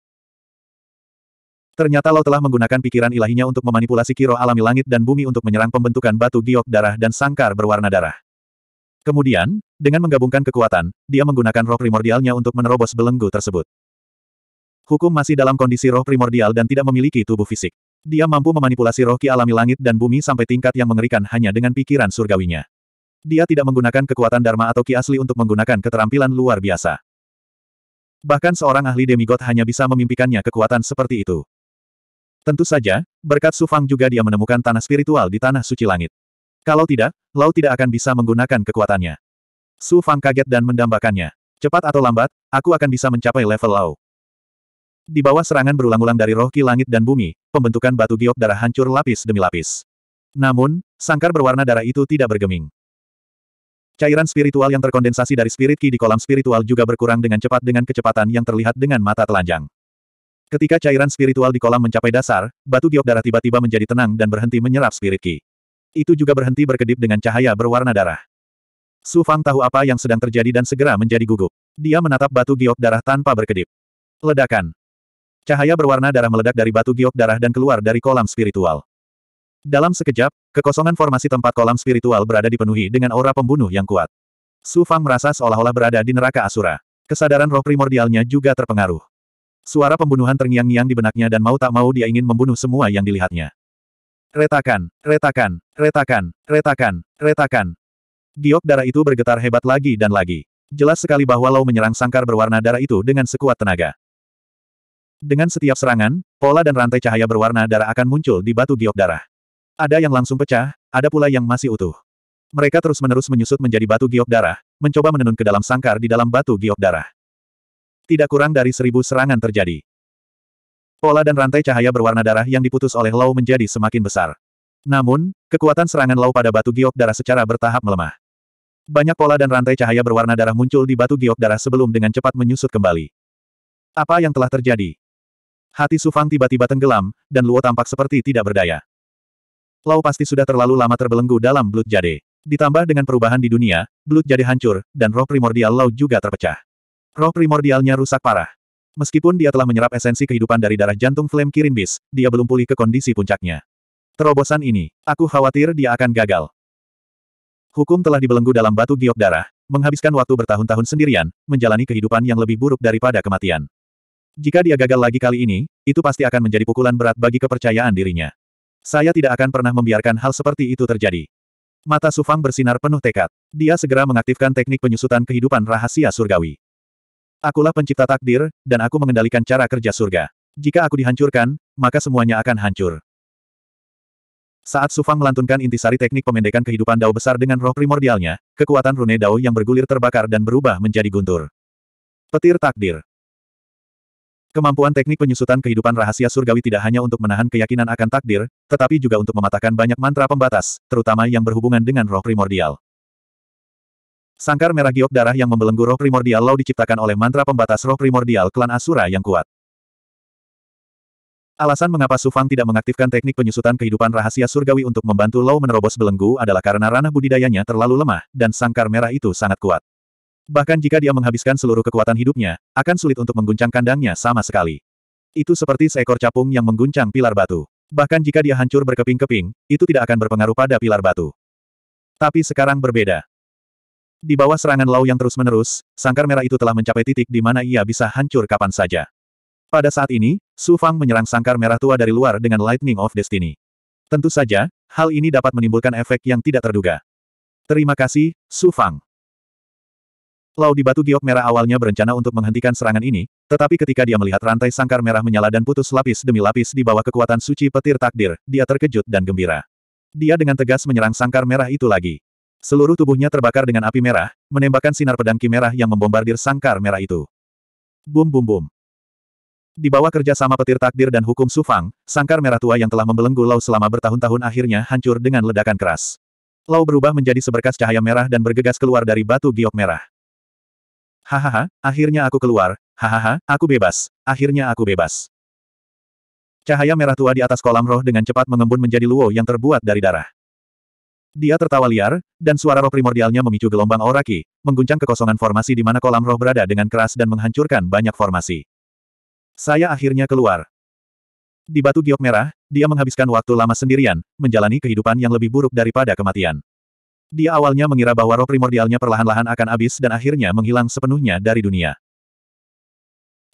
Ternyata Lo telah menggunakan pikiran ilahinya untuk memanipulasi kiro alami langit dan bumi untuk menyerang pembentukan batu giok darah dan sangkar berwarna darah. Kemudian, dengan menggabungkan kekuatan, dia menggunakan roh primordialnya untuk menerobos belenggu tersebut. Hukum masih dalam kondisi roh primordial dan tidak memiliki tubuh fisik. Dia mampu memanipulasi roh ki alami langit dan bumi sampai tingkat yang mengerikan hanya dengan pikiran surgawinya. Dia tidak menggunakan kekuatan Dharma atau ki asli untuk menggunakan keterampilan luar biasa. Bahkan seorang ahli demigod hanya bisa memimpikannya kekuatan seperti itu. Tentu saja, berkat Sufang juga dia menemukan tanah spiritual di tanah suci langit. Kalau tidak, Lau tidak akan bisa menggunakan kekuatannya. Sufang kaget dan mendambakannya. Cepat atau lambat, aku akan bisa mencapai level Lau. Di bawah serangan berulang-ulang dari roh ki langit dan bumi, pembentukan batu giok darah hancur lapis demi lapis. Namun, sangkar berwarna darah itu tidak bergeming. Cairan spiritual yang terkondensasi dari spirit ki di kolam spiritual juga berkurang dengan cepat dengan kecepatan yang terlihat dengan mata telanjang. Ketika cairan spiritual di kolam mencapai dasar, batu giok darah tiba-tiba menjadi tenang dan berhenti menyerap spirit ki. Itu juga berhenti berkedip dengan cahaya berwarna darah. Su Fang tahu apa yang sedang terjadi dan segera menjadi gugup. Dia menatap batu giok darah tanpa berkedip. Ledakan. Cahaya berwarna darah meledak dari batu giok darah dan keluar dari kolam spiritual. Dalam sekejap, kekosongan formasi tempat kolam spiritual berada dipenuhi dengan aura pembunuh yang kuat. Su Fang merasa seolah-olah berada di neraka Asura. Kesadaran roh primordialnya juga terpengaruh. Suara pembunuhan terngiang-ngiang di benaknya dan mau tak mau dia ingin membunuh semua yang dilihatnya. Retakan, retakan, retakan, retakan, retakan. Giok darah itu bergetar hebat lagi dan lagi. Jelas sekali bahwa Lau menyerang sangkar berwarna darah itu dengan sekuat tenaga. Dengan setiap serangan, pola dan rantai cahaya berwarna darah akan muncul di batu giok darah. Ada yang langsung pecah, ada pula yang masih utuh. Mereka terus-menerus menyusut menjadi batu giok darah, mencoba menenun ke dalam sangkar di dalam batu giok darah tidak kurang dari seribu serangan terjadi. Pola dan rantai cahaya berwarna darah yang diputus oleh Lau menjadi semakin besar. Namun, kekuatan serangan Lau pada batu giok darah secara bertahap melemah. Banyak pola dan rantai cahaya berwarna darah muncul di batu giok darah sebelum dengan cepat menyusut kembali. Apa yang telah terjadi? Hati Sufang tiba-tiba tenggelam, dan Luo tampak seperti tidak berdaya. Lau pasti sudah terlalu lama terbelenggu dalam Blood Jade. Ditambah dengan perubahan di dunia, Blood Jade hancur, dan roh primordial Lau juga terpecah. Roh primordialnya rusak parah. Meskipun dia telah menyerap esensi kehidupan dari darah jantung Flame Kirinbis, dia belum pulih ke kondisi puncaknya. Terobosan ini, aku khawatir dia akan gagal. Hukum telah dibelenggu dalam batu giok darah, menghabiskan waktu bertahun-tahun sendirian, menjalani kehidupan yang lebih buruk daripada kematian. Jika dia gagal lagi kali ini, itu pasti akan menjadi pukulan berat bagi kepercayaan dirinya. Saya tidak akan pernah membiarkan hal seperti itu terjadi. Mata Sufang bersinar penuh tekad. Dia segera mengaktifkan teknik penyusutan kehidupan rahasia surgawi. Akulah pencipta takdir, dan aku mengendalikan cara kerja surga. Jika aku dihancurkan, maka semuanya akan hancur. Saat Sufang melantunkan intisari teknik pemendekan kehidupan Dao besar dengan roh primordialnya, kekuatan rune Dao yang bergulir terbakar dan berubah menjadi guntur. Petir takdir. Kemampuan teknik penyusutan kehidupan rahasia surgawi tidak hanya untuk menahan keyakinan akan takdir, tetapi juga untuk mematahkan banyak mantra pembatas, terutama yang berhubungan dengan roh primordial. Sangkar merah giok darah yang membelenggu roh primordial Lau diciptakan oleh mantra pembatas roh primordial klan Asura yang kuat. Alasan mengapa Sufang tidak mengaktifkan teknik penyusutan kehidupan rahasia surgawi untuk membantu Lao menerobos belenggu adalah karena ranah budidayanya terlalu lemah, dan sangkar merah itu sangat kuat. Bahkan jika dia menghabiskan seluruh kekuatan hidupnya, akan sulit untuk mengguncang kandangnya sama sekali. Itu seperti seekor capung yang mengguncang pilar batu. Bahkan jika dia hancur berkeping-keping, itu tidak akan berpengaruh pada pilar batu. Tapi sekarang berbeda. Di bawah serangan Lau yang terus-menerus, sangkar merah itu telah mencapai titik di mana ia bisa hancur kapan saja. Pada saat ini, Su Fang menyerang sangkar merah tua dari luar dengan Lightning of Destiny. Tentu saja, hal ini dapat menimbulkan efek yang tidak terduga. Terima kasih, Su Fang. Lau di batu giok merah awalnya berencana untuk menghentikan serangan ini, tetapi ketika dia melihat rantai sangkar merah menyala dan putus lapis demi lapis di bawah kekuatan suci petir takdir, dia terkejut dan gembira. Dia dengan tegas menyerang sangkar merah itu lagi. Seluruh tubuhnya terbakar dengan api merah, menembakkan sinar pedang merah yang membombardir sangkar merah itu. Bum bum bum. Di bawah kerjasama petir takdir dan hukum Sufang, sangkar merah tua yang telah membelenggu Lau selama bertahun-tahun akhirnya hancur dengan ledakan keras. Lau berubah menjadi seberkas cahaya merah dan bergegas keluar dari batu giok merah. Hahaha, akhirnya aku keluar, hahaha, aku bebas, akhirnya aku bebas. Cahaya merah tua di atas kolam roh dengan cepat mengembun menjadi luo yang terbuat dari darah. Dia tertawa liar, dan suara roh primordialnya memicu gelombang auraki, mengguncang kekosongan formasi di mana kolam roh berada dengan keras dan menghancurkan banyak formasi. Saya akhirnya keluar. Di batu giok merah, dia menghabiskan waktu lama sendirian, menjalani kehidupan yang lebih buruk daripada kematian. Dia awalnya mengira bahwa roh primordialnya perlahan-lahan akan habis dan akhirnya menghilang sepenuhnya dari dunia.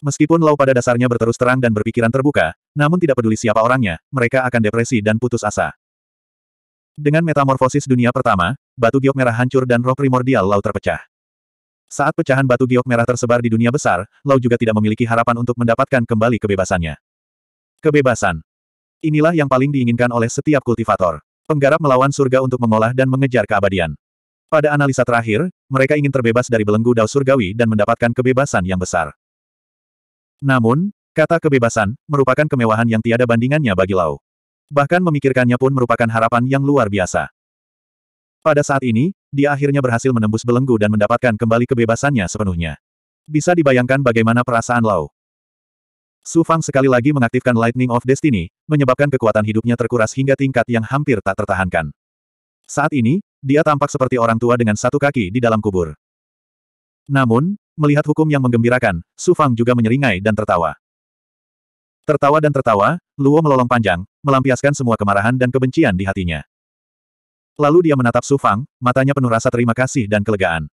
Meskipun Lau pada dasarnya berterus terang dan berpikiran terbuka, namun tidak peduli siapa orangnya, mereka akan depresi dan putus asa. Dengan metamorfosis dunia pertama, batu giok merah hancur dan roh primordial laut terpecah. Saat pecahan batu giok merah tersebar di dunia besar, Lau juga tidak memiliki harapan untuk mendapatkan kembali kebebasannya. Kebebasan. Inilah yang paling diinginkan oleh setiap kultivator. Penggarap melawan surga untuk mengolah dan mengejar keabadian. Pada analisa terakhir, mereka ingin terbebas dari belenggu dao surgawi dan mendapatkan kebebasan yang besar. Namun, kata kebebasan merupakan kemewahan yang tiada bandingannya bagi Lau. Bahkan memikirkannya pun merupakan harapan yang luar biasa. Pada saat ini, dia akhirnya berhasil menembus belenggu dan mendapatkan kembali kebebasannya sepenuhnya. Bisa dibayangkan bagaimana perasaan Lau. Su Fang sekali lagi mengaktifkan Lightning of Destiny, menyebabkan kekuatan hidupnya terkuras hingga tingkat yang hampir tak tertahankan. Saat ini, dia tampak seperti orang tua dengan satu kaki di dalam kubur. Namun, melihat hukum yang menggembirakan, Su Fang juga menyeringai dan tertawa. Tertawa dan tertawa, Luo melolong panjang, melampiaskan semua kemarahan dan kebencian di hatinya. Lalu dia menatap Su Fang, matanya penuh rasa terima kasih dan kelegaan.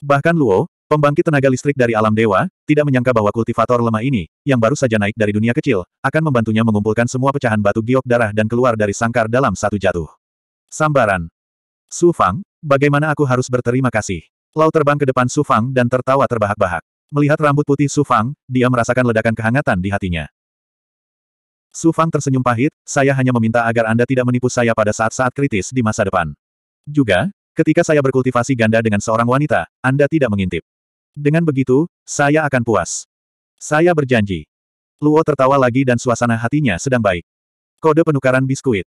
Bahkan Luo, pembangkit tenaga listrik dari alam dewa, tidak menyangka bahwa kultivator lemah ini, yang baru saja naik dari dunia kecil, akan membantunya mengumpulkan semua pecahan batu giok darah dan keluar dari sangkar dalam satu jatuh. Sambaran. Su Fang, bagaimana aku harus berterima kasih? Lau terbang ke depan Su Fang dan tertawa terbahak-bahak. Melihat rambut putih Su Fang, dia merasakan ledakan kehangatan di hatinya. Su Fang tersenyum pahit, saya hanya meminta agar Anda tidak menipu saya pada saat-saat kritis di masa depan. Juga, ketika saya berkultivasi ganda dengan seorang wanita, Anda tidak mengintip. Dengan begitu, saya akan puas. Saya berjanji. Luo tertawa lagi dan suasana hatinya sedang baik. Kode penukaran biskuit.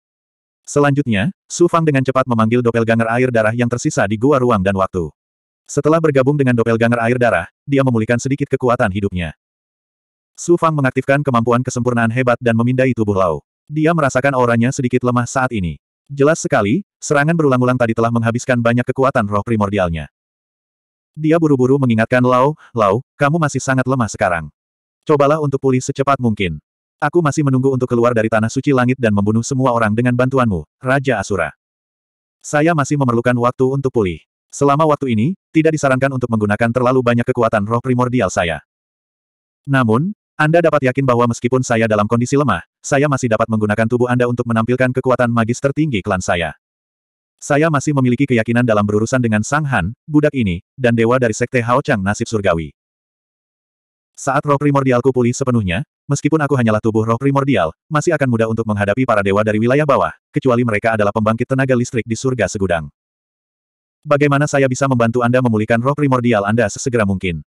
Selanjutnya, Su Fang dengan cepat memanggil doppelganger air darah yang tersisa di gua ruang dan waktu. Setelah bergabung dengan doppelganger air darah, dia memulihkan sedikit kekuatan hidupnya. Su Fang mengaktifkan kemampuan kesempurnaan hebat dan memindai tubuh Lau. Dia merasakan auranya sedikit lemah saat ini. Jelas sekali, serangan berulang-ulang tadi telah menghabiskan banyak kekuatan roh primordialnya. Dia buru-buru mengingatkan Lau, Lau, kamu masih sangat lemah sekarang. Cobalah untuk pulih secepat mungkin. Aku masih menunggu untuk keluar dari tanah suci langit dan membunuh semua orang dengan bantuanmu, Raja Asura. Saya masih memerlukan waktu untuk pulih. Selama waktu ini, tidak disarankan untuk menggunakan terlalu banyak kekuatan roh primordial saya. Namun, Anda dapat yakin bahwa meskipun saya dalam kondisi lemah, saya masih dapat menggunakan tubuh Anda untuk menampilkan kekuatan magis tertinggi klan saya. Saya masih memiliki keyakinan dalam berurusan dengan Sang Han, budak ini, dan dewa dari Sekte Hao Chang nasib surgawi. Saat roh primordialku pulih sepenuhnya, meskipun aku hanyalah tubuh roh primordial, masih akan mudah untuk menghadapi para dewa dari wilayah bawah, kecuali mereka adalah pembangkit tenaga listrik di surga segudang. Bagaimana saya bisa membantu Anda memulihkan roh primordial Anda sesegera mungkin?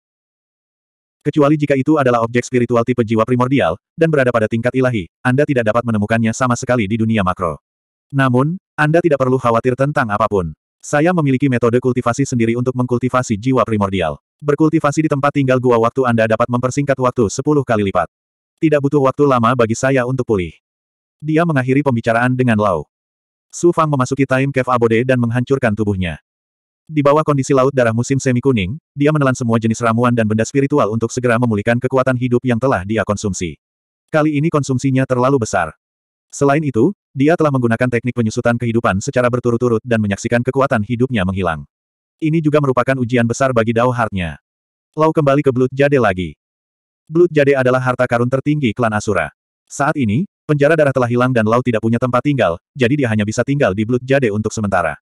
Kecuali jika itu adalah objek spiritual tipe jiwa primordial, dan berada pada tingkat ilahi, Anda tidak dapat menemukannya sama sekali di dunia makro. Namun, Anda tidak perlu khawatir tentang apapun. Saya memiliki metode kultivasi sendiri untuk mengkultivasi jiwa primordial. Berkultivasi di tempat tinggal gua waktu Anda dapat mempersingkat waktu 10 kali lipat. Tidak butuh waktu lama bagi saya untuk pulih. Dia mengakhiri pembicaraan dengan Lau. Su Fang memasuki time cave abode dan menghancurkan tubuhnya. Di bawah kondisi laut darah musim semi kuning, dia menelan semua jenis ramuan dan benda spiritual untuk segera memulihkan kekuatan hidup yang telah dia konsumsi. Kali ini konsumsinya terlalu besar. Selain itu, dia telah menggunakan teknik penyusutan kehidupan secara berturut-turut dan menyaksikan kekuatan hidupnya menghilang. Ini juga merupakan ujian besar bagi Dao Heart-nya. Lau kembali ke Blood Jade lagi. Blood Jade adalah harta karun tertinggi klan Asura. Saat ini, penjara darah telah hilang dan Lau tidak punya tempat tinggal, jadi dia hanya bisa tinggal di Blood Jade untuk sementara.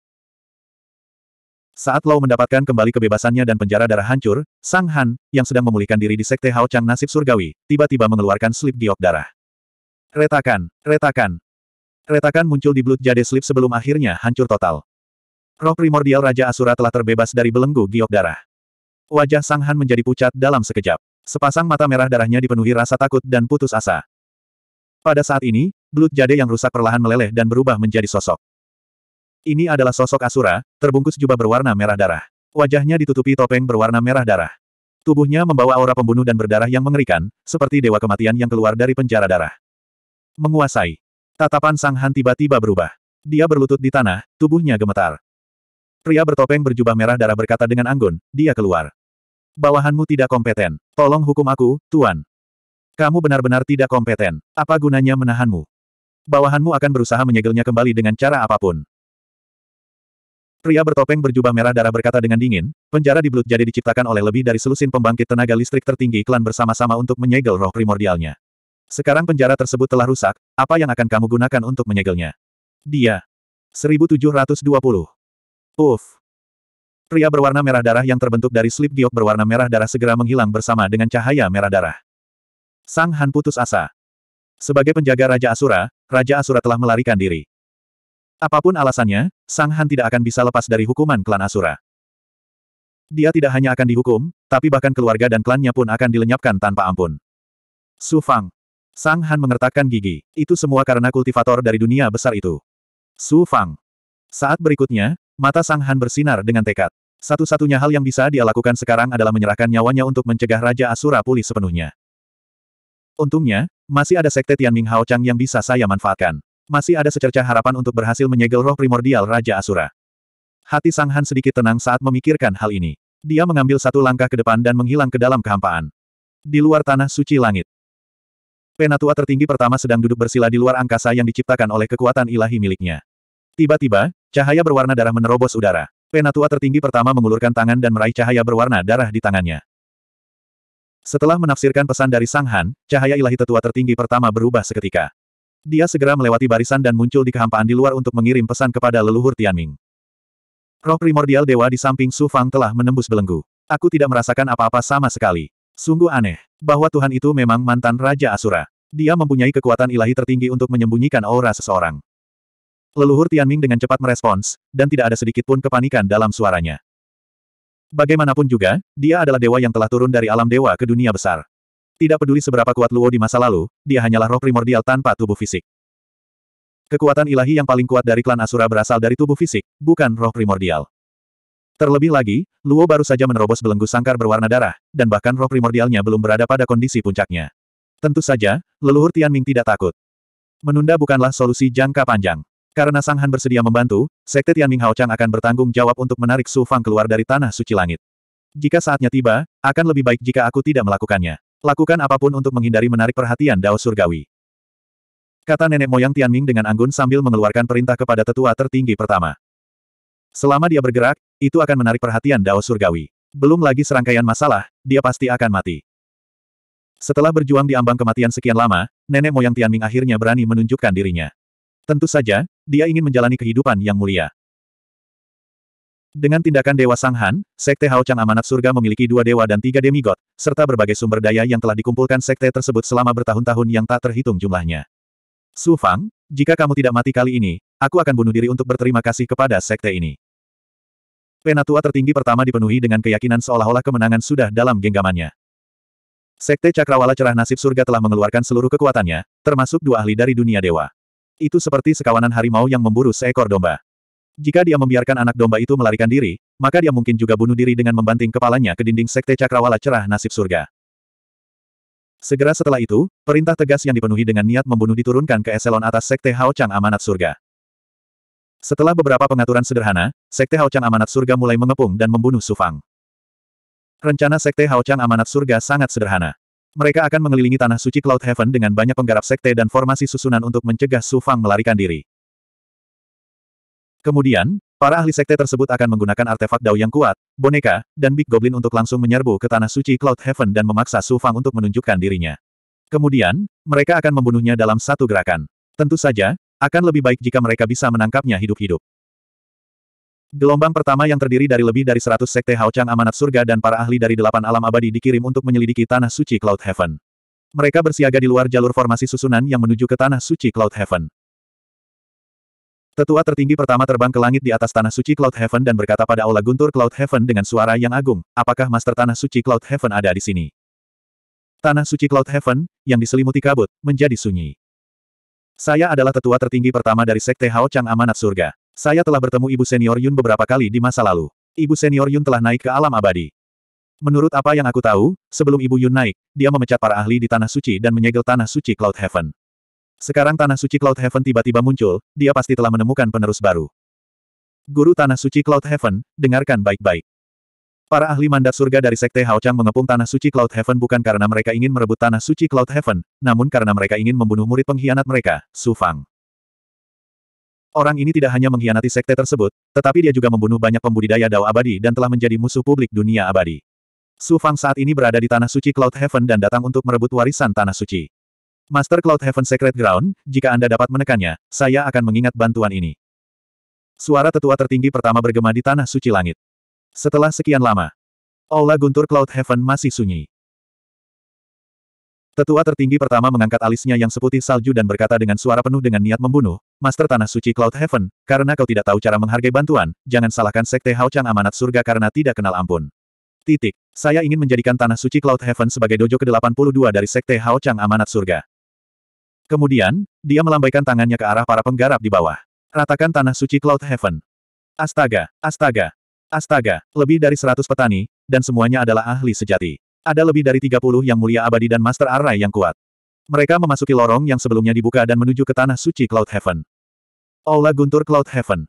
Saat Lau mendapatkan kembali kebebasannya dan penjara darah hancur, Sang Han, yang sedang memulihkan diri di Sekte Hao Chang nasib surgawi, tiba-tiba mengeluarkan slip giok darah. Retakan, retakan. Retakan muncul di Blood Jade Slip sebelum akhirnya hancur total. Roh primordial Raja Asura telah terbebas dari belenggu giok darah. Wajah Sang Han menjadi pucat dalam sekejap. Sepasang mata merah darahnya dipenuhi rasa takut dan putus asa. Pada saat ini, Blood Jade yang rusak perlahan meleleh dan berubah menjadi sosok. Ini adalah sosok Asura, terbungkus jubah berwarna merah darah. Wajahnya ditutupi topeng berwarna merah darah. Tubuhnya membawa aura pembunuh dan berdarah yang mengerikan, seperti dewa kematian yang keluar dari penjara darah. Menguasai. Tatapan Sang Han tiba-tiba berubah. Dia berlutut di tanah, tubuhnya gemetar. Pria bertopeng berjubah merah darah berkata dengan anggun, dia keluar. Bawahanmu tidak kompeten. Tolong hukum aku, Tuan. Kamu benar-benar tidak kompeten. Apa gunanya menahanmu? Bawahanmu akan berusaha menyegelnya kembali dengan cara apapun. Pria bertopeng berjubah merah darah berkata dengan dingin, penjara di Blood jadi diciptakan oleh lebih dari selusin pembangkit tenaga listrik tertinggi iklan bersama-sama untuk menyegel roh primordialnya. Sekarang penjara tersebut telah rusak, apa yang akan kamu gunakan untuk menyegelnya? Dia. 1720. Uff. Pria berwarna merah darah yang terbentuk dari slip giok berwarna merah darah segera menghilang bersama dengan cahaya merah darah. Sang Han putus asa. Sebagai penjaga Raja Asura, Raja Asura telah melarikan diri. Apapun alasannya, Sang Han tidak akan bisa lepas dari hukuman klan Asura. Dia tidak hanya akan dihukum, tapi bahkan keluarga dan klannya pun akan dilenyapkan tanpa ampun. Su Fang. Sang Han mengertakkan gigi. Itu semua karena kultivator dari dunia besar itu. Su Fang. Saat berikutnya, mata Sang Han bersinar dengan tekad. Satu-satunya hal yang bisa dia lakukan sekarang adalah menyerahkan nyawanya untuk mencegah Raja Asura pulih sepenuhnya. Untungnya, masih ada sekte Tianming Hao Chang yang bisa saya manfaatkan. Masih ada secercah harapan untuk berhasil menyegel roh primordial Raja Asura. Hati Sang Han sedikit tenang saat memikirkan hal ini. Dia mengambil satu langkah ke depan dan menghilang ke dalam kehampaan. Di luar tanah suci langit. Penatua tertinggi pertama sedang duduk bersila di luar angkasa yang diciptakan oleh kekuatan ilahi miliknya. Tiba-tiba, cahaya berwarna darah menerobos udara. Penatua tertinggi pertama mengulurkan tangan dan meraih cahaya berwarna darah di tangannya. Setelah menafsirkan pesan dari Sang Han, cahaya ilahi tetua tertinggi pertama berubah seketika. Dia segera melewati barisan dan muncul di kehampaan di luar untuk mengirim pesan kepada leluhur Tianming. Roh primordial dewa di samping Su Fang telah menembus belenggu. Aku tidak merasakan apa-apa sama sekali. Sungguh aneh, bahwa Tuhan itu memang mantan Raja Asura. Dia mempunyai kekuatan ilahi tertinggi untuk menyembunyikan aura seseorang. Leluhur Tianming dengan cepat merespons, dan tidak ada sedikit pun kepanikan dalam suaranya. Bagaimanapun juga, dia adalah dewa yang telah turun dari alam dewa ke dunia besar. Tidak peduli seberapa kuat Luo di masa lalu, dia hanyalah roh primordial tanpa tubuh fisik. Kekuatan ilahi yang paling kuat dari klan Asura berasal dari tubuh fisik, bukan roh primordial. Terlebih lagi, Luo baru saja menerobos belenggu sangkar berwarna darah, dan bahkan roh primordialnya belum berada pada kondisi puncaknya. Tentu saja, leluhur Tianming tidak takut. Menunda bukanlah solusi jangka panjang. Karena Sang Han bersedia membantu, Sekte Tianming Chang akan bertanggung jawab untuk menarik Su Fang keluar dari tanah suci langit. Jika saatnya tiba, akan lebih baik jika aku tidak melakukannya. Lakukan apapun untuk menghindari menarik perhatian Dao Surgawi. Kata nenek moyang Tianming dengan anggun sambil mengeluarkan perintah kepada tetua tertinggi pertama. Selama dia bergerak, itu akan menarik perhatian Dao Surgawi. Belum lagi serangkaian masalah, dia pasti akan mati. Setelah berjuang di ambang kematian sekian lama, nenek moyang Tianming akhirnya berani menunjukkan dirinya. Tentu saja, dia ingin menjalani kehidupan yang mulia. Dengan tindakan Dewa Sanghan, Sekte Hao Chang Amanat Surga memiliki dua dewa dan tiga demigod, serta berbagai sumber daya yang telah dikumpulkan sekte tersebut selama bertahun-tahun yang tak terhitung jumlahnya. Su Fang, jika kamu tidak mati kali ini, aku akan bunuh diri untuk berterima kasih kepada sekte ini. Penatua tertinggi pertama dipenuhi dengan keyakinan seolah-olah kemenangan sudah dalam genggamannya. Sekte Cakrawala Cerah Nasib Surga telah mengeluarkan seluruh kekuatannya, termasuk dua ahli dari dunia dewa. Itu seperti sekawanan harimau yang memburu seekor domba. Jika dia membiarkan anak domba itu melarikan diri, maka dia mungkin juga bunuh diri dengan membanting kepalanya ke dinding sekte cakrawala cerah nasib surga. Segera setelah itu, perintah tegas yang dipenuhi dengan niat membunuh diturunkan ke eselon atas Sekte Hao Chang Amanat Surga. Setelah beberapa pengaturan sederhana, Sekte Hao Chang Amanat Surga mulai mengepung dan membunuh Sufang. Rencana Sekte Hao Chang Amanat Surga sangat sederhana. Mereka akan mengelilingi Tanah Suci Cloud Heaven dengan banyak penggarap sekte dan formasi susunan untuk mencegah Sufang melarikan diri. Kemudian, Para ahli sekte tersebut akan menggunakan artefak dao yang kuat, boneka, dan Big Goblin untuk langsung menyerbu ke tanah suci Cloud Heaven dan memaksa Su Fang untuk menunjukkan dirinya. Kemudian, mereka akan membunuhnya dalam satu gerakan. Tentu saja, akan lebih baik jika mereka bisa menangkapnya hidup-hidup. Gelombang pertama yang terdiri dari lebih dari 100 sekte Haochang Amanat Surga dan para ahli dari delapan alam abadi dikirim untuk menyelidiki tanah suci Cloud Heaven. Mereka bersiaga di luar jalur formasi susunan yang menuju ke tanah suci Cloud Heaven. Tetua tertinggi pertama terbang ke langit di atas tanah suci Cloud Heaven dan berkata pada Aula Guntur Cloud Heaven dengan suara yang agung, apakah Master Tanah Suci Cloud Heaven ada di sini? Tanah suci Cloud Heaven, yang diselimuti kabut, menjadi sunyi. Saya adalah tetua tertinggi pertama dari Sekte Hao Chang Amanat Surga. Saya telah bertemu Ibu Senior Yun beberapa kali di masa lalu. Ibu Senior Yun telah naik ke alam abadi. Menurut apa yang aku tahu, sebelum Ibu Yun naik, dia memecat para ahli di Tanah Suci dan menyegel Tanah Suci Cloud Heaven. Sekarang Tanah Suci Cloud Heaven tiba-tiba muncul, dia pasti telah menemukan penerus baru. Guru Tanah Suci Cloud Heaven, dengarkan baik-baik. Para ahli mandat surga dari Sekte Hao Chang mengepung Tanah Suci Cloud Heaven bukan karena mereka ingin merebut Tanah Suci Cloud Heaven, namun karena mereka ingin membunuh murid pengkhianat mereka, Su Fang. Orang ini tidak hanya mengkhianati sekte tersebut, tetapi dia juga membunuh banyak pembudidaya dao abadi dan telah menjadi musuh publik dunia abadi. Su Fang saat ini berada di Tanah Suci Cloud Heaven dan datang untuk merebut warisan Tanah Suci. Master Cloud Heaven Secret Ground, jika Anda dapat menekannya, saya akan mengingat bantuan ini. Suara tetua tertinggi pertama bergema di tanah suci langit. Setelah sekian lama, Aula Guntur Cloud Heaven masih sunyi. Tetua tertinggi pertama mengangkat alisnya yang seputih salju dan berkata dengan suara penuh dengan niat membunuh, Master Tanah Suci Cloud Heaven, karena kau tidak tahu cara menghargai bantuan, jangan salahkan Sekte Hao Chang amanat surga karena tidak kenal ampun. Titik. Saya ingin menjadikan Tanah Suci Cloud Heaven sebagai dojo ke-82 dari Sekte Hao Chang amanat surga. Kemudian, dia melambaikan tangannya ke arah para penggarap di bawah. Ratakan tanah suci Cloud Heaven. Astaga, astaga, astaga, lebih dari seratus petani, dan semuanya adalah ahli sejati. Ada lebih dari tiga puluh yang mulia abadi dan Master Array yang kuat. Mereka memasuki lorong yang sebelumnya dibuka dan menuju ke tanah suci Cloud Heaven. Aula Guntur Cloud Heaven.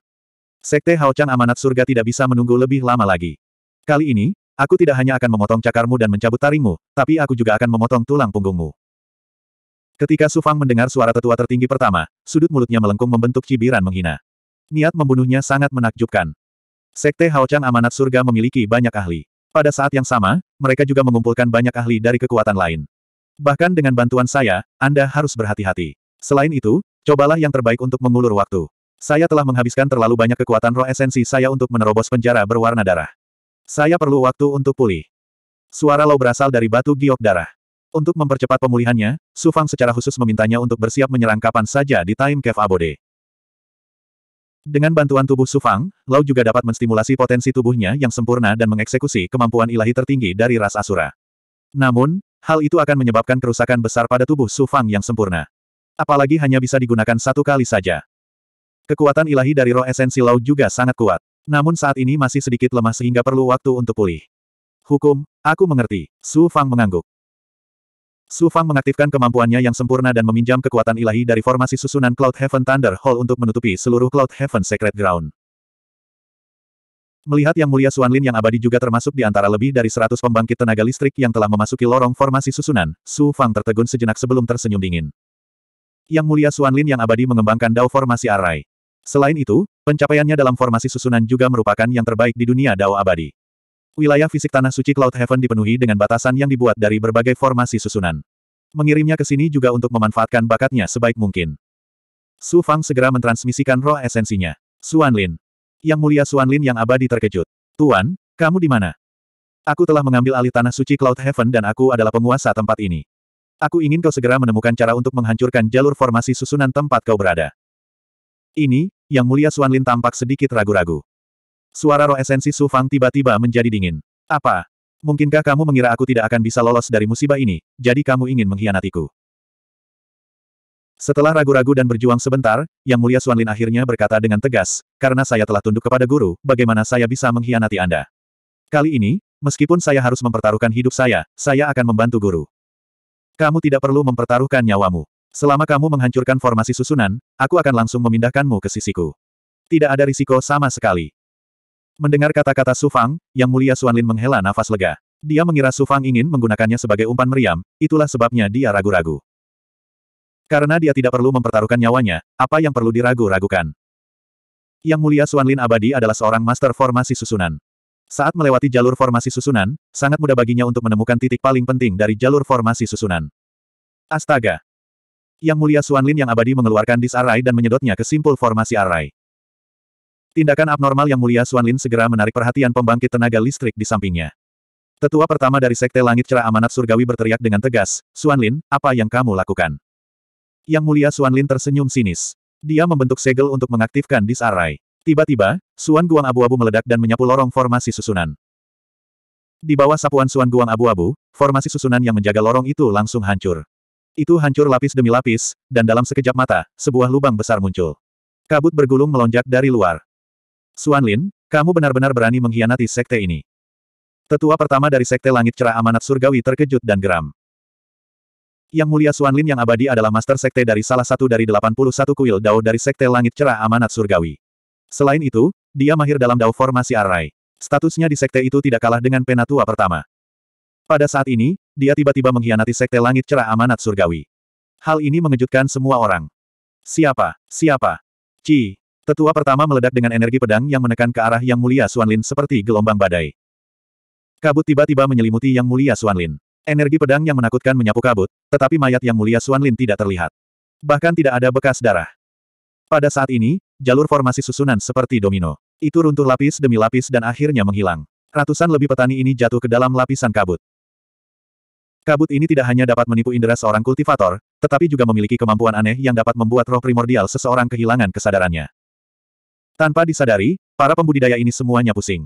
Sekte Haocang Amanat Surga tidak bisa menunggu lebih lama lagi. Kali ini, aku tidak hanya akan memotong cakarmu dan mencabut tarimu, tapi aku juga akan memotong tulang punggungmu. Ketika Su Fang mendengar suara tetua tertinggi pertama, sudut mulutnya melengkung membentuk cibiran menghina. Niat membunuhnya sangat menakjubkan. Sekte Hao Chang Amanat Surga memiliki banyak ahli. Pada saat yang sama, mereka juga mengumpulkan banyak ahli dari kekuatan lain. Bahkan dengan bantuan saya, Anda harus berhati-hati. Selain itu, cobalah yang terbaik untuk mengulur waktu. Saya telah menghabiskan terlalu banyak kekuatan roh esensi saya untuk menerobos penjara berwarna darah. Saya perlu waktu untuk pulih. Suara lo berasal dari batu giok darah. Untuk mempercepat pemulihannya, Su Fang secara khusus memintanya untuk bersiap menyerang kapan saja di Time Cave Abode. Dengan bantuan tubuh Su Fang, Lau juga dapat menstimulasi potensi tubuhnya yang sempurna dan mengeksekusi kemampuan ilahi tertinggi dari ras Asura. Namun, hal itu akan menyebabkan kerusakan besar pada tubuh Su Fang yang sempurna. Apalagi hanya bisa digunakan satu kali saja. Kekuatan ilahi dari roh esensi Lau juga sangat kuat. Namun saat ini masih sedikit lemah sehingga perlu waktu untuk pulih. Hukum, aku mengerti. Su Fang mengangguk. Su Fang mengaktifkan kemampuannya yang sempurna dan meminjam kekuatan ilahi dari formasi susunan Cloud Heaven Thunder Hall untuk menutupi seluruh Cloud Heaven Sacred Ground. Melihat Yang Mulia Suan Lin yang abadi juga termasuk di antara lebih dari 100 pembangkit tenaga listrik yang telah memasuki lorong formasi susunan, Su Fang tertegun sejenak sebelum tersenyum dingin. Yang Mulia Suan Lin yang abadi mengembangkan Dao Formasi Arai. Selain itu, pencapaiannya dalam formasi susunan juga merupakan yang terbaik di dunia Dao abadi. Wilayah fisik tanah suci Cloud Heaven dipenuhi dengan batasan yang dibuat dari berbagai formasi susunan. Mengirimnya ke sini juga untuk memanfaatkan bakatnya sebaik mungkin. Su Fang segera mentransmisikan roh esensinya. Suan Lin. Yang mulia Suan Lin yang abadi terkejut. Tuan, kamu di mana? Aku telah mengambil alih tanah suci Cloud Heaven dan aku adalah penguasa tempat ini. Aku ingin kau segera menemukan cara untuk menghancurkan jalur formasi susunan tempat kau berada. Ini, Yang Mulia Suan Lin tampak sedikit ragu-ragu. Suara roh esensi Su Fang tiba-tiba menjadi dingin. Apa? Mungkinkah kamu mengira aku tidak akan bisa lolos dari musibah ini, jadi kamu ingin mengkhianatiku? Setelah ragu-ragu dan berjuang sebentar, Yang Mulia Suan Lin akhirnya berkata dengan tegas, karena saya telah tunduk kepada guru, bagaimana saya bisa mengkhianati Anda? Kali ini, meskipun saya harus mempertaruhkan hidup saya, saya akan membantu guru. Kamu tidak perlu mempertaruhkan nyawamu. Selama kamu menghancurkan formasi susunan, aku akan langsung memindahkanmu ke sisiku. Tidak ada risiko sama sekali. Mendengar kata-kata Su Fang, Yang Mulia Suanlin menghela nafas lega. Dia mengira Su Fang ingin menggunakannya sebagai umpan meriam, itulah sebabnya dia ragu-ragu. Karena dia tidak perlu mempertaruhkan nyawanya, apa yang perlu diragu-ragukan? Yang Mulia Suanlin Abadi adalah seorang master formasi susunan. Saat melewati jalur formasi susunan, sangat mudah baginya untuk menemukan titik paling penting dari jalur formasi susunan. Astaga! Yang Mulia Suanlin yang abadi mengeluarkan disarai dan menyedotnya ke simpul formasi arai. Tindakan abnormal yang mulia Suan Lin segera menarik perhatian pembangkit tenaga listrik di sampingnya. Tetua pertama dari Sekte Langit Cerah Amanat Surgawi berteriak dengan tegas, Suan Lin, apa yang kamu lakukan? Yang mulia Suan Lin tersenyum sinis. Dia membentuk segel untuk mengaktifkan disarai. Tiba-tiba, Suan Guang abu-abu meledak dan menyapu lorong formasi susunan. Di bawah sapuan Suan Guang abu-abu, formasi susunan yang menjaga lorong itu langsung hancur. Itu hancur lapis demi lapis, dan dalam sekejap mata, sebuah lubang besar muncul. Kabut bergulung melonjak dari luar. Suan Lin, kamu benar-benar berani mengkhianati sekte ini. Tetua pertama dari sekte langit cerah amanat surgawi terkejut dan geram. Yang mulia Suan Lin yang abadi adalah master sekte dari salah satu dari 81 kuil dao dari sekte langit cerah amanat surgawi. Selain itu, dia mahir dalam dao formasi Arai. Statusnya di sekte itu tidak kalah dengan penatua pertama. Pada saat ini, dia tiba-tiba mengkhianati sekte langit cerah amanat surgawi. Hal ini mengejutkan semua orang. Siapa? Siapa? Ci, Tetua pertama meledak dengan energi pedang yang menekan ke arah Yang Mulia Suanlin seperti gelombang badai. Kabut tiba-tiba menyelimuti Yang Mulia Suanlin. Energi pedang yang menakutkan menyapu kabut, tetapi mayat Yang Mulia Suanlin tidak terlihat. Bahkan tidak ada bekas darah. Pada saat ini, jalur formasi susunan seperti domino. Itu runtuh lapis demi lapis dan akhirnya menghilang. Ratusan lebih petani ini jatuh ke dalam lapisan kabut. Kabut ini tidak hanya dapat menipu indera seorang kultivator, tetapi juga memiliki kemampuan aneh yang dapat membuat roh primordial seseorang kehilangan kesadarannya. Tanpa disadari, para pembudidaya ini semuanya pusing.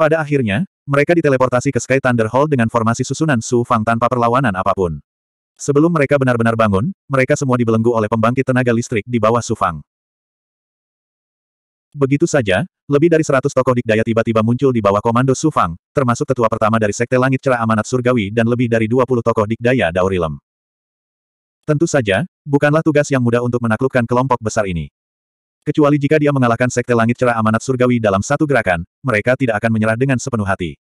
Pada akhirnya, mereka diteleportasi ke Sky Thunder Hall dengan formasi susunan Su Fang tanpa perlawanan apapun. Sebelum mereka benar-benar bangun, mereka semua dibelenggu oleh pembangkit tenaga listrik di bawah Su Fang. Begitu saja, lebih dari seratus tokoh dikdaya tiba-tiba muncul di bawah komando Su Fang, termasuk tetua pertama dari Sekte Langit Cerah Amanat Surgawi dan lebih dari dua puluh tokoh dikdaya Daurilem. Tentu saja, bukanlah tugas yang mudah untuk menaklukkan kelompok besar ini. Kecuali jika dia mengalahkan Sekte Langit Cerah Amanat Surgawi dalam satu gerakan, mereka tidak akan menyerah dengan sepenuh hati.